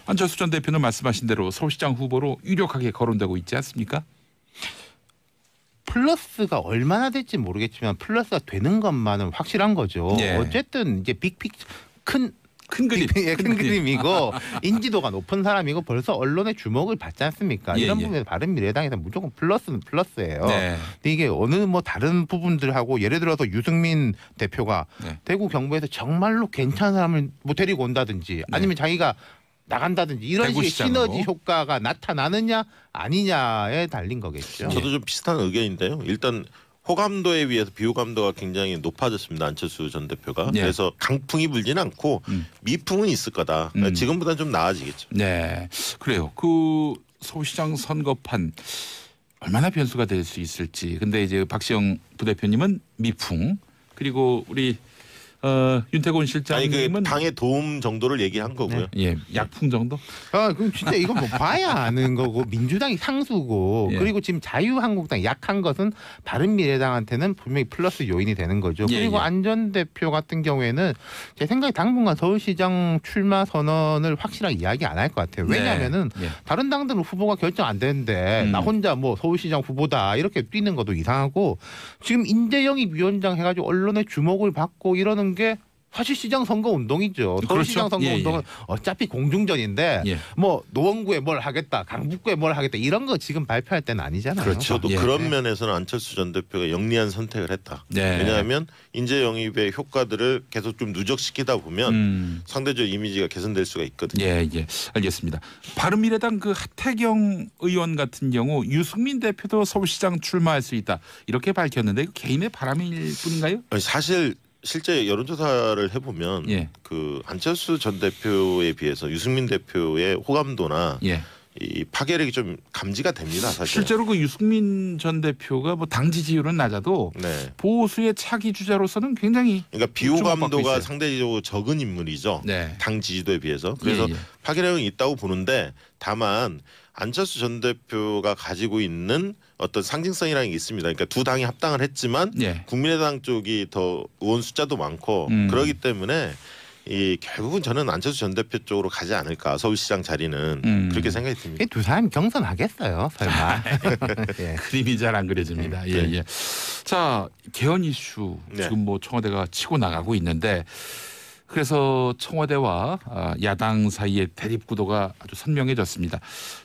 안철수 전 대표는 말씀하신 대로 서울시장 후보로 유력하게 거론되고 있지 않습니까? 플러스가 얼마나 될지 모르겠지만 플러스가 되는 것만은 확실한 거죠. 예. 어쨌든 이제 빅픽 큰큰 그림. 예, 큰 그림이고 인지도가 높은 사람이고 벌써 언론의 주목을 받지 않습니까? 예, 이런 예. 부분에서 바른 미래당에서 무조건 플러스는 플러스예요. 네. 근데 이게 어느 뭐 다른 부분들하고 예를 들어서 유승민 대표가 네. 대구 경북에서 정말로 괜찮은 사람을 뭐 데리고 온다든지 네. 아니면 자기가 나간다든지 이런 식의 시너지 효과가 나타나느냐 아니냐에 달린 거겠죠. 저도 좀 비슷한 의견인데요. 일단 호감도에 비해서 비호감도가 굉장히 높아졌습니다. 안철수 전 대표가. 네. 그래서 강풍이 불진 않고 음. 미풍은 있을 거다. 그러니까 음. 지금보다는 좀 나아지겠죠. 네. 그래요. 그 서울시장 선거판 얼마나 변수가 될 수 있을지. 근데 이제 박시영 부대표님은 미풍 그리고 우리 어, 윤태곤 실장님은 그 당의 도움 정도를 얘기한 거고요. 네. 예, 약품 정도? 아, 그럼 진짜 이건 뭐 봐야 아는 거고 민주당이 상수고 예. 그리고 지금 자유한국당 약한 것은 바른미래당한테는 분명히 플러스 요인이 되는 거죠. 예, 그리고 예. 안전 대표 같은 경우에는 제 생각에 당분간 서울시장 출마 선언을 확실하게 이야기 안 할 것 같아요. 왜냐하면은 네. 예. 다른 당들은 후보가 결정 안 되는데 음. 나 혼자 뭐 서울시장 후보다 이렇게 뛰는 것도 이상하고 지금 인재영입 위원장 해가지고 언론의 주목을 받고 이러는 하는 게 사실 시장 선거 운동이죠. 그렇죠. 시장 선거 예, 운동은 예. 어차피 공중전인데 예. 뭐 노원구에 뭘 하겠다, 강북구에 뭘 하겠다 이런 거 지금 발표할 때는 아니잖아요. 그렇죠. 저도 예. 그런 네. 면에서는 안철수 전 대표가 영리한 선택을 했다. 네. 왜냐하면 인재 영입의 효과들을 계속 좀 누적시키다 보면 음. 상대적 이미지가 개선될 수가 있거든요. 예, 예. 알겠습니다. 바른미래당 그 하태경 의원 같은 경우 유승민 대표도 서울시장 출마할 수 있다 이렇게 밝혔는데 개인의 바람일 뿐인가요? 사실 실제 여론조사를 해보면 예. 그 안철수 전 대표에 비해서 유승민 대표의 호감도나 예. 이 파괴력이 좀 감지가 됩니다. 사실. 실제로 그 유승민 전 대표가 뭐 당 지지율은 낮아도 네. 보수의 차기 주자로서는 굉장히 그러니까 그 비호감도가 상대적으로 적은 인물이죠. 네. 당 지지도에 비해서 예, 그래서 예, 예. 파괴력은 있다고 보는데 다만 안철수 전 대표가 가지고 있는 어떤 상징성이라는 게 있습니다. 그러니까 두 당이 합당을 했지만 예. 국민의당 쪽이 더 의원 숫자도 많고 음. 그러기 때문에 이 결국은 저는 안철수 전 대표 쪽으로 가지 않을까 서울시장 자리는 음. 그렇게 생각이 듭니다. 두 사람 경선하겠어요, 설마? 예. 그림이 잘 안 그려집니다. 예. 예, 네. 예. 자 개헌 이슈 네. 지금 뭐 청와대가 치고 나가고 있는데 그래서 청와대와 아, 야당 사이의 대립 구도가 아주 선명해졌습니다.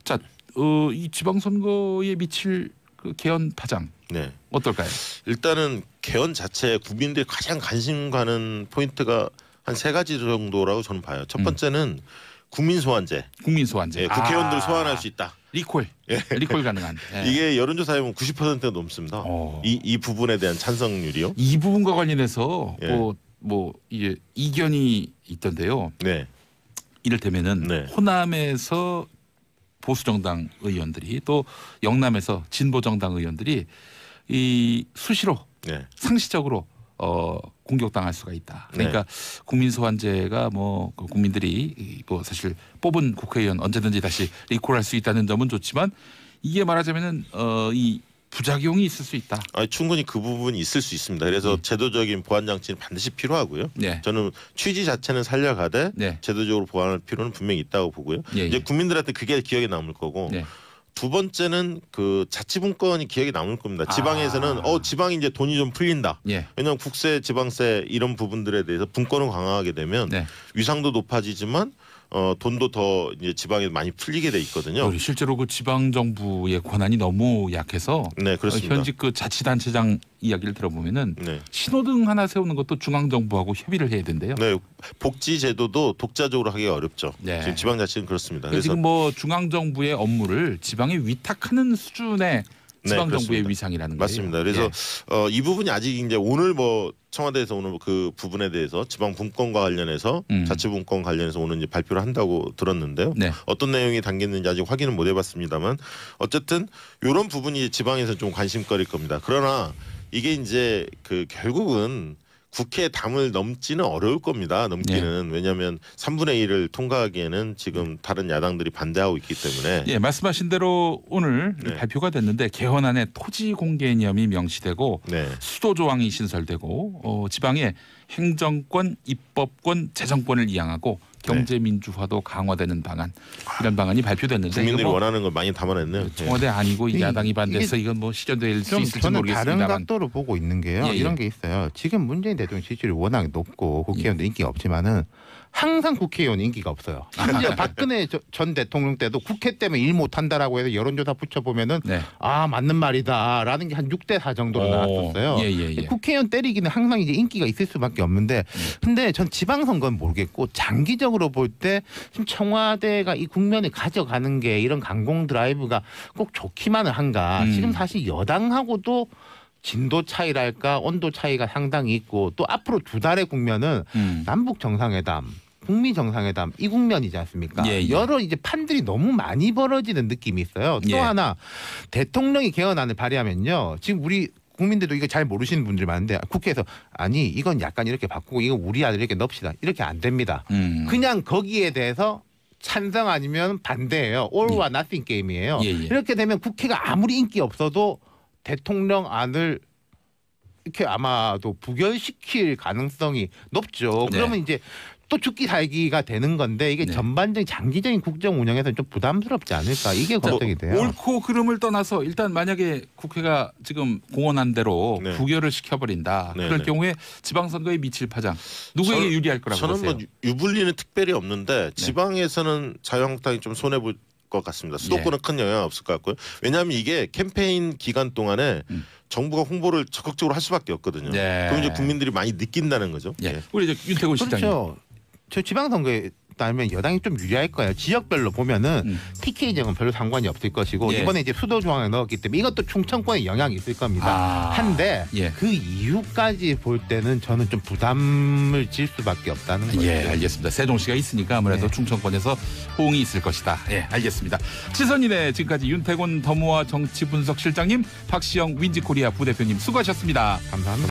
자, 어, 이 지방선거에 미칠 그 개헌 파장 네. 어떨까요? 일단은 개헌 자체 국민들이 가장 관심 가는 포인트가 한 세 가지 정도라고 저는 봐요. 첫 음. 번째는 음. 국민 소환제. 국민 소환제. 예, 국회의원들 아. 소환할 수 있다. 리콜. 예. 리콜 가능한. 예. 이게 여론조사에 보면 90%가 넘습니다. 어. 이, 이 부분에 대한 찬성률이요. 이 부분과 관련해서 예. 뭐, 뭐 이게 이견이 있던데요. 네. 이를테면은 네. 호남에서 보수정당 의원들이 또 영남에서 진보정당 의원들이 이 수시로 네. 상시적으로 어, 공격당할 수가 있다. 그러니까 네. 국민소환제가 뭐 그 국민들이 뭐 사실 뽑은 국회의원 언제든지 다시 리콜할 수 있다는 점은 좋지만 이게 말하자면은 어, 이 부작용이 있을 수 있다. 아, 충분히 그 부분이 있을 수 있습니다. 그래서 네. 제도적인 보완 장치는 반드시 필요하고요. 네. 저는 취지 자체는 살려가되 네. 제도적으로 보완할 필요는 분명히 있다고 보고요. 예, 예. 이제 국민들한테 그게 기억에 남을 거고 네. 두 번째는 그 자치분권이 기억에 남을 겁니다. 아. 지방에서는 아. 어 지방이 이제 돈이 좀 풀린다. 예. 왜냐하면 국세, 지방세 이런 부분들에 대해서 분권을 강화하게 되면 네. 위상도 높아지지만 어, 돈도 더 이제 지방에 많이 풀리게 돼 있거든요. 실제로 그 지방 정부의 권한이 너무 약해서 네, 그렇습니다. 현직 그 자치단체장 이야기를 들어보면은 네. 신호등 하나 세우는 것도 중앙 정부하고 협의를 해야 된대요. 네, 복지 제도도 독자적으로 하기 어렵죠. 네. 지금 지방 자치는 그렇습니다. 그래서 지금 뭐 중앙 정부의 업무를 지방에 위탁하는 수준의 지방 정부의 네, 위상이라는 거예요. 맞습니다. 그래서 예. 어, 이 부분이 아직 이제 오늘 뭐 청와대에서 오늘 그 부분에 대해서 지방 분권과 관련해서 음. 자치분권 관련해서 오늘 이제 발표를 한다고 들었는데요. 네. 어떤 내용이 담겼는지 아직 확인은 못 해봤습니다만 어쨌든 이런 부분이 지방에서 좀 관심거리일 겁니다. 그러나 이게 이제 그 결국은 국회 당을 넘지는 어려울 겁니다. 넘기는 예. 왜냐하면 3분의 1을 통과하기에는 지금 다른 야당들이 반대하고 있기 때문에. 예, 말씀하신 대로 오늘 네. 발표가 됐는데 개헌안에 토지 공개념이 명시되고 네. 수도 조항이 신설되고 어, 지방에 행정권, 입법권, 재정권을 이양하고 경제 민주화도 강화되는 방안 이런 방안이 발표됐는데 국민들이 뭐 원하는 걸 많이 담아냈네요. 예. 청와대 아니고 이, 야당이 반대해서 이건 뭐 실현될 수 있을지 모르겠습니다만 다른 각도로 보고 있는 게요. 예, 예. 이런 게 있어요. 지금 문재인 대통령 지지율이 워낙 높고 국회의원도 인기가 없지만은 항상 국회의원 인기가 없어요. 심지어 박근혜 전 대통령 때도 국회 때문에 일 못한다라고 해서 여론조사 붙여보면은 네. 아 맞는 말이다라는 게 한 6대 4 정도로 나왔었어요. 예, 예, 예. 국회의원 때리기는 항상 이제 인기가 있을 수밖에 없는데 음. 근데 전 지방선거는 모르겠고 장기적으로 볼 때 지금 청와대가 이 국면을 가져가는 게 이런 강공 드라이브가 꼭 좋기만은 한가. 음. 지금 사실 여당하고도 진도 차이랄까 온도 차이가 상당히 있고 또 앞으로 두 달의 국면은 음. 남북 정상회담 북미 정상회담 이 국면이지 않습니까? 예, 예. 여러 이제 판들이 너무 많이 벌어지는 느낌이 있어요. 또 예. 하나 대통령이 개헌안을 발의하면요. 지금 우리 국민들도 이거 잘 모르시는 분들 많은데 국회에서 아니 이건 약간 이렇게 바꾸고 이거 우리 아들 이렇게 넣읍시다 이렇게 안 됩니다. 음. 그냥 거기에 대해서 찬성 아니면 반대예요. 올와 나띵 예. 게임이에요. 예, 예. 이렇게 되면 국회가 아무리 인기 없어도 대통령 안을 이렇게 아마도 부결시킬 가능성이 높죠. 네. 그러면 네. 이제 또 죽기 살기가 되는 건데 이게 네. 전반적인 장기적인 국정 운영에서 는좀 부담스럽지 않을까 이게 걱정이 돼요. 옳고 그름을 떠나서 일단 만약에 국회가 지금 공언한 대로 네. 부결을 시켜버린다. 네, 그럴 네. 경우에 지방선거에 미칠 파장 누구에게 저 유리할 거라고 저는 뭐 보세요? 저는 뭐 유불리는 특별히 없는데 네. 지방에서는 자유한국당이 좀 손해 볼것 같습니다. 수도권은 네. 큰 영향 없을 것 같고요. 왜냐하면 이게 캠페인 기간 동안에 음. 정부가 홍보를 적극적으로 할 수밖에 없거든요. 네. 그럼 이제 국민들이 많이 느낀다는 거죠. 예. 예. 우리 이제 윤태곤 실장님. 그렇죠. 저 지방선거에 따르면 여당이 좀 유리할 거예요. 지역별로 보면은 음. TK 지역은 별로 상관이 없을 것이고 예. 이번에 이제 수도 조항을 넣었기 때문에 이것도 충청권에 영향이 있을 겁니다. 아. 한데 예. 그이후까지볼 때는 저는 좀 부담을 질 수밖에 없다는 예, 거죠. 예, 알겠습니다. 세종시가 있으니까 아무래도 네. 충청권에서 호응이 있을 것이다. 예, 알겠습니다. 시선이네 지금까지 윤태곤 더모아 정치분석실장님, 박시영 윈지코리아 부대표님 수고하셨습니다. 감사합니다.